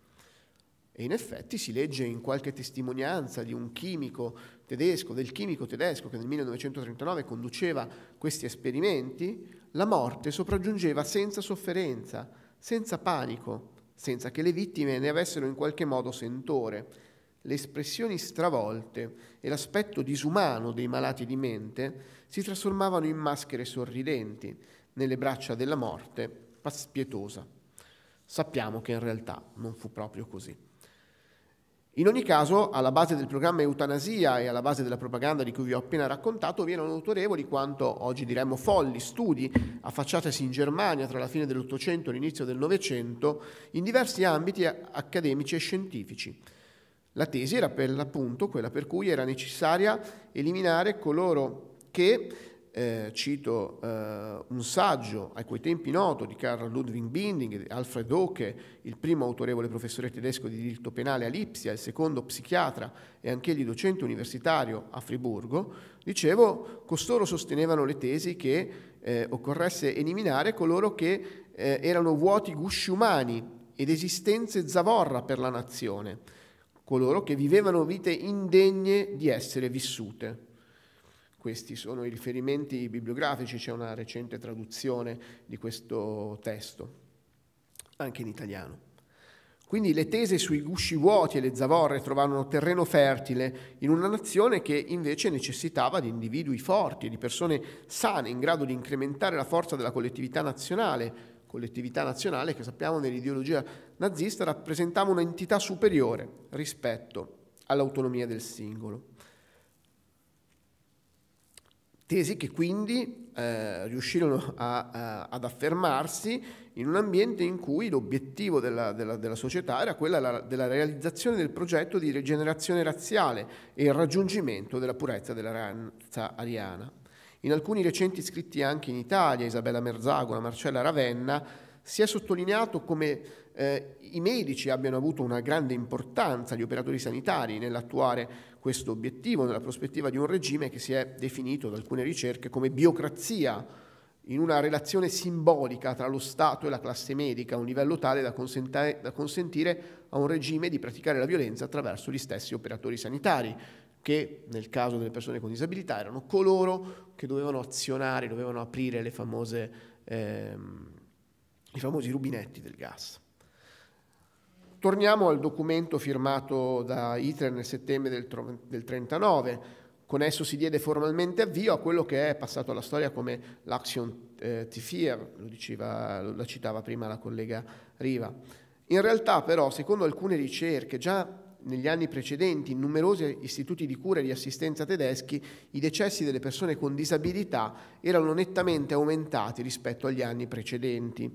E in effetti si legge in qualche testimonianza di un chimico tedesco, del chimico tedesco che nel 1939 conduceva questi esperimenti, la morte sopraggiungeva senza sofferenza, senza panico, senza che le vittime ne avessero in qualche modo sentore le espressioni stravolte e l'aspetto disumano dei malati di mente si trasformavano in maschere sorridenti nelle braccia della morte spietosa. Sappiamo che in realtà non fu proprio così. In ogni caso, alla base del programma Eutanasia e alla base della propaganda di cui vi ho appena raccontato, vi erano autorevoli quanto oggi diremmo folli studi affacciatesi in Germania tra la fine dell'Ottocento e l'inizio del Novecento in diversi ambiti accademici e scientifici la tesi era per l'appunto quella per cui era necessaria eliminare coloro che, eh, cito eh, un saggio a quei tempi noto di Carl Ludwig Binding Alfred Hocke, il primo autorevole professore tedesco di diritto penale a Lipsia, il secondo psichiatra e anch'egli docente universitario a Friburgo, dicevo, costoro sostenevano le tesi che eh, occorresse eliminare coloro che eh, erano vuoti gusci umani ed esistenze zavorra per la nazione coloro che vivevano vite indegne di essere vissute. Questi sono i riferimenti bibliografici, c'è una recente traduzione di questo testo, anche in italiano. Quindi le tese sui gusci vuoti e le zavorre trovarono terreno fertile in una nazione che invece necessitava di individui forti, e di persone sane, in grado di incrementare la forza della collettività nazionale, collettività nazionale che sappiamo nell'ideologia nazista rappresentava un'entità superiore rispetto all'autonomia del singolo. Tesi che quindi eh, riuscirono a, a, ad affermarsi in un ambiente in cui l'obiettivo della, della, della società era quella della, della realizzazione del progetto di rigenerazione razziale e il raggiungimento della purezza della razza ariana. In alcuni recenti scritti anche in Italia, Isabella Merzagola, Marcella Ravenna, si è sottolineato come eh, i medici abbiano avuto una grande importanza, gli operatori sanitari, nell'attuare questo obiettivo, nella prospettiva di un regime che si è definito da alcune ricerche come biocrazia, in una relazione simbolica tra lo Stato e la classe medica, a un livello tale da, da consentire a un regime di praticare la violenza attraverso gli stessi operatori sanitari, che nel caso delle persone con disabilità erano coloro che dovevano azionare, dovevano aprire famose, ehm, i famosi rubinetti del gas. Torniamo al documento firmato da ITRE nel settembre del 1939. Con esso si diede formalmente avvio a quello che è passato alla storia come l'Action eh, Tifier, lo diceva, la citava prima la collega Riva. In realtà però, secondo alcune ricerche, già negli anni precedenti in numerosi istituti di cura e di assistenza tedeschi i decessi delle persone con disabilità erano nettamente aumentati rispetto agli anni precedenti.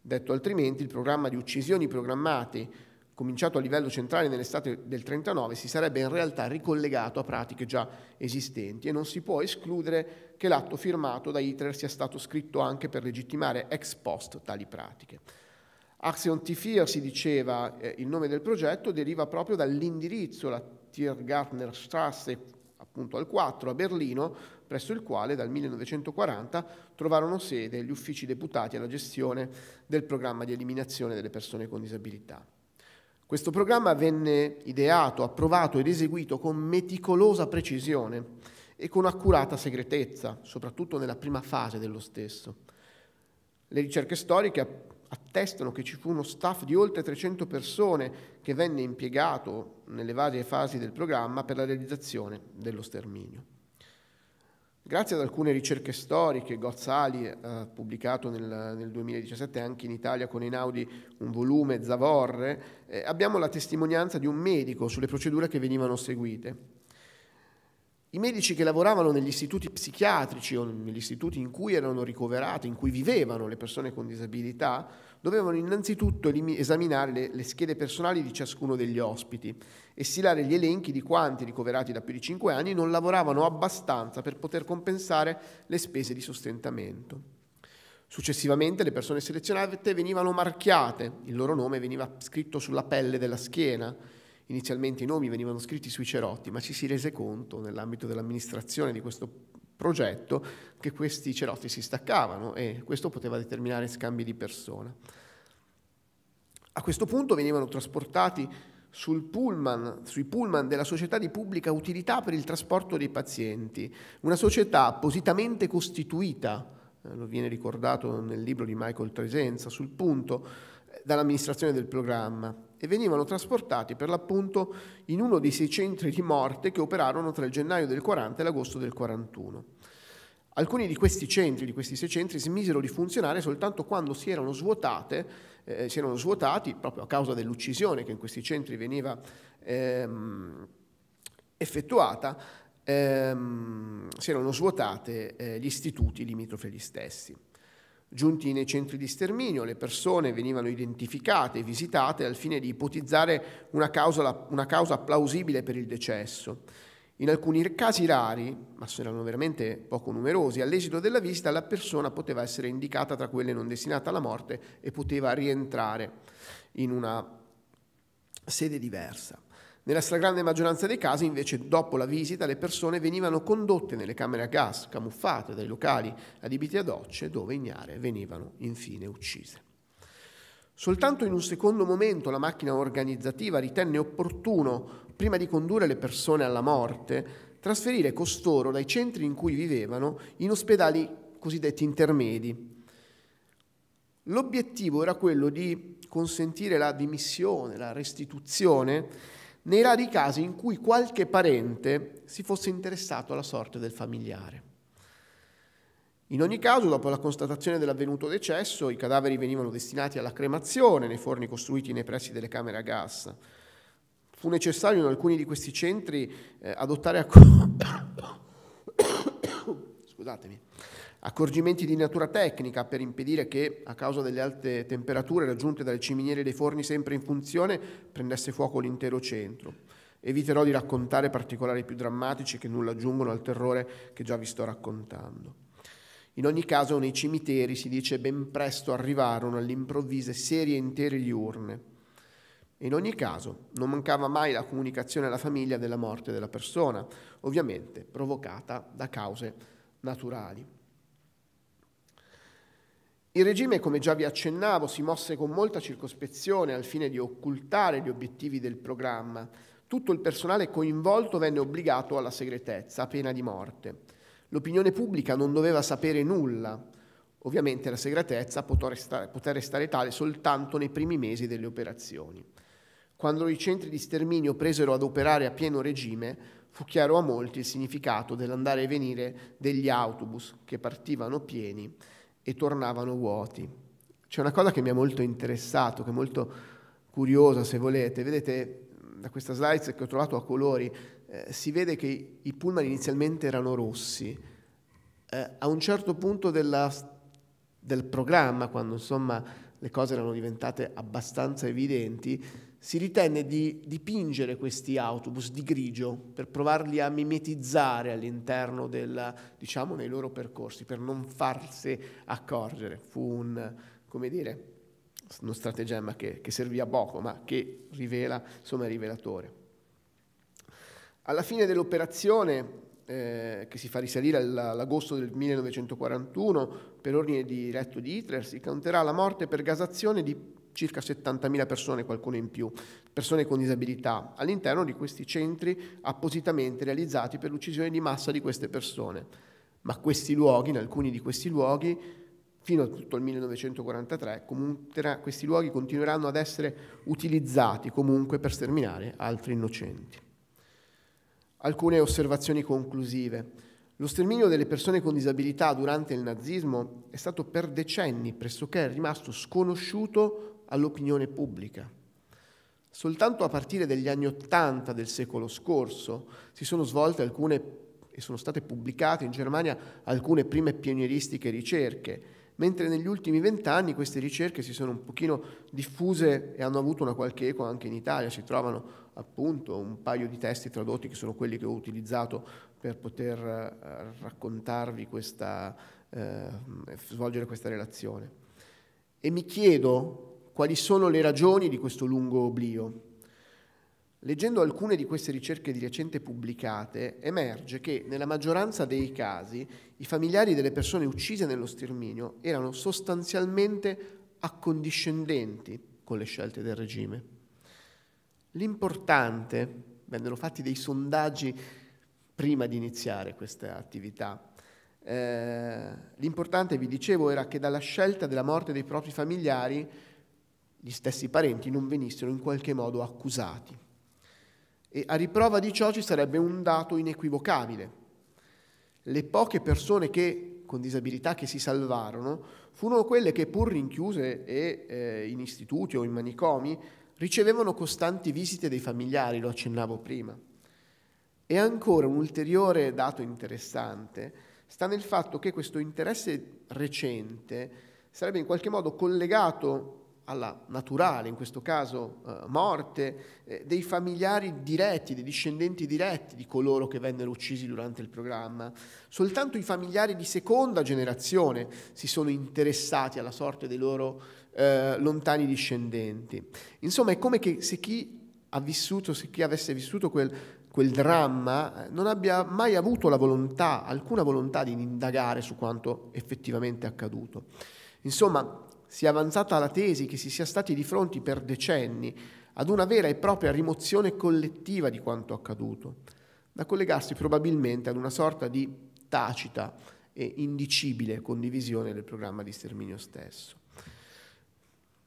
Detto altrimenti, il programma di uccisioni programmate cominciato a livello centrale nell'estate del 39 si sarebbe in realtà ricollegato a pratiche già esistenti e non si può escludere che l'atto firmato da Hitler sia stato scritto anche per legittimare ex post tali pratiche. Axion t si diceva, eh, il nome del progetto deriva proprio dall'indirizzo, la Tiergartner Strasse, appunto al 4, a Berlino, presso il quale dal 1940 trovarono sede gli uffici deputati alla gestione del programma di eliminazione delle persone con disabilità. Questo programma venne ideato, approvato ed eseguito con meticolosa precisione e con accurata segretezza, soprattutto nella prima fase dello stesso. Le ricerche storiche attestano che ci fu uno staff di oltre 300 persone che venne impiegato nelle varie fasi del programma per la realizzazione dello sterminio. Grazie ad alcune ricerche storiche, Gozzali ha eh, pubblicato nel, nel, 2017 anche in Italia con Einaudi un volume, Zavorre, eh, abbiamo la testimonianza di un medico sulle procedure che venivano seguite. I medici che lavoravano negli istituti psichiatrici o negli istituti in cui erano ricoverate, in cui vivevano le persone con disabilità, dovevano innanzitutto esaminare le, le schede personali di ciascuno degli ospiti e stilare gli elenchi di quanti ricoverati da più di 5 anni non lavoravano abbastanza per poter compensare le spese di sostentamento. Successivamente le persone selezionate venivano marchiate, il loro nome veniva scritto sulla pelle della schiena Inizialmente i nomi venivano scritti sui cerotti, ma ci si rese conto nell'ambito dell'amministrazione di questo progetto che questi cerotti si staccavano e questo poteva determinare scambi di persona. A questo punto venivano trasportati pullman, sui pullman della società di pubblica utilità per il trasporto dei pazienti, una società appositamente costituita, eh, lo viene ricordato nel libro di Michael Tresenza sul punto, dall'amministrazione del programma e venivano trasportati per l'appunto in uno dei sei centri di morte che operarono tra il gennaio del 40 e l'agosto del 41. Alcuni di questi centri, di questi sei centri, smisero di funzionare soltanto quando si erano, svuotate, eh, si erano svuotati proprio a causa dell'uccisione che in questi centri veniva ehm, effettuata, ehm, si erano svuotate eh, gli istituti limitrofi gli stessi. Giunti nei centri di sterminio, le persone venivano identificate e visitate al fine di ipotizzare una causa, una causa plausibile per il decesso. In alcuni casi rari, ma erano veramente poco numerosi, all'esito della visita la persona poteva essere indicata tra quelle non destinate alla morte e poteva rientrare in una sede diversa. Nella stragrande maggioranza dei casi, invece, dopo la visita, le persone venivano condotte nelle camere a gas, camuffate dai locali adibiti a docce, dove ignare venivano infine uccise. Soltanto in un secondo momento la macchina organizzativa ritenne opportuno, prima di condurre le persone alla morte, trasferire costoro dai centri in cui vivevano in ospedali cosiddetti intermedi. L'obiettivo era quello di consentire la dimissione, la restituzione nei rari casi in cui qualche parente si fosse interessato alla sorte del familiare. In ogni caso, dopo la constatazione dell'avvenuto decesso, i cadaveri venivano destinati alla cremazione nei forni costruiti nei pressi delle camere a gas. Fu necessario in alcuni di questi centri eh, adottare accordi... Scusatemi accorgimenti di natura tecnica per impedire che, a causa delle alte temperature raggiunte dalle ciminiere dei forni sempre in funzione, prendesse fuoco l'intero centro. Eviterò di raccontare particolari più drammatici che nulla aggiungono al terrore che già vi sto raccontando. In ogni caso, nei cimiteri si dice ben presto arrivarono all'improvvise serie intere di urne. In ogni caso, non mancava mai la comunicazione alla famiglia della morte della persona, ovviamente provocata da cause naturali. Il regime, come già vi accennavo, si mosse con molta circospezione al fine di occultare gli obiettivi del programma. Tutto il personale coinvolto venne obbligato alla segretezza, a pena di morte. L'opinione pubblica non doveva sapere nulla. Ovviamente la segretezza poté poté restare tale soltanto nei primi mesi delle operazioni. Quando i centri di sterminio presero ad operare a pieno regime, fu chiaro a molti il significato dell'andare e venire degli autobus che partivano pieni e tornavano vuoti. C'è una cosa che mi ha molto interessato, che è molto curiosa se volete. Vedete da questa slide che ho trovato a colori, eh, si vede che i pullman inizialmente erano rossi. Eh, a un certo punto della, del programma, quando insomma le cose erano diventate abbastanza evidenti, si ritenne di dipingere questi autobus di grigio per provarli a mimetizzare all'interno del, diciamo, nei loro percorsi, per non farsi accorgere. Fu un, come dire, uno stratagemma che, che servì a poco, ma che rivela, insomma, è rivelatore. Alla fine dell'operazione, eh, che si fa risalire all'agosto del 1941, per ordine diretto di Hitler, si canterà la morte per gasazione di circa 70.000 persone, qualcuno in più, persone con disabilità, all'interno di questi centri appositamente realizzati per l'uccisione di massa di queste persone. Ma questi luoghi, in alcuni di questi luoghi, fino a tutto il 1943, questi luoghi continueranno ad essere utilizzati comunque per sterminare altri innocenti. Alcune osservazioni conclusive. Lo sterminio delle persone con disabilità durante il nazismo è stato per decenni pressoché rimasto sconosciuto all'opinione pubblica. Soltanto a partire dagli anni Ottanta del secolo scorso si sono svolte alcune e sono state pubblicate in Germania alcune prime pionieristiche ricerche, mentre negli ultimi vent'anni queste ricerche si sono un pochino diffuse e hanno avuto una qualche eco anche in Italia, si trovano appunto un paio di testi tradotti che sono quelli che ho utilizzato per poter eh, raccontarvi questa, eh, svolgere questa relazione. E mi chiedo quali sono le ragioni di questo lungo oblio? Leggendo alcune di queste ricerche di recente pubblicate, emerge che nella maggioranza dei casi i familiari delle persone uccise nello sterminio erano sostanzialmente accondiscendenti con le scelte del regime. L'importante, vennero fatti dei sondaggi prima di iniziare questa attività, eh, l'importante, vi dicevo, era che dalla scelta della morte dei propri familiari gli stessi parenti non venissero in qualche modo accusati. E a riprova di ciò ci sarebbe un dato inequivocabile. Le poche persone che, con disabilità che si salvarono furono quelle che pur rinchiuse e, eh, in istituti o in manicomi ricevevano costanti visite dei familiari, lo accennavo prima. E ancora un ulteriore dato interessante sta nel fatto che questo interesse recente sarebbe in qualche modo collegato alla naturale, in questo caso eh, morte, eh, dei familiari diretti, dei discendenti diretti di coloro che vennero uccisi durante il programma. Soltanto i familiari di seconda generazione si sono interessati alla sorte dei loro eh, lontani discendenti. Insomma, è come se chi ha vissuto, se chi avesse vissuto quel, quel dramma, eh, non abbia mai avuto la volontà, alcuna volontà di indagare su quanto effettivamente è accaduto. Insomma, si è avanzata la tesi che si sia stati di fronte per decenni ad una vera e propria rimozione collettiva di quanto accaduto, da collegarsi probabilmente ad una sorta di tacita e indicibile condivisione del programma di sterminio stesso.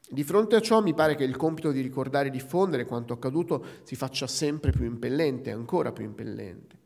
Di fronte a ciò mi pare che il compito di ricordare e diffondere quanto accaduto si faccia sempre più impellente, ancora più impellente.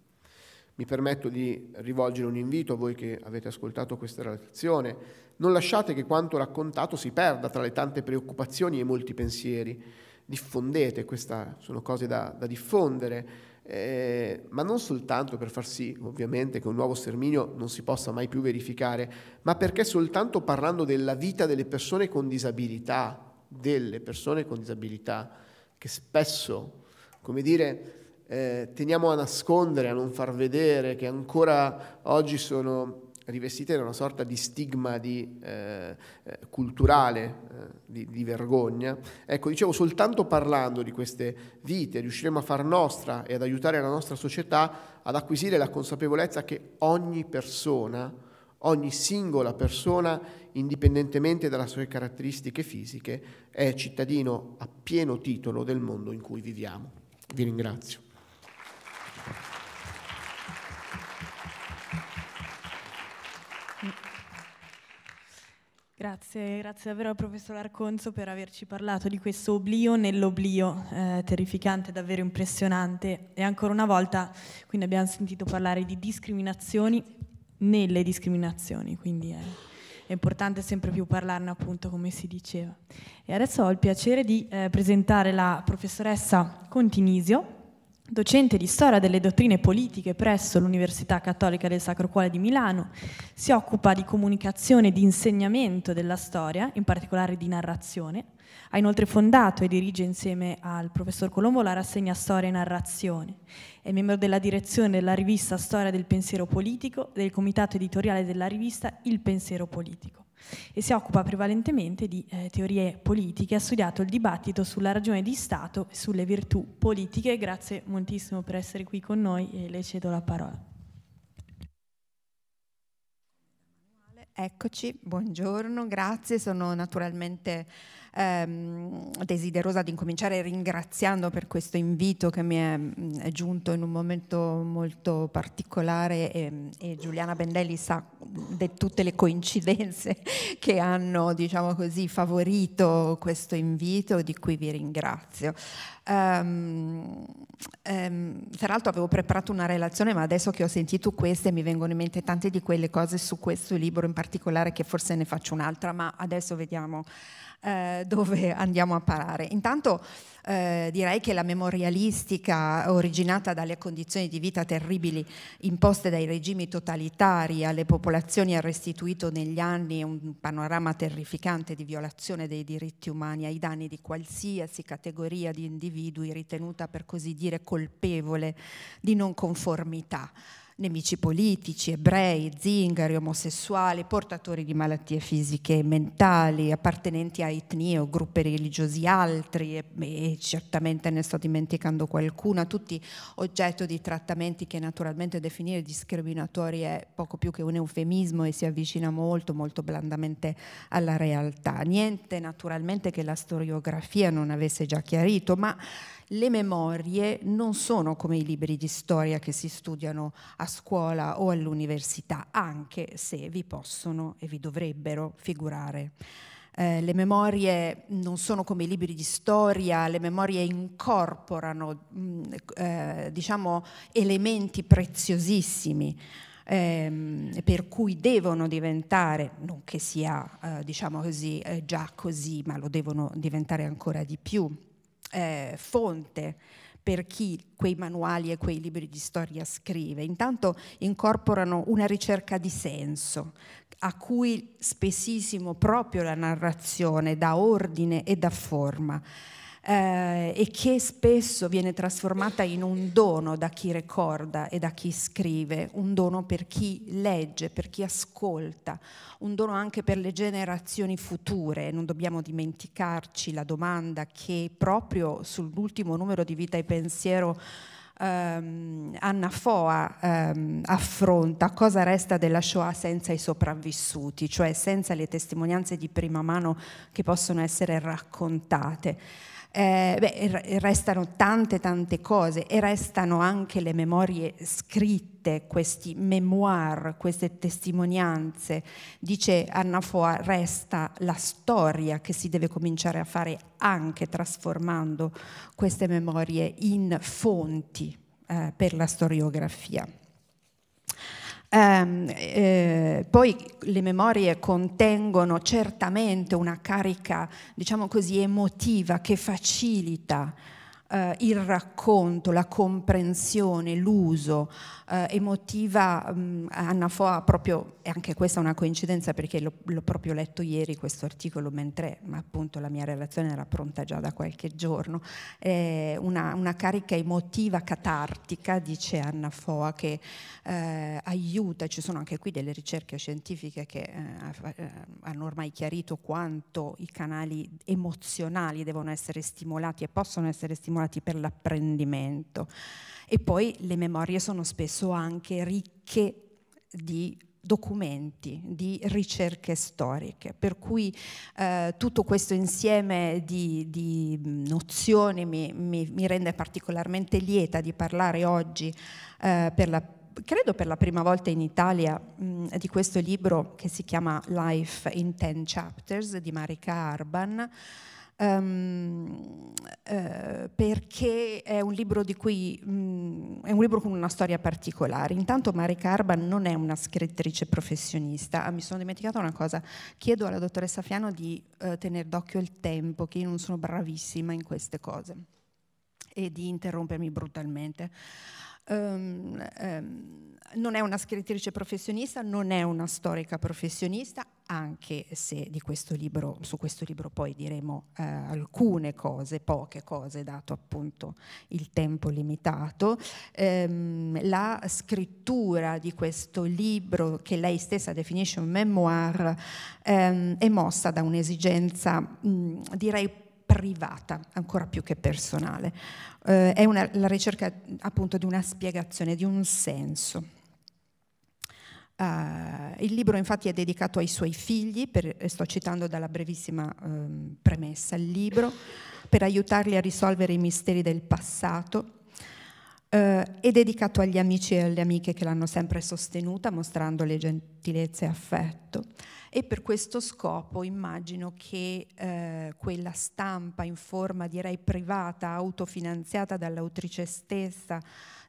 Mi permetto di rivolgere un invito a voi che avete ascoltato questa relazione non lasciate che quanto raccontato si perda tra le tante preoccupazioni e i molti pensieri. Diffondete, queste sono cose da, da diffondere, eh, ma non soltanto per far sì, ovviamente, che un nuovo sterminio non si possa mai più verificare, ma perché soltanto parlando della vita delle persone con disabilità, delle persone con disabilità, che spesso, come dire, eh, teniamo a nascondere, a non far vedere, che ancora oggi sono rivestite da una sorta di stigma di, eh, eh, culturale, eh, di, di, vergogna. Ecco, dicevo, soltanto parlando di queste vite riusciremo a far nostra e ad aiutare la nostra società ad acquisire la consapevolezza che ogni persona, ogni singola persona, indipendentemente dalle sue caratteristiche fisiche, è cittadino a pieno titolo del mondo in cui viviamo. Vi ringrazio. Grazie, grazie davvero al professor Arconzo per averci parlato di questo oblio nell'oblio, eh, terrificante, davvero impressionante. E ancora una volta, quindi abbiamo sentito parlare di discriminazioni nelle discriminazioni, quindi è, è importante sempre più parlarne appunto come si diceva. E adesso ho il piacere di eh, presentare la professoressa Continisio, Docente di storia delle dottrine politiche presso l'Università Cattolica del Sacro Cuore di Milano, si occupa di comunicazione e di insegnamento della storia, in particolare di narrazione. Ha inoltre fondato e dirige insieme al professor Colombo la rassegna Storia e Narrazione. È membro della direzione della rivista Storia del pensiero politico e del comitato editoriale della rivista Il pensiero politico e si occupa prevalentemente di eh, teorie politiche. Ha studiato il dibattito sulla ragione di Stato e sulle virtù politiche. Grazie moltissimo per essere qui con noi e le cedo la parola. Eccoci, buongiorno, grazie. Sono naturalmente ehm, desiderosa di incominciare ringraziando per questo invito che mi è, mm, è giunto in un momento molto particolare e, ehm, e Giuliana Bendelli sa di tutte le coincidenze che hanno, diciamo così, favorito questo invito di cui vi ringrazio. Um, um, tra l'altro avevo preparato una relazione, ma adesso che ho sentito queste mi vengono in mente tante di quelle cose su questo libro in particolare che forse ne faccio un'altra, ma adesso vediamo eh, dove andiamo a parare. Intanto eh, direi che la memorialistica originata dalle condizioni di vita terribili imposte dai regimi totalitari alle popolazioni ha restituito negli anni un panorama terrificante di violazione dei diritti umani ai danni di qualsiasi categoria di individui ritenuta per così dire colpevole di non conformità nemici politici, ebrei, zingari, omosessuali, portatori di malattie fisiche e mentali, appartenenti a etnie o gruppi religiosi altri e, e, certamente ne sto dimenticando qualcuna, tutti oggetto di trattamenti che naturalmente definire discriminatori è poco più che un eufemismo e si avvicina molto molto blandamente alla realtà. Niente naturalmente che la storiografia non avesse già chiarito, ma le memorie non sono come i libri di storia che si studiano a scuola o all'università, anche se vi possono e vi dovrebbero figurare. Eh, le memorie non sono come i libri di storia, le memorie incorporano mh, mm, eh, diciamo, elementi preziosissimi. Ehm, per cui devono diventare, non che sia eh, diciamo così, eh, già così, ma lo devono diventare ancora di più, eh, fonte per chi quei manuali e quei libri di storia scrive. Intanto incorporano una ricerca di senso a cui spessissimo proprio la narrazione dà ordine e dà forma eh, e che spesso viene trasformata in un dono da chi ricorda e da chi scrive, un dono per chi legge, per chi ascolta, un dono anche per le generazioni future. Non dobbiamo dimenticarci la domanda che proprio sull'ultimo numero di Vita e Pensiero Um, Anna Foa um, affronta cosa resta della Shoah senza i sopravvissuti, cioè senza le testimonianze di prima mano che possono essere raccontate. Eh, beh, restano tante tante cose e restano anche le memorie scritte, questi memoir, queste testimonianze. Dice Anna Foa, resta la storia che si deve cominciare a fare anche trasformando queste memorie in fonti eh, per la storiografia. Um, eh, poi le memorie contengono certamente una carica, diciamo così, emotiva che facilita eh, il racconto, la comprensione, l'uso eh, emotiva, mh, mm, Anna Foa proprio, e anche questa è una coincidenza perché l'ho proprio letto ieri questo articolo mentre appunto la mia relazione era pronta già da qualche giorno, eh, una, una, carica emotiva catartica, dice Anna Foa, che eh, aiuta, ci sono anche qui delle ricerche scientifiche che eh, eh, hanno ormai chiarito quanto i canali emozionali devono essere stimolati e possono essere stimolati stimolati per l'apprendimento. E poi le memorie sono spesso anche ricche di documenti, di ricerche storiche, per cui eh, tutto questo insieme di, di nozioni mi, mi, mi, rende particolarmente lieta di parlare oggi, eh, per la, credo per la prima volta in Italia, mh, di questo libro che si chiama Life in Ten Chapters di Marika Arban um, eh, perché è un libro di cui mh, mm, è un libro con una storia particolare. Intanto Mari Carba non è una scrittrice professionista. Ah, mi sono dimenticata una cosa. Chiedo alla dottoressa Fiano di eh, tenere d'occhio il tempo, che io non sono bravissima in queste cose e di interrompermi brutalmente. Um, um, non è una scrittrice professionista, non è una storica professionista, anche se questo libro, su questo libro poi diremo eh, alcune cose, poche cose, dato appunto il tempo limitato. Ehm, la scrittura di questo libro, che lei stessa definisce un memoir, ehm, è mossa da un'esigenza, mh, direi, privata, ancora più che personale. Eh, è una, la ricerca appunto di una spiegazione, di un senso. Uh, il libro infatti è dedicato ai suoi figli, per, eh, sto citando dalla brevissima um, premessa il libro, per aiutarli a risolvere i misteri del passato. Uh, è dedicato agli amici e alle amiche che l'hanno sempre sostenuta, mostrandole gentilezza e affetto. E per questo scopo immagino che eh, quella stampa in forma direi privata, autofinanziata dall'autrice stessa,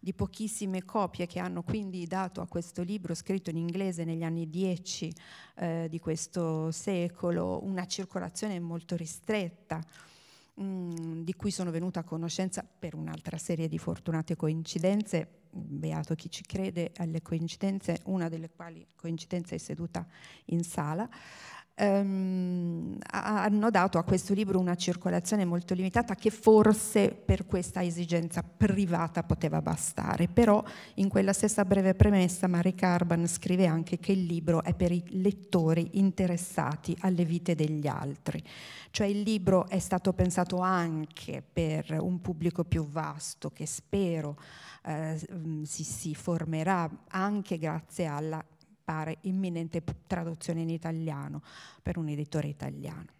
di pochissime copie che hanno quindi dato a questo libro scritto in inglese negli anni 10 eh, di questo secolo una circolazione molto ristretta mm, di cui sono venuta a conoscenza per un'altra serie di fortunate coincidenze beato chi ci crede alle coincidenze una delle quali coincidenza è seduta in sala ehm, hanno dato a questo libro una circolazione molto limitata che forse per questa esigenza privata poteva bastare, però in quella stessa breve premessa Mary Carban scrive anche che il libro è per i lettori interessati alle vite degli altri, cioè il libro è stato pensato anche per un pubblico più vasto che spero eh, mm, si, si formerà anche grazie alla pare imminente traduzione in italiano per un editore italiano.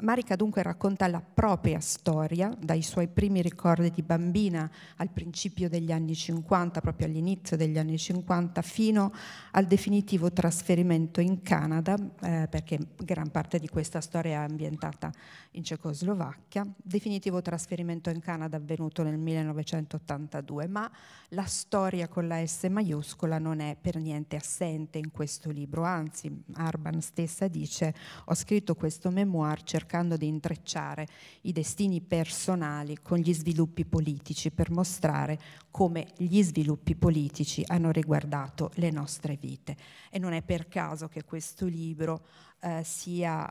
Marica dunque racconta la propria storia, dai suoi primi ricordi di bambina al principio degli anni 50, proprio all'inizio degli anni 50, fino al definitivo trasferimento in Canada, eh, perché gran parte di questa storia è ambientata in Cecoslovacchia, definitivo trasferimento in Canada avvenuto nel 1982, ma la storia con la S maiuscola non è per niente assente in questo libro, anzi Arban stessa dice ho scritto questo memoir cercando cercando di intrecciare i destini personali con gli sviluppi politici per mostrare come gli sviluppi politici hanno riguardato le nostre vite. E non è per caso che questo libro eh, sia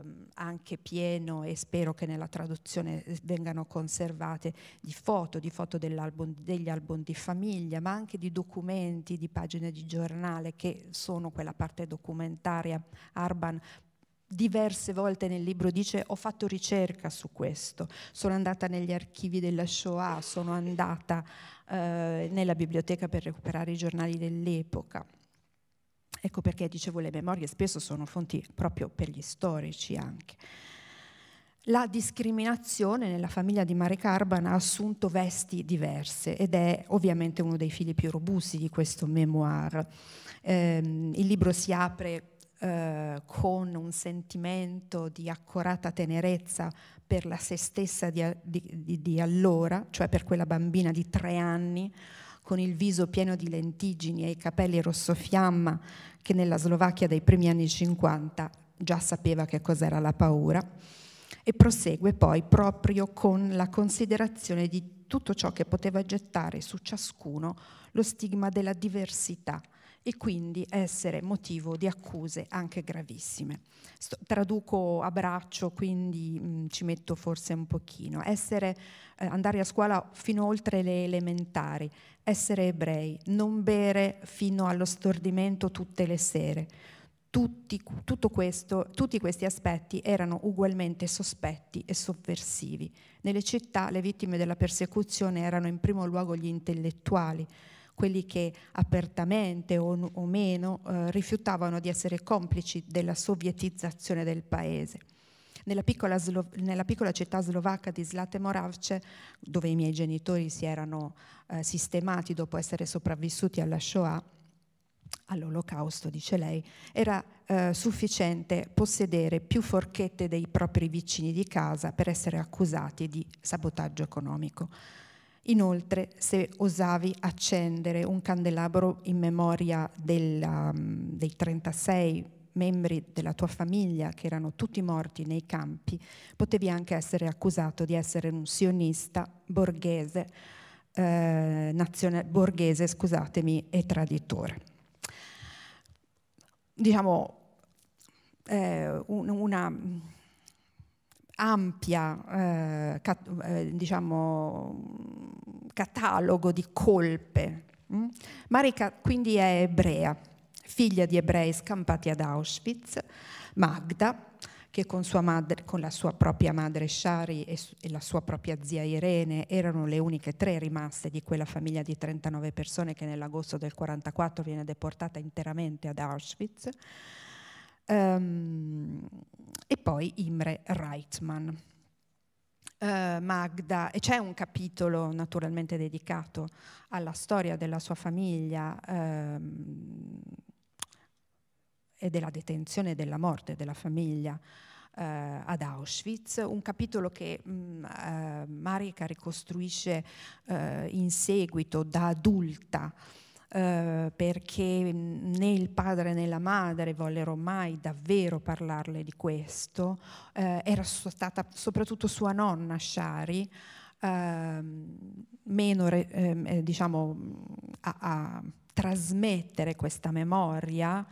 eh, anche pieno e spero che nella traduzione eh, vengano conservate di foto, di foto degli album di famiglia, ma anche di documenti, di pagine di giornale che sono quella parte documentaria urban diverse volte nel libro dice ho fatto ricerca su questo, sono andata negli archivi della Shoah, sono andata eh, nella biblioteca per recuperare i giornali dell'epoca. Ecco perché dicevo le memorie spesso sono fonti proprio per gli storici anche. La discriminazione nella famiglia di Mare Carban ha assunto vesti diverse ed è ovviamente uno dei fili più robusti di questo memoir. Eh, il libro si apre eh, con un sentimento di accorata tenerezza per la se stessa di, di, di allora, cioè per quella bambina di tre anni, con il viso pieno di lentigini e i capelli rosso fiamma, che nella Slovacchia dei primi anni 50 già sapeva che cos'era la paura, e prosegue poi proprio con la considerazione di tutto ciò che poteva gettare su ciascuno lo stigma della diversità e quindi essere motivo di accuse anche gravissime. Sto, traduco a braccio, quindi mh, mm, ci metto forse un pochino. Essere, eh, andare a scuola fino oltre le elementari, essere ebrei, non bere fino allo stordimento tutte le sere. Tutti, questo, tutti questi aspetti erano ugualmente sospetti e sovversivi. Nelle città le vittime della persecuzione erano in primo luogo gli intellettuali, quelli che apertamente o, o meno eh, rifiutavano di essere complici della sovietizzazione del paese. Nella piccola, nella piccola, città slovacca di Slate Moravce, dove i miei genitori si erano eh, sistemati dopo essere sopravvissuti alla Shoah, all'olocausto, dice lei, era eh, sufficiente possedere più forchette dei propri vicini di casa per essere accusati di sabotaggio economico. Inoltre, se osavi accendere un candelabro in memoria della, mm, dei 36 membri della tua famiglia che erano tutti morti nei campi, potevi anche essere accusato di essere un sionista borghese, eh, borghese scusatemi, e traditore. Diciamo, eh, un, una ampia eh, cat eh, diciamo, catalogo di colpe. Mm? Marika quindi è ebrea, figlia di ebrei scampati ad Auschwitz, Magda, che con, madre, con la sua propria madre Shari e, e la sua propria zia Irene erano le uniche tre rimaste di quella famiglia di 39 persone che nell'agosto del 44 viene deportata interamente ad Auschwitz Um, e poi Imre Reitman. Uh, Magda, e c'è un capitolo naturalmente dedicato alla storia della sua famiglia um, e della detenzione e della morte della famiglia uh, ad Auschwitz, un capitolo che um, uh, Marica ricostruisce in seguito da adulta eh, perché né il padre né la madre vollero mai davvero parlarle di questo. Eh, era stata soprattutto sua nonna Shari. Ehm, meno ehm, eh, diciamo, a, a trasmettere questa memoria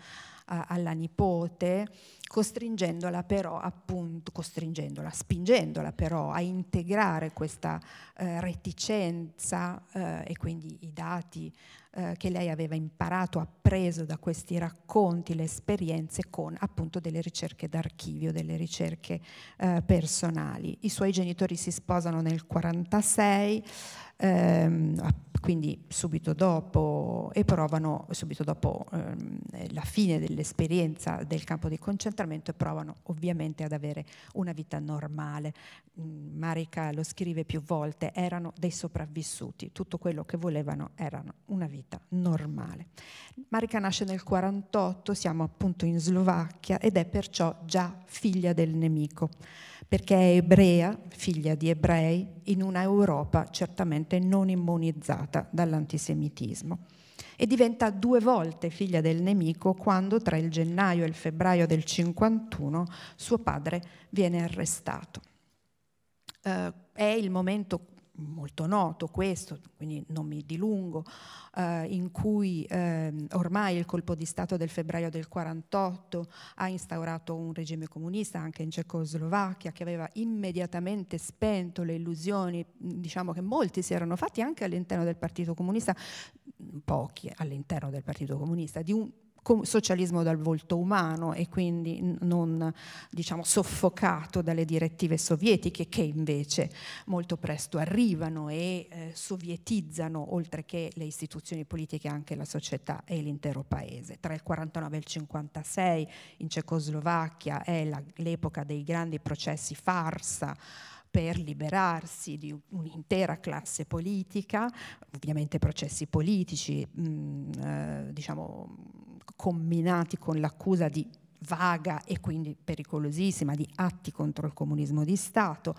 alla nipote, costringendola però appunto, costringendola, spingendola però a integrare questa eh, reticenza eh, e quindi i dati eh, che lei aveva imparato, appreso da questi racconti, le esperienze con appunto delle ricerche d'archivio, delle ricerche eh, personali. I suoi genitori si sposano nel 1946 ehm, quindi subito dopo, e provano subito dopo ehm, la fine dell'esperienza del campo di concentramento e provano ovviamente ad avere una vita normale. Mm, Marica lo scrive più volte, erano dei sopravvissuti, tutto quello che volevano era una vita normale. Marica nasce nel 48, siamo appunto in Slovacchia ed è perciò già figlia del nemico perché è ebrea, figlia di ebrei, in una Europa certamente non immunizzata dall'antisemitismo. E diventa due volte figlia del nemico quando tra il gennaio e il febbraio del 51 suo padre viene arrestato. Eh, è il momento molto noto questo, quindi non mi dilungo, eh, in cui eh, ormai il colpo di Stato del febbraio del 48 ha instaurato un regime comunista anche in Cecoslovacchia che aveva immediatamente spento le illusioni diciamo, che molti si erano fatti anche all'interno del Partito Comunista, pochi all'interno del Partito Comunista, di un socialismo dal volto umano e quindi non diciamo, soffocato dalle direttive sovietiche che invece molto presto arrivano e eh, sovietizzano oltre che le istituzioni politiche anche la società e l'intero paese. Tra il 49 e il 56 in Cecoslovacchia è l'epoca dei grandi processi farsa per liberarsi di un'intera classe politica, ovviamente processi politici, mh, mm, eh, diciamo combinati con l'accusa di vaga e quindi pericolosissima di atti contro il comunismo di Stato.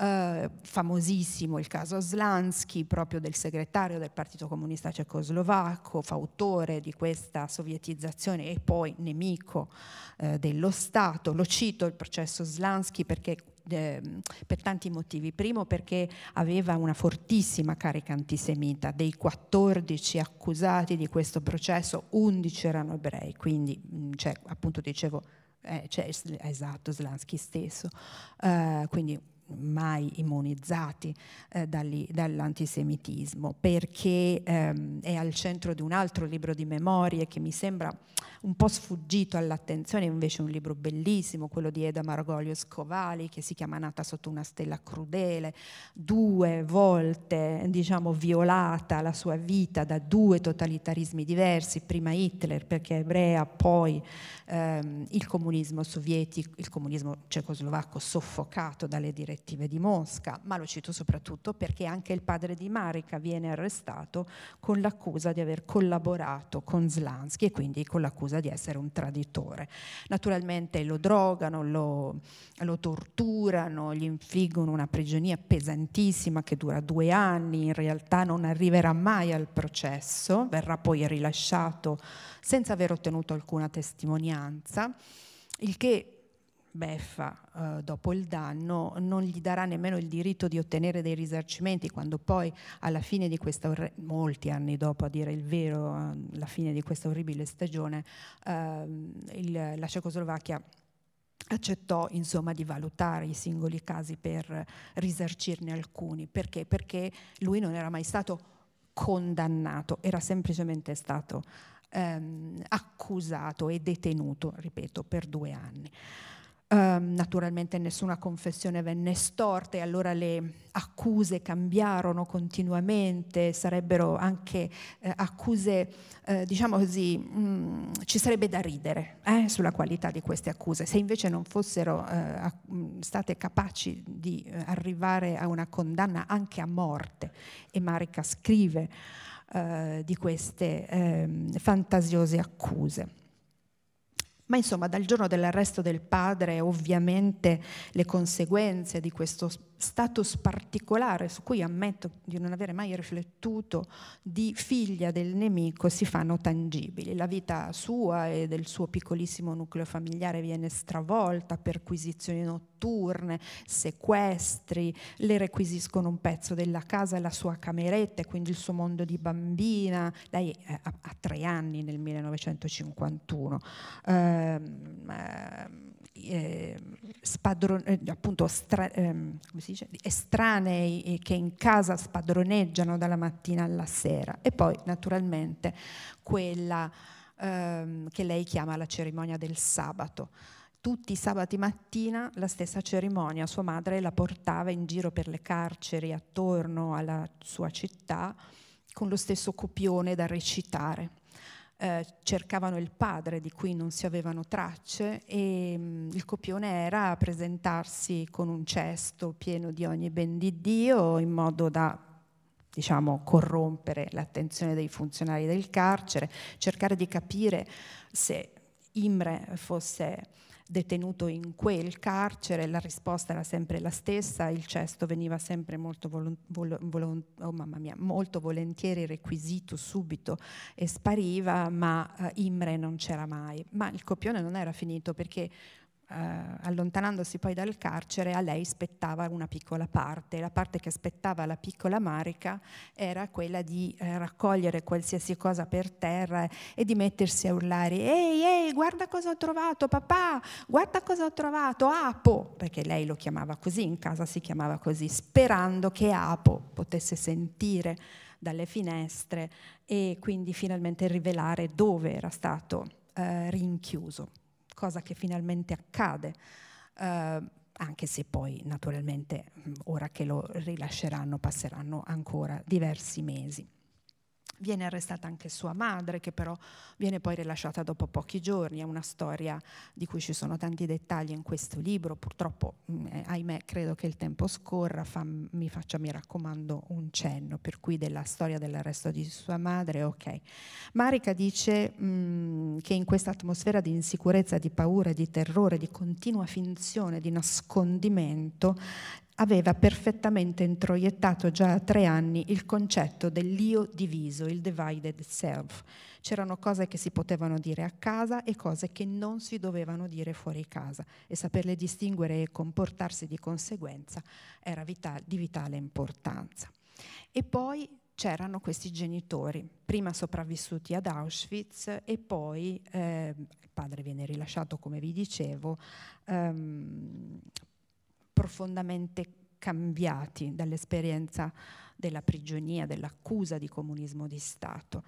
Eh, famosissimo il caso Slansky, proprio del segretario del Partito Comunista Cecoslovacco, fautore di questa sovietizzazione e poi nemico eh, dello Stato. Lo cito il processo Slansky perché eh, per tanti motivi. Primo perché aveva una fortissima carica antisemita, dei 14 accusati di questo processo 11 erano ebrei, quindi cioè, appunto dicevo, eh, cioè, esatto, Slansky stesso, uh, quindi mai immunizzati eh, dall'antisemitismo, perché ehm, è al centro di un altro libro di memorie che mi sembra un po' sfuggito all'attenzione, invece un libro bellissimo, quello di Eda Margolio Scovali, che si chiama Nata sotto una stella crudele, due volte diciamo, violata la sua vita da due totalitarismi diversi, prima Hitler perché è ebrea, poi ehm, il comunismo sovietico, il comunismo cecoslovacco soffocato dalle direzioni oggettive di Mosca, ma lo cito soprattutto perché anche il padre di Marica viene arrestato con l'accusa di aver collaborato con Slansky e quindi con l'accusa di essere un traditore. Naturalmente lo drogano, lo, lo torturano, gli infliggono una prigionia pesantissima che dura due anni, in realtà non arriverà mai al processo, verrà poi rilasciato senza aver ottenuto alcuna testimonianza, il che beffa eh, dopo il danno non gli darà nemmeno il diritto di ottenere dei risarcimenti quando poi alla fine di questa, molti anni dopo a dire il vero, alla eh, fine di questa orribile stagione, ehm, il, la Cecoslovacchia accettò insomma, di valutare i singoli casi per risarcirne alcuni. Perché? Perché lui non era mai stato condannato, era semplicemente stato ehm, accusato e detenuto, ripeto, per due anni. Ehm, naturalmente nessuna confessione venne storta e allora le accuse cambiarono continuamente, sarebbero anche eh, accuse, eh, diciamo così, mh, mm, ci sarebbe da ridere eh, sulla qualità di queste accuse, se invece non fossero eh, mm, state capaci di eh, arrivare a una condanna anche a morte. E Marica scrive eh, di queste ehm, fantasiose accuse. Ma insomma, dal giorno dell'arresto del padre, ovviamente le conseguenze di questo status particolare su cui ammetto di non avere mai riflettuto di figlia del nemico si fanno tangibili. La vita sua e del suo piccolissimo nucleo familiare viene stravolta, perquisizioni notturne, sequestri, le requisiscono un pezzo della casa, la sua cameretta e quindi il suo mondo di bambina. Lei eh, ha tre anni nel 1951. Ehm, ehm eh, spadron- eh, appunto stra- ehm, estranei eh, che in casa spadroneggiano dalla mattina alla sera e poi naturalmente quella ehm, che lei chiama la cerimonia del sabato. Tutti i sabati mattina la stessa cerimonia, sua madre la portava in giro per le carceri attorno alla sua città con lo stesso copione da recitare eh, cercavano il padre di cui non si avevano tracce e mh, mm, il copione era presentarsi con un cesto pieno di ogni ben di Dio in modo da diciamo, corrompere l'attenzione dei funzionari del carcere, cercare di capire se Imre fosse detenuto in quel carcere, la risposta era sempre la stessa, il cesto veniva sempre molto, volo, volo, oh mia, molto volentieri requisito subito e spariva, ma eh, Imre non c'era mai. Ma il copione non era finito perché eh, allontanandosi poi dal carcere, a lei spettava una piccola parte. La parte che aspettava la piccola Marica era quella di eh, raccogliere qualsiasi cosa per terra e di mettersi a urlare «Ehi, ehi, guarda cosa ho trovato, papà! Guarda cosa ho trovato, Apo!» perché lei lo chiamava così, in casa si chiamava così, sperando che Apo potesse sentire dalle finestre e quindi finalmente rivelare dove era stato eh, rinchiuso cosa che finalmente accade. Eh, anche se poi naturalmente ora che lo rilasceranno passeranno ancora diversi mesi. Viene arrestata anche sua madre, che però viene poi rilasciata dopo pochi giorni. È una storia di cui ci sono tanti dettagli in questo libro. Purtroppo, mh, mm, eh, ahimè, credo che il tempo scorra. Fa, mi faccia, mi raccomando, un cenno. Per cui della storia dell'arresto di sua madre, ok. Marica dice mh, mm, che in questa atmosfera di insicurezza, di paura, di terrore, di continua finzione, di nascondimento, aveva perfettamente introiettato già a tre anni il concetto dell'io diviso, il divided self. C'erano cose che si potevano dire a casa e cose che non si dovevano dire fuori casa e saperle distinguere e comportarsi di conseguenza era vita- di vitale importanza. E poi c'erano questi genitori, prima sopravvissuti ad Auschwitz e poi eh, il padre viene rilasciato, come vi dicevo, ehm, profondamente cambiati dall'esperienza della prigionia, dell'accusa di comunismo di Stato.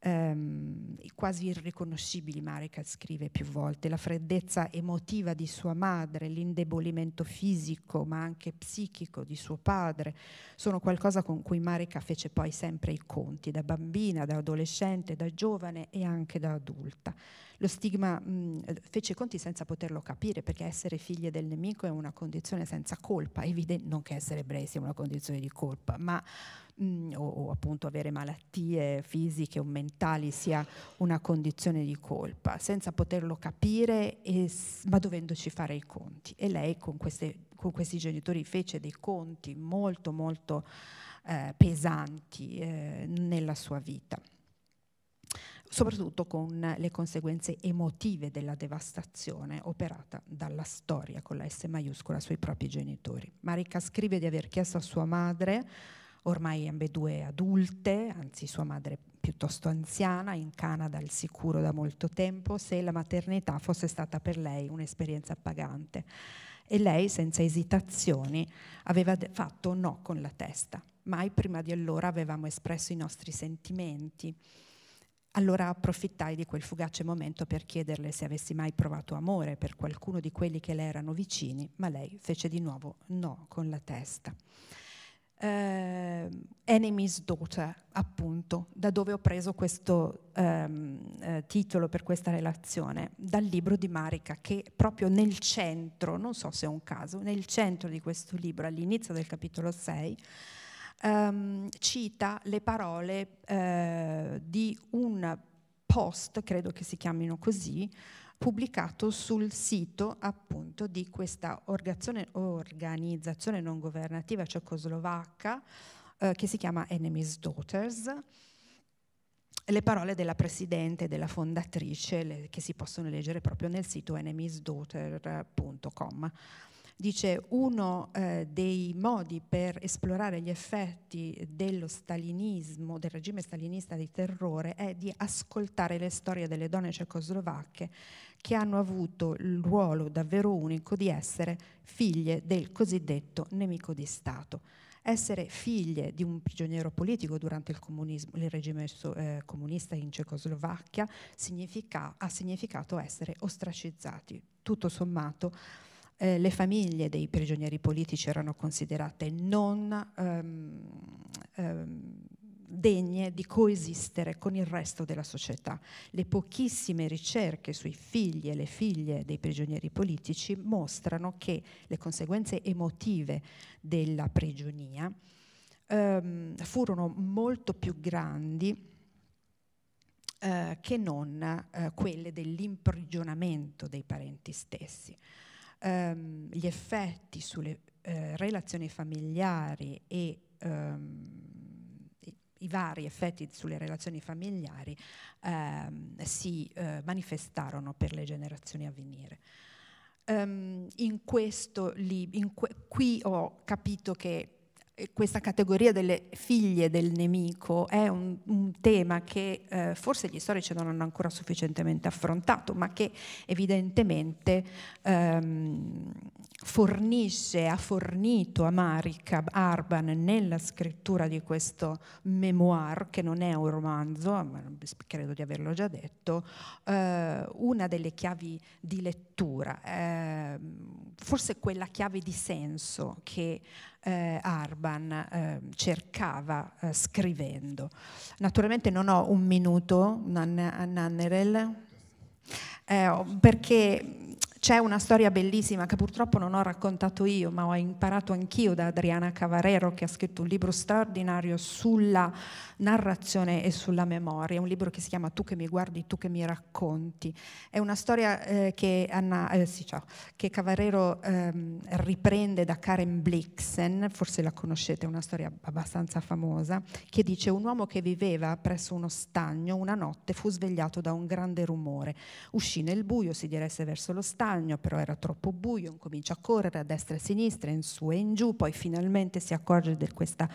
Ehm, quasi irriconoscibili, Marica scrive più volte, la freddezza emotiva di sua madre, l'indebolimento fisico ma anche psichico di suo padre, sono qualcosa con cui Marica fece poi sempre i conti, da bambina, da adolescente, da giovane e anche da adulta. Lo stigma mh, fece i conti senza poterlo capire, perché essere figlie del nemico è una condizione senza colpa, evidente, non che essere ebrei sia una condizione di colpa, ma mh, o, o, appunto avere malattie fisiche o mentali sia una condizione di colpa, senza poterlo capire, e, ma dovendoci fare i conti. E lei con, queste, con questi genitori fece dei conti molto molto eh, pesanti eh, nella sua vita soprattutto con le conseguenze emotive della devastazione operata dalla storia con la S maiuscola sui propri genitori. Marika scrive di aver chiesto a sua madre, ormai ambedue adulte, anzi sua madre piuttosto anziana, in Canada al sicuro da molto tempo, se la maternità fosse stata per lei un'esperienza pagante. E lei, senza esitazioni, aveva de- fatto no con la testa. Mai prima di allora avevamo espresso i nostri sentimenti allora approfittai di quel fugace momento per chiederle se avessi mai provato amore per qualcuno di quelli che le erano vicini, ma lei fece di nuovo no con la testa. Uh, Enemy's Daughter, appunto, da dove ho preso questo um, uh, titolo per questa relazione, dal libro di Marica, che proprio nel centro, non so se è un caso, nel centro di questo libro, all'inizio del capitolo 6, ehm, cita le parole eh, di un post, credo che si chiamino così, pubblicato sul sito appunto di questa organizzazione non governativa cecoslovacca eh, che si chiama Enemies Daughters. Le parole della presidente e della fondatrice le, che si possono leggere proprio nel sito enemiesdaughter.com. Dice uno eh, dei modi per esplorare gli effetti dello stalinismo, del regime stalinista di terrore, è di ascoltare le storie delle donne cecoslovacche che hanno avuto il ruolo davvero unico di essere figlie del cosiddetto nemico di Stato essere figlie di un prigioniero politico durante il, il regime eh, comunista in Cecoslovacchia significa, ha significato essere ostracizzati. Tutto sommato eh, le famiglie dei prigionieri politici erano considerate non ehm, ehm, degne di coesistere con il resto della società. Le pochissime ricerche sui figli e le figlie dei prigionieri politici mostrano che le conseguenze emotive della prigionia ehm, furono molto più grandi eh, che non eh, quelle dell'imprigionamento dei parenti stessi ehm, gli effetti sulle eh, relazioni familiari e ehm, i vari effetti sulle relazioni familiari ehm, si eh, manifestarono per le generazioni a venire. Ehm, in questo, in que qui ho capito che questa categoria delle figlie del nemico è un, un tema che eh, forse gli storici non hanno ancora sufficientemente affrontato, ma che evidentemente ehm, fornisce, ha fornito a Marika Arban nella scrittura di questo memoir, che non è un romanzo, credo di averlo già detto, eh, una delle chiavi di lettura, eh, forse quella chiave di senso che eh, Arban eh, cercava eh, scrivendo. Naturalmente non ho un minuto, Nannerel, eh, perché c'è una storia bellissima che purtroppo non ho raccontato io, ma ho imparato anch'io da Adriana Cavarero, che ha scritto un libro straordinario sulla narrazione e sulla memoria, un libro che si chiama Tu che mi guardi, tu che mi racconti. È una storia eh, che, Anna, eh, sì, ciao, che, Cavarero ehm, riprende da Karen Blixen, forse la conoscete, è una storia abbastanza famosa, che dice un uomo che viveva presso uno stagno una notte fu svegliato da un grande rumore. Uscì nel buio, si diresse verso lo stagno, bagno, però era troppo buio, incomincia a correre a destra e a sinistra, in su e in giù, poi finalmente si accorge di questa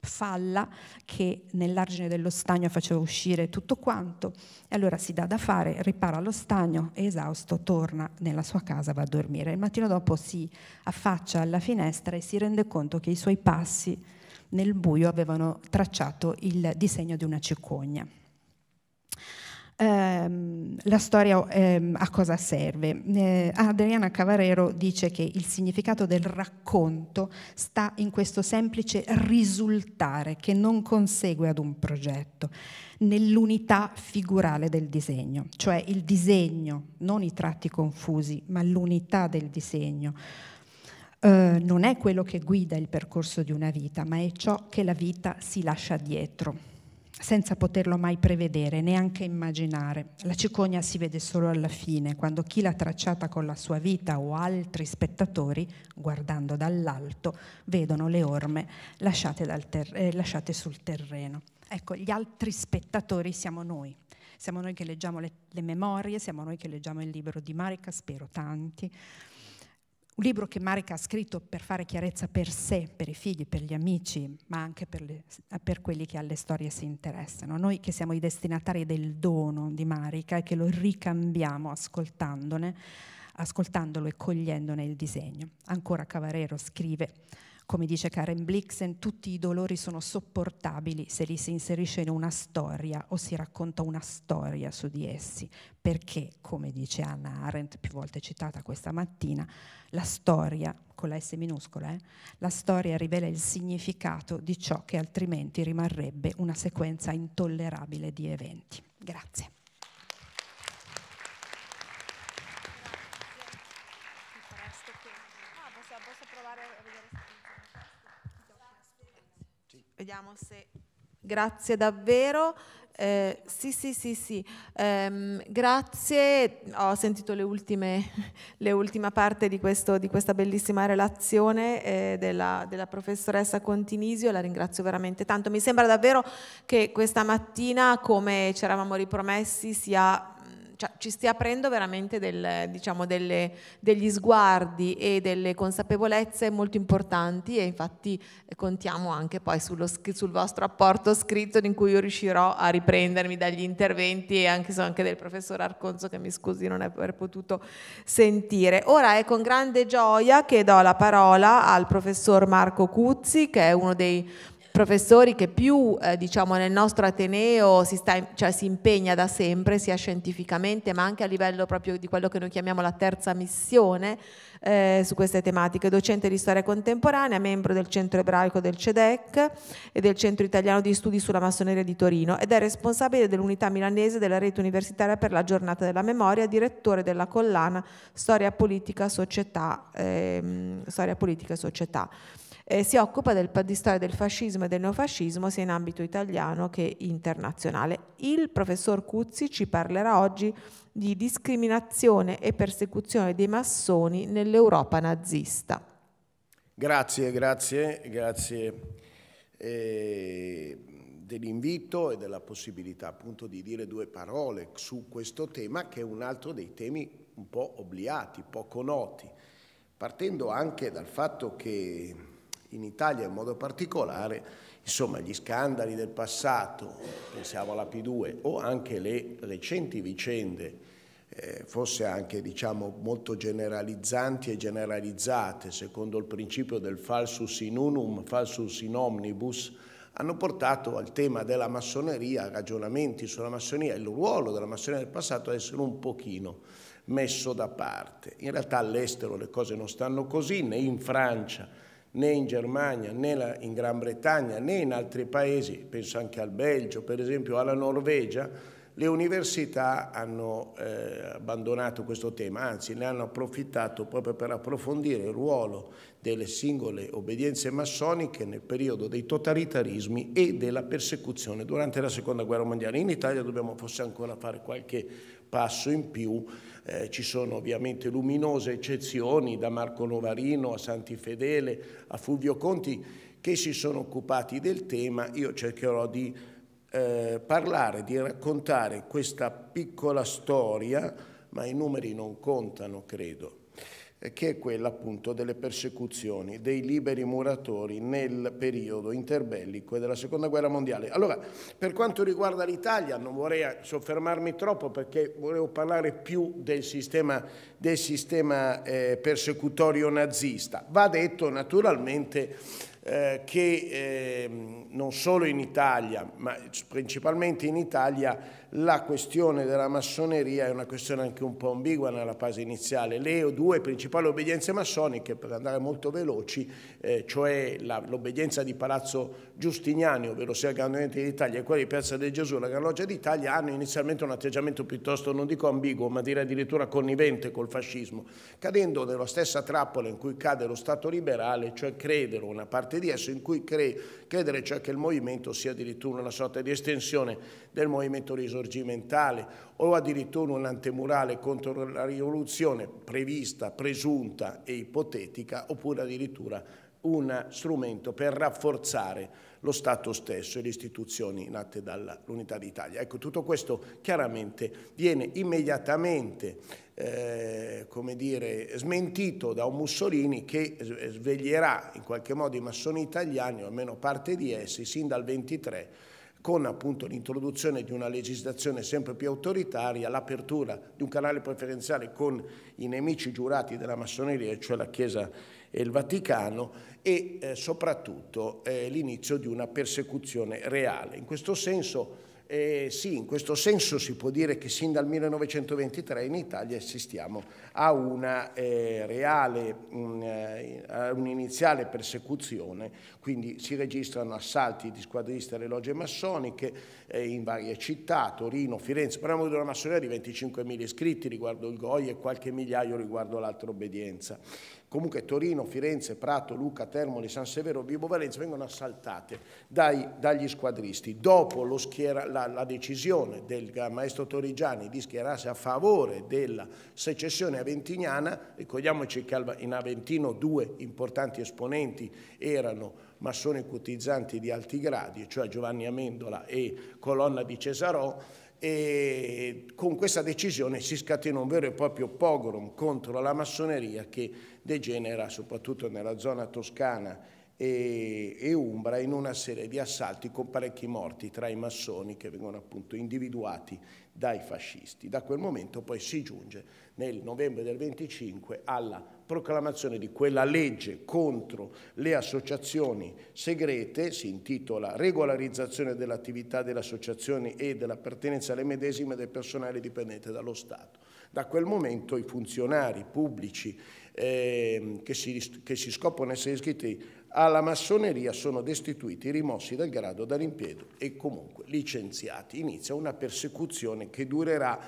falla che nell'argine dello stagno faceva uscire tutto quanto e allora si dà da fare, ripara lo stagno e esausto torna nella sua casa, va a dormire. Il mattino dopo si affaccia alla finestra e si rende conto che i suoi passi nel buio avevano tracciato il disegno di una cicogna ehm, la storia ehm, a cosa serve? Eh, Adriana Cavarero dice che il significato del racconto sta in questo semplice risultare che non consegue ad un progetto, nell'unità figurale del disegno, cioè il disegno, non i tratti confusi, ma l'unità del disegno. Uh, non è quello che guida il percorso di una vita, ma è ciò che la vita si lascia dietro senza poterlo mai prevedere, neanche immaginare. La cicogna si vede solo alla fine, quando chi l'ha tracciata con la sua vita o altri spettatori, guardando dall'alto, vedono le orme lasciate, ter eh, lasciate sul terreno. Ecco, gli altri spettatori siamo noi. Siamo noi che leggiamo le, le memorie, siamo noi che leggiamo il libro di Marica, spero tanti, un libro che Marek ha scritto per fare chiarezza per sé, per i figli, per gli amici, ma anche per, le, per quelli che alle storie si interessano. Noi che siamo i destinatari del dono di Marek e che lo ricambiamo ascoltandone, ascoltandolo e cogliendone il disegno. Ancora Cavarero scrive come dice Karen Blixen, tutti i dolori sono sopportabili se li si inserisce in una storia o si racconta una storia su di essi, perché, come dice Anna Arendt, più volte citata questa mattina, la storia, con la S minuscola, eh, la storia rivela il significato di ciò che altrimenti rimarrebbe una sequenza intollerabile di eventi. Grazie. Vediamo se... Grazie davvero. Eh, sì, sì, sì, sì. Um, grazie, ho sentito le ultime, le ultima parte di, questo, di questa bellissima relazione eh, della, della, professoressa Continisio, la ringrazio veramente tanto. Mi sembra davvero che questa mattina, come ci eravamo ripromessi, sia cioè, ci stia aprendo veramente del, diciamo, delle, degli sguardi e delle consapevolezze molto importanti e infatti eh, contiamo anche poi sullo, sul vostro apporto scritto in cui io riuscirò a riprendermi dagli interventi e anche, so, anche del professor Arconzo che mi scusi non aver potuto sentire. Ora è con grande gioia che do la parola al professor Marco Cuzzi che è uno dei professori che più eh, diciamo, nel nostro Ateneo si, sta, cioè, si, impegna da sempre, sia scientificamente ma anche a livello proprio di quello che noi chiamiamo la terza missione eh, su queste tematiche, docente di storia contemporanea, membro del centro ebraico del CEDEC e del centro italiano di studi sulla massoneria di Torino ed è responsabile dell'unità milanese della rete universitaria per la giornata della memoria, direttore della collana Storia politica, società, ehm, storia politica e società eh, si occupa del, di storia del fascismo e del neofascismo sia in ambito italiano che internazionale. Il professor Cuzzi ci parlerà oggi di discriminazione e persecuzione dei massoni nell'Europa nazista. Grazie, grazie, grazie eh, dell'invito e della possibilità appunto di dire due parole su questo tema che è un altro dei temi un po' obliati, poco noti, partendo anche dal fatto che in Italia in modo particolare, insomma gli scandali del passato, pensiamo alla P2 o anche le recenti vicende, eh, forse anche diciamo, molto generalizzanti e generalizzate, secondo il principio del falsus in unum, falsus in omnibus, hanno portato al tema della massoneria, ragionamenti sulla massoneria e il ruolo della massoneria del passato ad essere un pochino messo da parte. In realtà all'estero le cose non stanno così, né in Francia né in Germania, né in Gran Bretagna, né in altri paesi, penso anche al Belgio, per esempio alla Norvegia, le università hanno eh, abbandonato questo tema, anzi ne hanno approfittato proprio per approfondire il ruolo delle singole obbedienze massoniche nel periodo dei totalitarismi e della persecuzione durante la Seconda Guerra Mondiale. In Italia dobbiamo forse ancora fare qualche passo in più eh, ci sono ovviamente luminose eccezioni da Marco Novarino a Santi Fedele a Fulvio Conti che si sono occupati del tema. Io cercherò di eh, parlare, di raccontare questa piccola storia, ma i numeri non contano, credo eh, che è quella appunto delle persecuzioni dei liberi muratori nel periodo interbellico e della seconda guerra mondiale. Allora, per quanto riguarda l'Italia, non vorrei soffermarmi troppo perché volevo parlare più del sistema, del sistema eh, persecutorio nazista. Va detto naturalmente eh, che eh, non solo in Italia, ma principalmente in Italia, la questione della massoneria è una questione anche un po' ambigua nella fase iniziale. Le due principali obbedienze massoniche, per andare molto veloci, eh, cioè l'obbedienza di Palazzo Giustiniani, ovvero sia il Grandonetti d'Italia e quella di Piazza del Gesù, la Gran Loggia d'Italia, hanno inizialmente un atteggiamento piuttosto, non dico ambiguo, ma direi addirittura connivente col fascismo, cadendo nella stessa trappola in cui cade lo Stato liberale, cioè credere, una parte di esso in cui credere, cioè che il movimento sia addirittura una sorta di estensione del movimento risorgimentale risorgimentale o addirittura un antemurale contro la rivoluzione prevista, presunta e ipotetica, oppure addirittura un strumento per rafforzare lo Stato stesso e le istituzioni nate dall'Unità d'Italia. Ecco, tutto questo chiaramente viene immediatamente eh, come dire, smentito da un Mussolini che sveglierà in qualche modo i massoni italiani, o almeno parte di essi, sin dal 23 con appunto l'introduzione di una legislazione sempre più autoritaria, l'apertura di un canale preferenziale con i nemici giurati della massoneria, cioè la Chiesa e il Vaticano, e eh, soprattutto eh, l'inizio di una persecuzione reale. In questo senso eh, sì, in questo senso si può dire che sin dal 1923 in Italia assistiamo a una eh, reale, mh, mm, eh, a un'iniziale persecuzione, quindi si registrano assalti di squadristi alle logge massoniche eh, in varie città, Torino, Firenze, parliamo di una massoneria di 25.000 iscritti riguardo il GOI e qualche migliaio riguardo l'altra obbedienza. Comunque Torino, Firenze, Prato, Luca, Termoli, San Severo, Vibo Valenza vengono assaltate dai, dagli squadristi. Dopo schiera, la, la, decisione del maestro Torigiani di schierarsi a favore della secessione aventiniana, ricordiamoci che in Aventino due importanti esponenti erano massoni cotizzanti di alti gradi, cioè Giovanni Amendola e Colonna di Cesarò, e con questa decisione si scatenò un vero e proprio pogrom contro la massoneria che degenera soprattutto nella zona toscana e, e, Umbra in una serie di assalti con parecchi morti tra i massoni che vengono appunto individuati dai fascisti. Da quel momento poi si giunge nel novembre del 25 alla proclamazione di quella legge contro le associazioni segrete, si intitola Regolarizzazione dell'attività delle associazioni e dell'appartenenza alle medesime del personale dipendente dallo Stato. Da quel momento i funzionari pubblici eh, che, si, che si scoprono essere iscritti alla massoneria sono destituiti, rimossi dal grado, dall'impiego e comunque licenziati. Inizia una persecuzione che durerà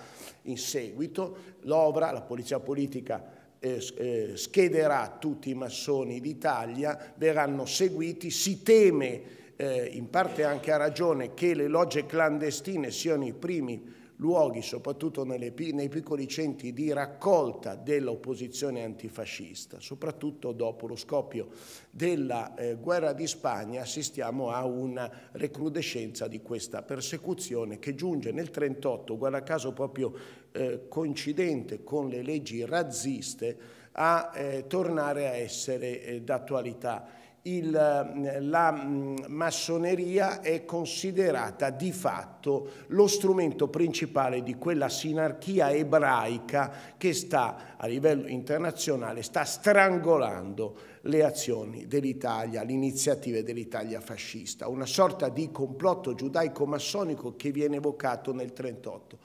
in seguito. L'Ovra, la polizia politica, eh, eh, schederà tutti i massoni d'Italia, verranno seguiti, si teme eh, in parte anche a ragione che le logge clandestine siano i primi luoghi, soprattutto nelle, nei piccoli centri di raccolta dell'opposizione antifascista, soprattutto dopo lo scoppio della eh, guerra di Spagna assistiamo a una recrudescenza di questa persecuzione che giunge nel 1938, guarda caso proprio eh, coincidente con le leggi razziste, a eh, tornare a essere eh, d'attualità il, eh, la mm, massoneria è considerata di fatto lo strumento principale di quella sinarchia ebraica che sta a livello internazionale, sta strangolando le azioni dell'Italia, le iniziative dell'Italia fascista, una sorta di complotto giudaico-massonico che viene evocato nel 1938.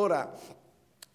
Ora,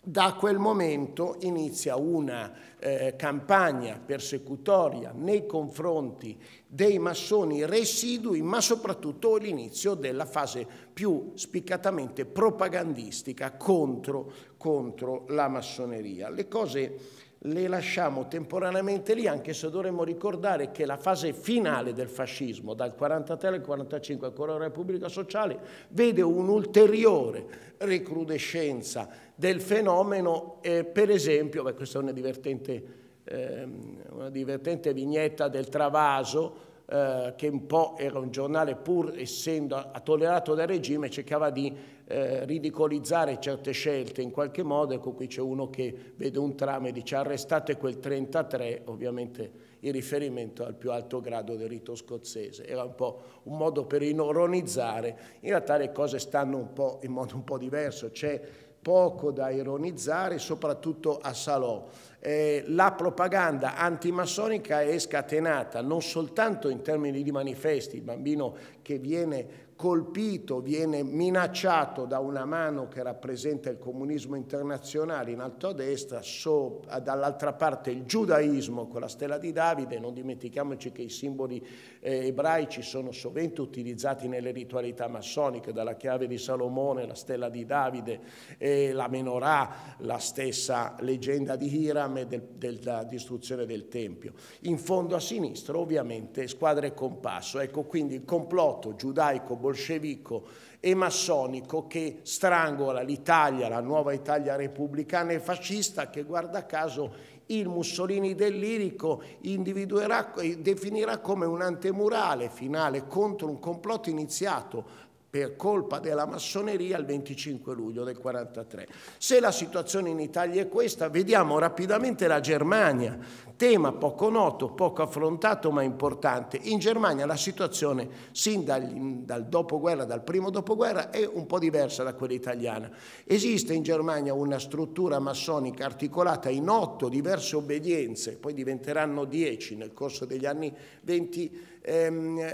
da quel momento inizia una eh, campagna persecutoria nei confronti dei massoni residui, ma soprattutto l'inizio della fase più spiccatamente propagandistica contro, contro la massoneria. Le cose le lasciamo temporaneamente lì, anche se dovremmo ricordare che la fase finale del fascismo, dal 43 al 45 ancora la Repubblica Sociale, vede un'ulteriore recrudescenza del fenomeno, eh, per esempio, beh, questa è una divertente, eh, una divertente vignetta del Travaso, eh, che un po' era un giornale pur essendo tollerato dal regime, cercava di eh, ridicolizzare certe scelte in qualche modo, ecco qui c'è uno che vede un tram e dice arrestate quel 33, ovviamente in riferimento al più alto grado del rito scozzese. Era un po' un modo per ironizzare, in realtà le cose stanno un po' in modo un po' diverso, c'è poco da ironizzare, soprattutto a Salò. Eh, la propaganda antimassonica è scatenata non soltanto in termini di manifesti, il bambino che viene colpito, viene minacciato da una mano che rappresenta il comunismo internazionale in alto a destra, so, dall'altra parte il giudaismo con la stella di Davide, non dimentichiamoci che i simboli eh, ebraici sono sovente utilizzati nelle ritualità massoniche, dalla chiave di Salomone, la stella di Davide, eh, la menorah, la stessa leggenda di Hiram e del, della distruzione del Tempio. In fondo a sinistra ovviamente squadra e compasso, ecco quindi il complotto giudaico bolscevico e massonico che strangola l'Italia, la nuova Italia repubblicana e fascista che guarda caso il Mussolini dell'Irico individuerà e eh, definirà come un antemurale finale contro un complotto iniziato per colpa della massoneria il 25 luglio del 1943. Se la situazione in Italia è questa, vediamo rapidamente la Germania tema poco noto, poco affrontato ma importante. In Germania la situazione sin dal, dal, dopoguerra, dal primo dopoguerra, è un po' diversa da quella italiana. Esiste in Germania una struttura massonica articolata in otto diverse obbedienze, poi diventeranno dieci nel corso degli anni venti ehm,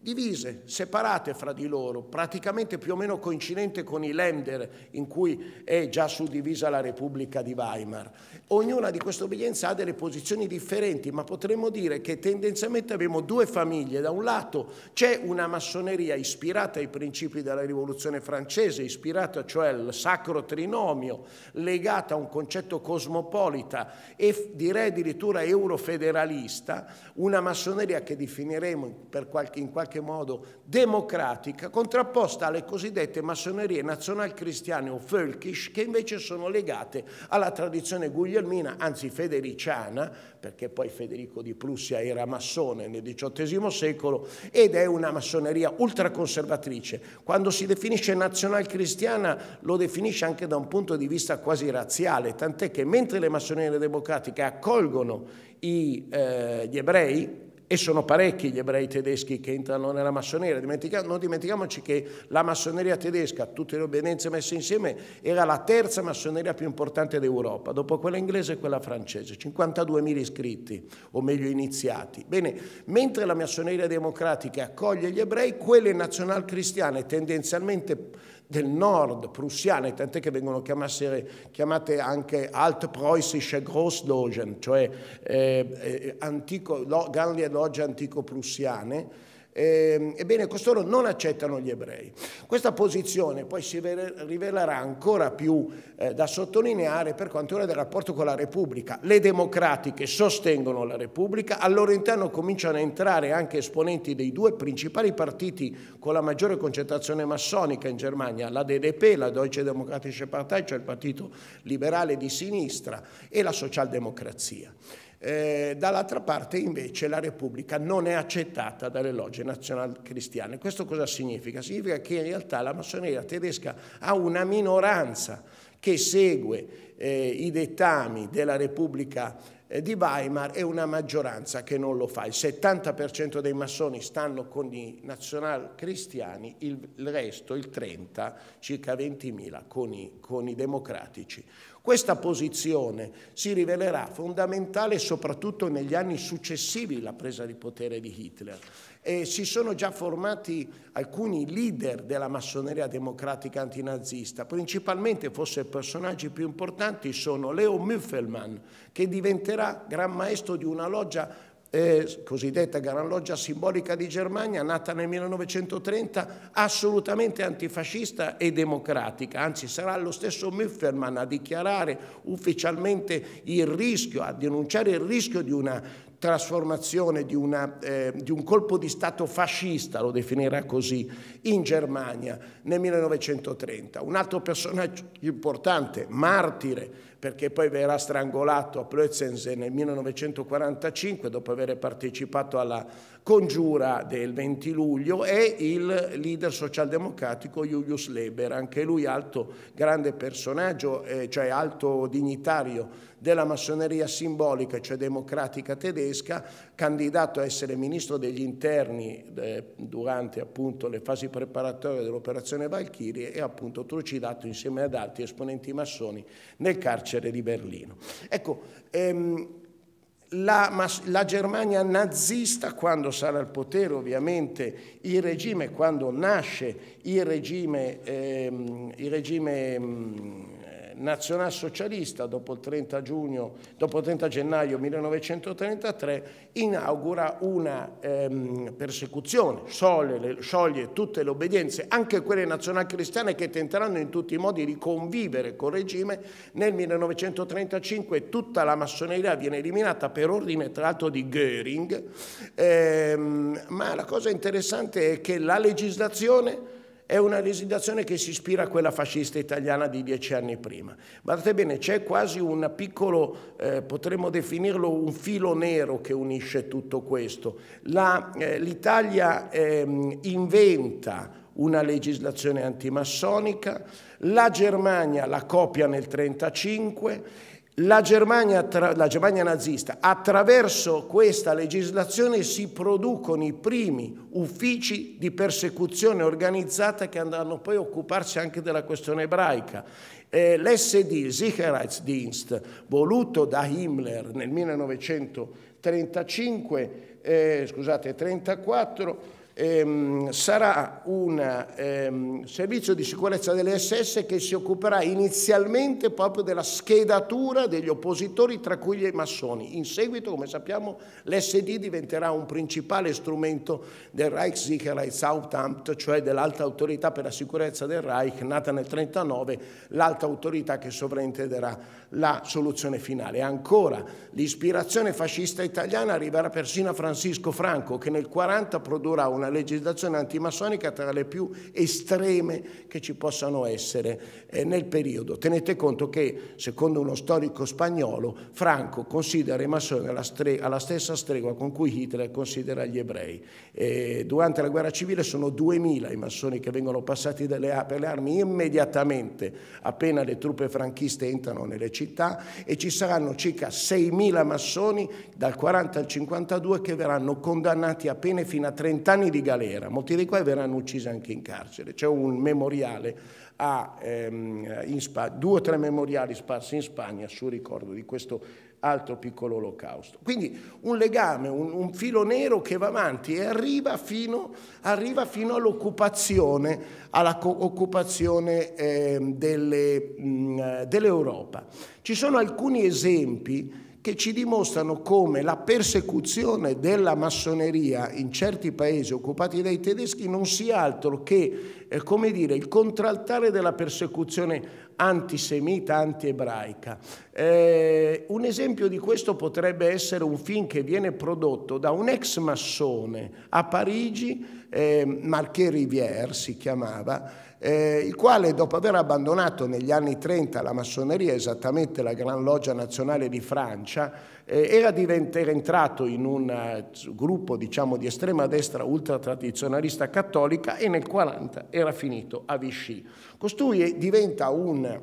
divise, separate fra di loro, praticamente più o meno coincidente con i Länder in cui è già suddivisa la Repubblica di Weimar. Ognuna di queste obbedienze ha delle posizioni differenti, ma potremmo dire che tendenzialmente abbiamo due famiglie. Da un lato c'è una massoneria ispirata ai principi della Rivoluzione francese, ispirata cioè al sacro trinomio, legata a un concetto cosmopolita e direi addirittura eurofederalista, una massoneria che definirei vedremo qualche, in qualche modo democratica, contrapposta alle cosiddette massonerie nazionalcristiane o völkisch, che invece sono legate alla tradizione guglielmina, anzi federiciana, perché poi Federico di Prussia era massone nel XVIII secolo, ed è una massoneria ultraconservatrice. Quando si definisce nazionalcristiana lo definisce anche da un punto di vista quasi razziale, tant'è che mentre le massonerie democratiche accolgono i, eh, gli ebrei, e sono parecchi gli ebrei tedeschi che entrano nella massoneria. Dimentica non dimentichiamoci che la massoneria tedesca, tutte le obbedienze messe insieme, era la terza massoneria più importante d'Europa, dopo quella inglese e quella francese, 52.000 iscritti, o meglio iniziati. Bene, mentre la massoneria democratica accoglie gli ebrei, quelle nazionalcristiane tendenzialmente del nord prussiane, tant'è che vengono chiamate, anche Altpreußische Großlogen, cioè eh, eh, antico, lo, grandi logge antico-prussiane, eh, ebbene, costoro non accettano gli ebrei. Questa posizione poi si rivelerà ancora più eh, da sottolineare per quanto riguarda il rapporto con la Repubblica. Le democratiche sostengono la Repubblica, al loro interno cominciano a entrare anche esponenti dei due principali partiti con la maggiore concentrazione massonica in Germania, la DDP, la Deutsche Demokratische Partei, cioè il partito liberale di sinistra, e la socialdemocrazia. Eh, dall'altra parte invece la Repubblica non è accettata dalle logge nazionalcristiane. Questo cosa significa? Significa che in realtà la massoneria tedesca ha una minoranza che segue eh, i dettami della Repubblica eh, di Weimar e una maggioranza che non lo fa. Il 70% dei massoni stanno con i nazionalcristiani, il resto, il 30%, circa 20.000, con i, con i democratici. Questa posizione si rivelerà fondamentale soprattutto negli anni successivi alla presa di potere di Hitler. E si sono già formati alcuni leader della massoneria democratica antinazista, principalmente forse i personaggi più importanti sono Leo Müffelmann, che diventerà gran maestro di una loggia eh, cosiddetta Gran Loggia Simbolica di Germania, nata nel 1930, assolutamente antifascista e democratica, anzi sarà lo stesso Müfferman a dichiarare ufficialmente il rischio, a denunciare il rischio di una trasformazione di, una, eh, di, un colpo di Stato fascista, lo definirà così, in Germania nel 1930. Un altro personaggio importante, martire perché poi verrà strangolato a Plötzensee nel 1945 dopo aver partecipato alla congiura del 20 luglio e il leader socialdemocratico Julius Leber, anche lui alto grande personaggio, eh, cioè alto dignitario della massoneria simbolica, cioè democratica tedesca, candidato a essere ministro degli interni eh, durante appunto le fasi preparatorie dell'operazione Valchiri e appunto trucidato insieme ad altri esponenti massoni nel carcere di Berlino. Ecco, ehm, la, la, Germania nazista quando sarà al potere ovviamente il regime, quando nasce il regime, ehm, il regime ehm, nazionalsocialista dopo il 30, giugno, dopo il 30 gennaio 1933 inaugura una ehm, persecuzione, scioglie, scioglie tutte le obbedienze, anche quelle nazionalcristiane che tenteranno in tutti i modi di convivere col regime. Nel 1935 tutta la massoneria viene eliminata per ordine tra l'altro di Göring, ehm, ma la cosa interessante è che la legislazione è una legislazione che si ispira a quella fascista italiana di dieci anni prima. Guardate bene, c'è quasi un piccolo, eh, potremmo definirlo un filo nero che unisce tutto questo. Eh, L'Italia eh, eh, inventa una legislazione antimassonica, la Germania la copia nel 1935, la Germania, la Germania, nazista, attraverso questa legislazione si producono i primi uffici di persecuzione organizzata che andranno poi a occuparsi anche della questione ebraica. Eh, L'SD, Sicherheitsdienst, voluto da Himmler nel 1935, eh, scusate, 34, ehm, sarà un ehm, servizio di sicurezza delle SS che si occuperà inizialmente proprio della schedatura degli oppositori, tra cui i massoni. In seguito, come sappiamo, l'SD diventerà un principale strumento del Reichssicherheitsauftamt, cioè dell'alta autorità per la sicurezza del Reich, nata nel 1939, l'alta autorità che sovraintenderà la soluzione finale. Ancora, l'ispirazione fascista italiana arriverà persino a Francisco Franco, che nel 1940 produrrà una una legislazione antimassonica tra le più estreme che ci possano essere eh, nel periodo. Tenete conto che, secondo uno storico spagnolo, Franco considera i massoni alla, alla, stessa stregua con cui Hitler considera gli ebrei. Eh, durante la guerra civile sono 2.000 i massoni che vengono passati dalle, per le armi immediatamente appena le truppe franchiste entrano nelle città e ci saranno circa 6.000 massoni dal 40 al 52 che verranno condannati a pene fino a 30 anni di di galera, molti dei quali verranno uccisi anche in carcere. C'è un memoriale, a, ehm, Sp- due o tre memoriali sparsi in Spagna sul ricordo di questo altro piccolo olocausto. Quindi un legame, un, un filo nero che va avanti e arriva fino, arriva fino all'occupazione, alla co- occupazione, eh, delle, mh, dell'Europa. Ci sono alcuni esempi che ci dimostrano come la persecuzione della massoneria in certi paesi occupati dai tedeschi non sia altro che eh, come dire, il contraltare della persecuzione antisemita, antiebraica. Eh, un esempio di questo potrebbe essere un film che viene prodotto da un ex massone a Parigi, eh, Marché Rivière si chiamava, eh, il quale dopo aver abbandonato negli anni 30 la massoneria, esattamente la Gran Loggia Nazionale di Francia, eh, era, era, entrato in un eh, gruppo diciamo, di estrema destra ultratradizionalista cattolica e nel 40 era finito a Vichy. Costui diventa un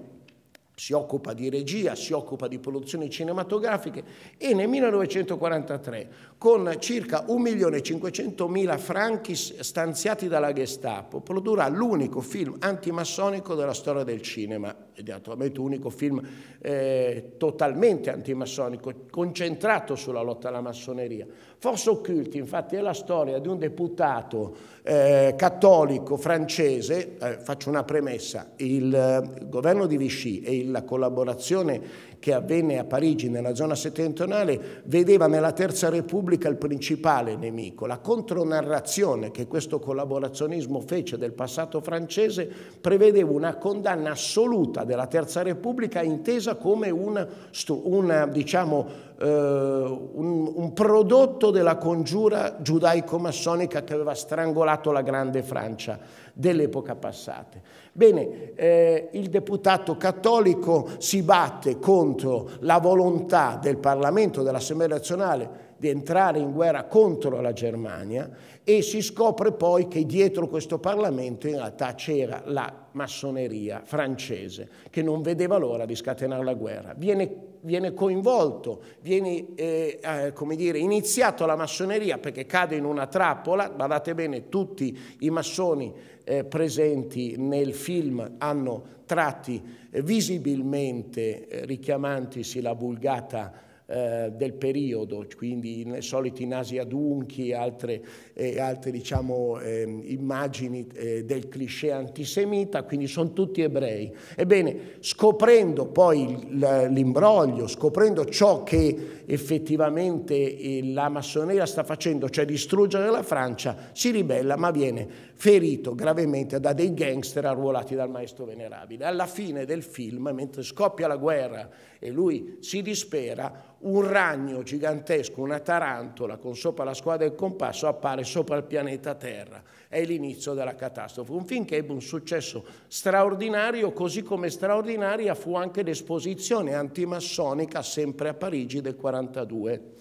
si occupa di regia, si occupa di produzioni cinematografiche e nel 1943 con circa 1.500.000 franchi stanziati dalla Gestapo produrrà l'unico film antimassonico della storia del cinema ed è attualmente l'unico film eh, totalmente antimassonico concentrato sulla lotta alla massoneria Forse occulti, infatti, è la storia di un deputato eh, cattolico francese, eh, faccio una premessa, il, eh, governo di Vichy e la collaborazione che avvenne a Parigi nella zona settentrionale vedeva nella Terza Repubblica il principale nemico. La contronarrazione che questo collaborazionismo fece del passato francese prevedeva una condanna assoluta della Terza Repubblica intesa come un, un diciamo, eh, un, un prodotto della congiura giudaico-massonica che aveva strangolato la Grande Francia dell'epoca passata. Bene, eh, il deputato cattolico si batte contro la volontà del Parlamento, dell'Assemblea nazionale, di entrare in guerra contro la Germania e si scopre poi che dietro questo Parlamento in realtà c'era la massoneria francese che non vedeva l'ora di scatenare la guerra. Viene viene coinvolto, viene eh, eh, come dire, iniziato la massoneria perché cade in una trappola, guardate bene, tutti i massoni eh, presenti nel film hanno tratti eh, visibilmente eh, richiamantisi la vulgata eh, del periodo, quindi i soliti nasi adunchi altre, eh, altre diciamo, ehm, eh, immagini del cliché antisemita, quindi sono tutti ebrei. Ebbene, scoprendo poi l'imbroglio, scoprendo ciò che effettivamente eh, la massoneria sta facendo, cioè distruggere la Francia, si ribella ma viene ferito gravemente da dei gangster arruolati dal maestro venerabile. Alla fine del film, mentre scoppia la guerra e lui si dispera, un ragno gigantesco, una tarantola con sopra la squadra del compasso appare sopra il pianeta Terra. È l'inizio della catastrofe. Un film che ebbe un successo straordinario, così come straordinaria fu anche l'esposizione antimassonica sempre a Parigi del 1942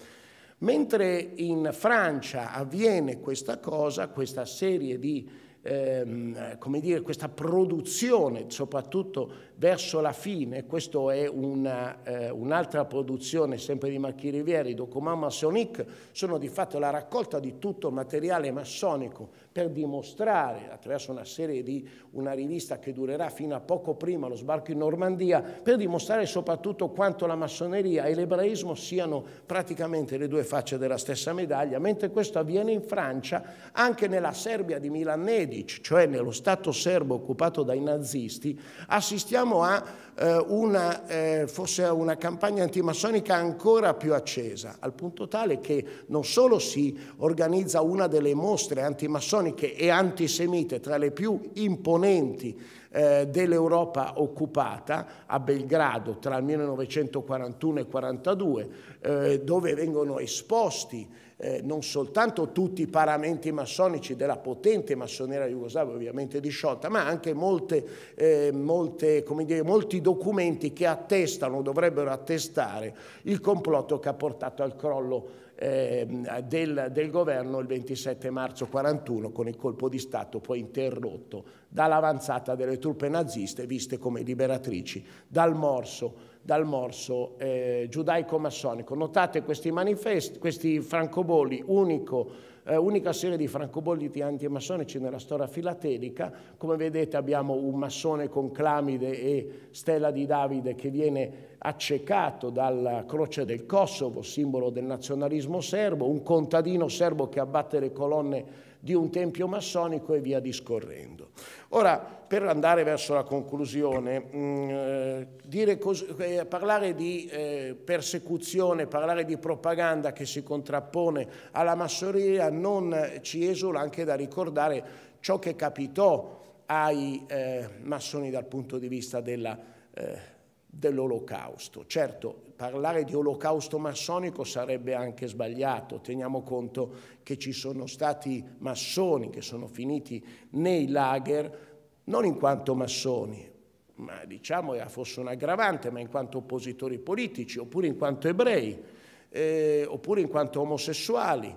Mentre in Francia avviene questa cosa, questa serie di, ehm, come dire, questa produzione soprattutto verso la fine, questa è eh, un'altra produzione sempre di Marchi Rivieri, Document Maçonique, sono di fatto la raccolta di tutto il materiale massonico per dimostrare attraverso una serie di una rivista che durerà fino a poco prima lo sbarco in Normandia, per dimostrare soprattutto quanto la massoneria e l'ebraismo siano praticamente le due facce della stessa medaglia, mentre questo avviene in Francia, anche nella Serbia di Milan Nedic, cioè nello Stato serbo occupato dai nazisti, assistiamo pensiamo a eh, una, eh, forse una campagna antimassonica ancora più accesa, al punto tale che non solo si organizza una delle mostre antimassoniche e antisemite tra le più imponenti eh, dell'Europa occupata a Belgrado tra il 1941 e il 1942, eh, dove vengono esposti eh, non soltanto tutti i paramenti massonici della potente massoneria jugoslava, ovviamente disciolta, ma anche molte, eh, molte, dire, molti documenti che attestano, dovrebbero attestare, il complotto che ha portato al crollo eh, del, del, governo il 27 marzo 1941 con il colpo di Stato poi interrotto dall'avanzata delle truppe naziste viste come liberatrici, dal morso dal morso eh, giudaico-massonico. Notate questi, manifesti, questi francobolli, unico eh, unica serie di francobolli antimassonici nella storia filatelica. Come vedete abbiamo un massone con clamide e stella di Davide che viene accecato dalla croce del Kosovo, simbolo del nazionalismo serbo, un contadino serbo che abbatte le colonne di un tempio massonico e via discorrendo. Ora, per andare verso la conclusione, mh, mm, eh, cos- eh, parlare di eh, persecuzione, parlare di propaganda che si contrappone alla massoneria non ci esula anche da ricordare ciò che capitò ai eh, massoni dal punto di vista della eh, dell'olocausto. Certo, parlare di olocausto massonico sarebbe anche sbagliato, teniamo conto che ci sono stati massoni che sono finiti nei lager non in quanto massoni, ma diciamo era fosse un aggravante, ma in quanto oppositori politici, oppure in quanto ebrei, eh, oppure in quanto omosessuali,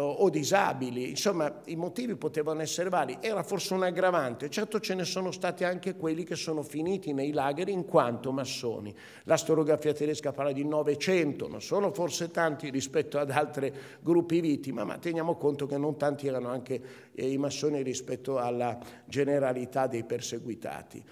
o disabili, insomma i motivi potevano essere vari, era forse un aggravante, certo ce ne sono stati anche quelli che sono finiti nei lager in quanto massoni, la storiografia tedesca parla di 900, non sono forse tanti rispetto ad altri gruppi vittima, ma teniamo conto che non tanti erano anche eh, i massoni rispetto alla generalità dei perseguitati.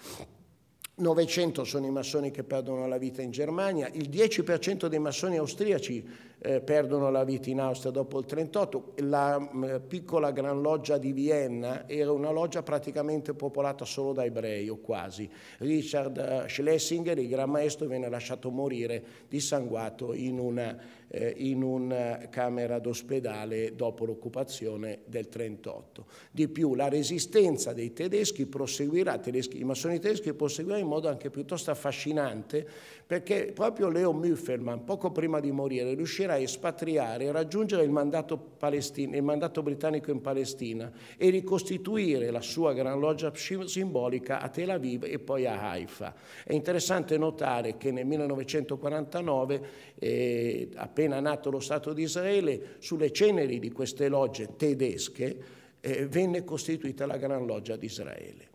900 sono i massoni che perdono la vita in Germania, il 10% dei massoni austriaci eh, perdono la vita in Austria dopo il 38. La mh, mm, piccola gran loggia di Vienna era una loggia praticamente popolata solo da ebrei o quasi. Richard eh, Schlesinger, il gran maestro, venne lasciato morire dissanguato in una, eh, in una eh, camera d'ospedale dopo l'occupazione del 38. Di più, la resistenza dei tedeschi proseguirà, tedeschi, i massoni tedeschi proseguirà in modo anche piuttosto affascinante perché proprio Leo Müffelmann, poco prima di morire, riuscì riuscirà a espatriare e raggiungere il mandato, il mandato, britannico in Palestina e ricostituire la sua gran loggia simbolica a Tel Aviv e poi a Haifa. È interessante notare che nel 1949, eh, appena nato lo Stato di Israele, sulle ceneri di queste logge tedesche eh, venne costituita la gran loggia di Israele.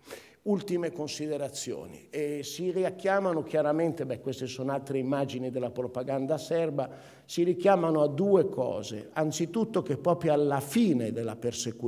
Ultime considerazioni. Eh, si riacchiamano chiaramente, beh, queste sono altre immagini della propaganda serba, si richiamano a due cose. Anzitutto che proprio alla fine della,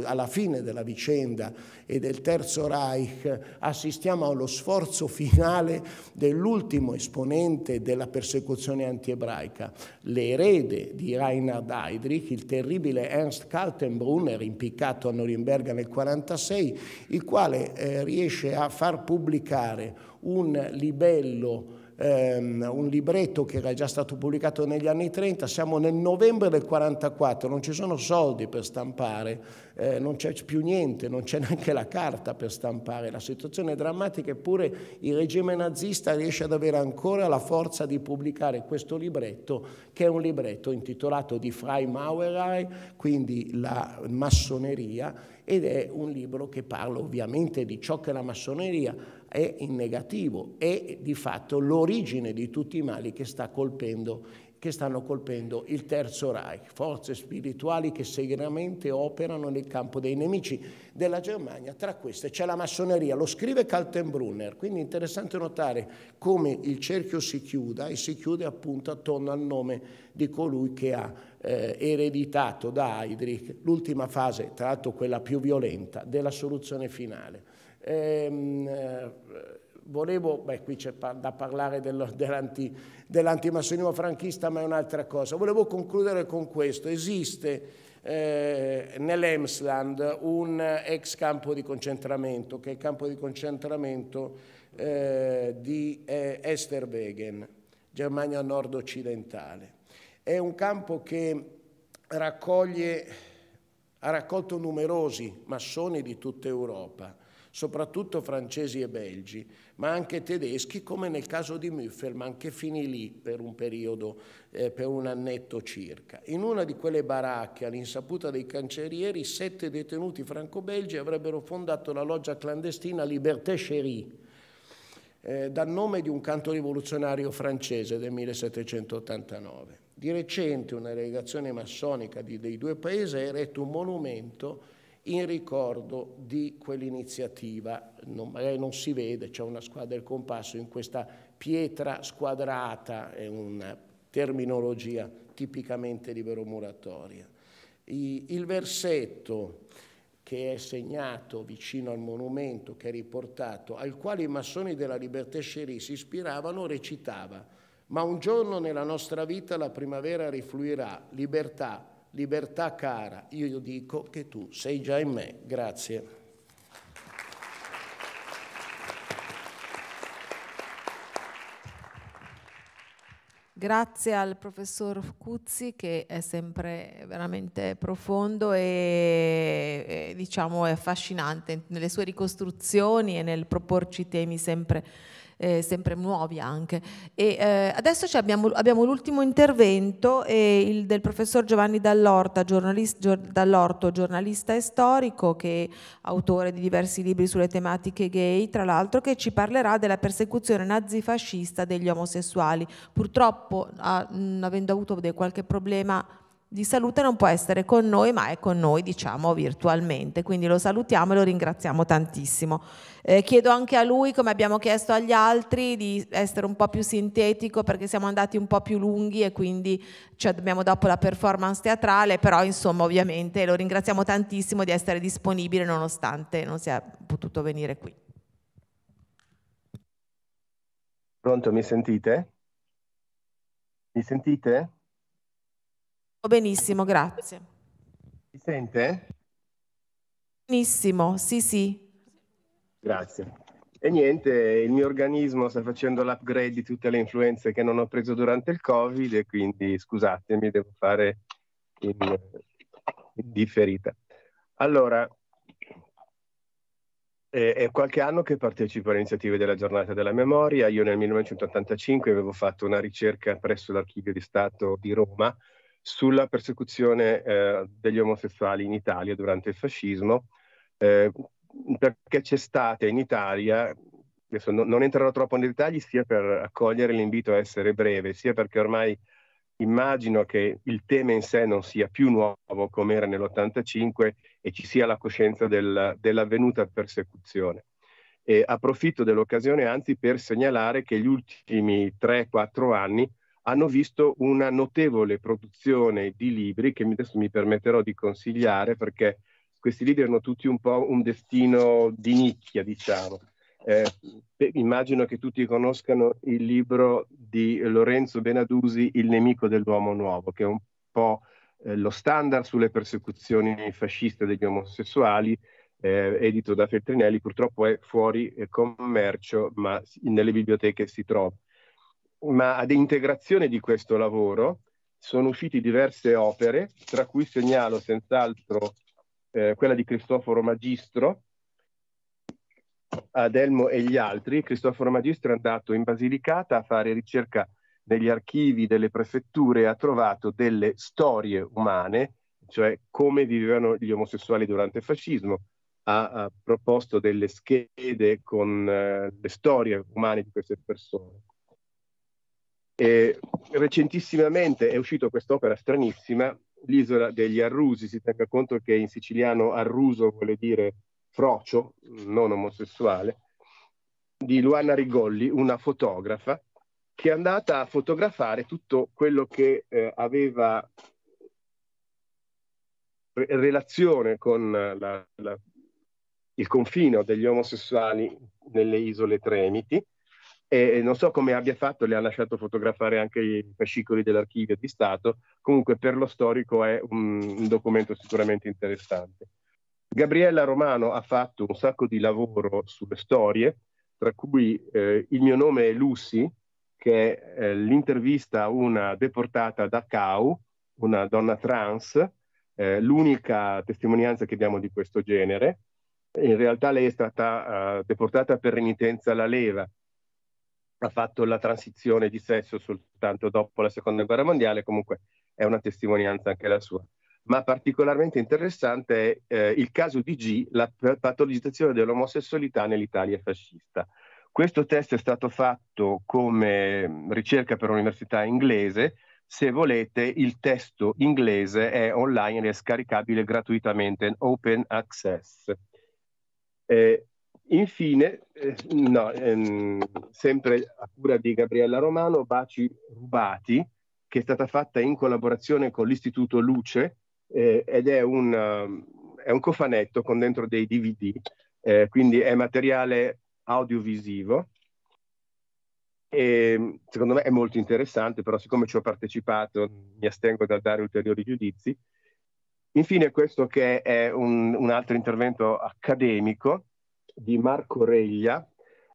alla fine della vicenda e del Terzo Reich assistiamo allo sforzo finale dell'ultimo esponente della persecuzione antiebraica, l'erede di Reinhard Heydrich, il terribile Ernst Kaltenbrunner, impiccato a Norimberga nel 1946, il quale eh, riesce a far pubblicare un libello ehm, un libretto che era già stato pubblicato negli anni 30, siamo nel novembre del 44, non ci sono soldi per stampare, eh, non c'è più niente, non c'è neanche la carta per stampare, la situazione è drammatica eppure il regime nazista riesce ad avere ancora la forza di pubblicare questo libretto che è un libretto intitolato Di Freimaurerei, quindi la massoneria ed è un libro che parla ovviamente di ciò che la massoneria è in negativo, è di fatto l'origine di tutti i mali che, sta colpendo, che stanno colpendo il Terzo Reich, forze spirituali che segramente operano nel campo dei nemici della Germania. Tra queste c'è la massoneria, lo scrive Kaltenbrunner, quindi è interessante notare come il cerchio si chiuda e si chiude appunto attorno al nome di colui che ha eh, ereditato da Heydrich l'ultima fase, tra l'altro quella più violenta, della soluzione finale. Ehm, eh, volevo, beh qui c'è da parlare dell'antimassonismo franchista ma è un'altra cosa, volevo concludere con questo, esiste eh, nell'Emsland un ex campo di concentramento che è il campo di concentramento eh, di eh, Esterwegen, Germania nord-occidentale. È un campo che raccoglie, ha raccolto numerosi massoni di tutta Europa, soprattutto francesi e belgi, ma anche tedeschi, come nel caso di Müffelmann, che finì lì per un periodo, eh, per un annetto circa. In una di quelle baracche, all'insaputa dei cancellieri, sette detenuti franco-belgi avrebbero fondato la loggia clandestina Liberté Chérie, eh, dal nome di un canto rivoluzionario francese del 1789. Di recente una delegazione massonica di, dei due paesi ha eretto un monumento in ricordo di quell'iniziativa. Non, magari non si vede, c'è una squadra del compasso in questa pietra squadrata, è una terminologia tipicamente libero liberomuratoria. Il versetto che è segnato vicino al monumento, che è riportato, al quale i massoni della Liberté Chérie si ispiravano, recitava «Ma un giorno nella nostra vita la primavera rifluirà, libertà, libertà cara, io dico che tu sei già in me. Grazie. Grazie al professor Cuzzi che è sempre veramente profondo e, e diciamo è affascinante nelle sue ricostruzioni e nel proporci temi sempre eh, sempre nuovi anche. E, eh, adesso abbiamo, abbiamo, l'ultimo intervento eh, il, del professor Giovanni Dall'Orta, giornalist, gior, Dall'Orto, giornalista e storico, che è autore di diversi libri sulle tematiche gay, tra l'altro, che ci parlerà della persecuzione nazifascista degli omosessuali. Purtroppo, ah, mh, avendo avuto qualche problema di salute non può essere con noi, ma è con noi, diciamo, virtualmente. Quindi lo salutiamo e lo ringraziamo tantissimo. Eh, chiedo anche a lui, come abbiamo chiesto agli altri, di essere un po' più sintetico perché siamo andati un po' più lunghi e quindi ci abbiamo dopo la performance teatrale, però insomma ovviamente lo ringraziamo tantissimo di essere disponibile nonostante non sia potuto venire qui. Pronto, mi sentite? Mi sentite? benissimo, grazie. Mi sente? Benissimo, sì, sì. Grazie. E niente, il mio organismo sta facendo l'upgrade di tutte le influenze che non ho preso durante il Covid e quindi scusatemi, devo fare in, in differita. Allora, è qualche anno che partecipo alle iniziative della giornata della memoria. Io nel 1985 avevo fatto una ricerca presso l'Archivio di Stato di Roma sulla persecuzione eh, degli omosessuali in Italia durante il fascismo, eh, perché c'è stata in Italia, adesso no, non entrerò troppo nei dettagli, sia per accogliere l'invito a essere breve, sia perché ormai immagino che il tema in sé non sia più nuovo come era nell'85 e ci sia la coscienza del, dell'avvenuta persecuzione. E approfitto dell'occasione anzi per segnalare che gli ultimi 3-4 anni hanno visto una notevole produzione di libri che adesso mi permetterò di consigliare perché questi libri hanno tutti un po' un destino di nicchia, diciamo. Eh, immagino che tutti conoscano il libro di Lorenzo Benadusi, Il nemico dell'uomo nuovo, che è un po' eh, lo standard sulle persecuzioni fasciste degli omosessuali, eh, edito da Feltrinelli, purtroppo è fuori eh, commercio, ma nelle biblioteche si trova ma ad integrazione di questo lavoro sono uscite diverse opere, tra cui segnalo senz'altro eh, quella di Cristoforo Magistro, Adelmo e gli altri. Cristoforo Magistro è andato in Basilicata a fare ricerca negli archivi delle prefetture e ha trovato delle storie umane, cioè come vivevano gli omosessuali durante il fascismo. Ha, ha proposto delle schede con eh, le storie umane di queste persone e recentissimamente è uscita quest'opera stranissima, L'isola degli Arrusi, si tenga conto che in siciliano arruso vuole dire frocio, non omosessuale, di Luana Rigolli, una fotografa, che è andata a fotografare tutto quello che eh, aveva re- relazione con la, la, il confine degli omosessuali nelle isole Tremiti e non so come abbia fatto, le ha lasciato fotografare anche i fascicoli dell'archivio di Stato, comunque per lo storico è un, un documento sicuramente interessante. Gabriella Romano ha fatto un sacco di lavoro sulle storie, tra cui eh, Il mio nome è Lucy, che è eh, l'intervista a una deportata da Cau, una donna trans, eh, l'unica testimonianza che abbiamo di questo genere. In realtà lei è stata eh, deportata per renitenza alla leva, ha fatto la transizione di sesso soltanto dopo la seconda guerra mondiale, comunque è una testimonianza anche la sua. Ma particolarmente interessante è eh, il caso di G, la patologizzazione dell'omosessualità nell'Italia fascista. Questo test è stato fatto come ricerca per un'università inglese. Se volete, il testo inglese è online ed è scaricabile gratuitamente in open access. Eh, Infine, eh, no, ehm, sempre a cura di Gabriella Romano, Baci Rubati, che è stata fatta in collaborazione con l'Istituto Luce eh, ed è un, um, è un, cofanetto con dentro dei DVD, eh, quindi è materiale audiovisivo. E, secondo me è molto interessante, però siccome ci ho partecipato mi astengo dal dare ulteriori giudizi. Infine questo che è un, un altro intervento accademico di Marco Reglia,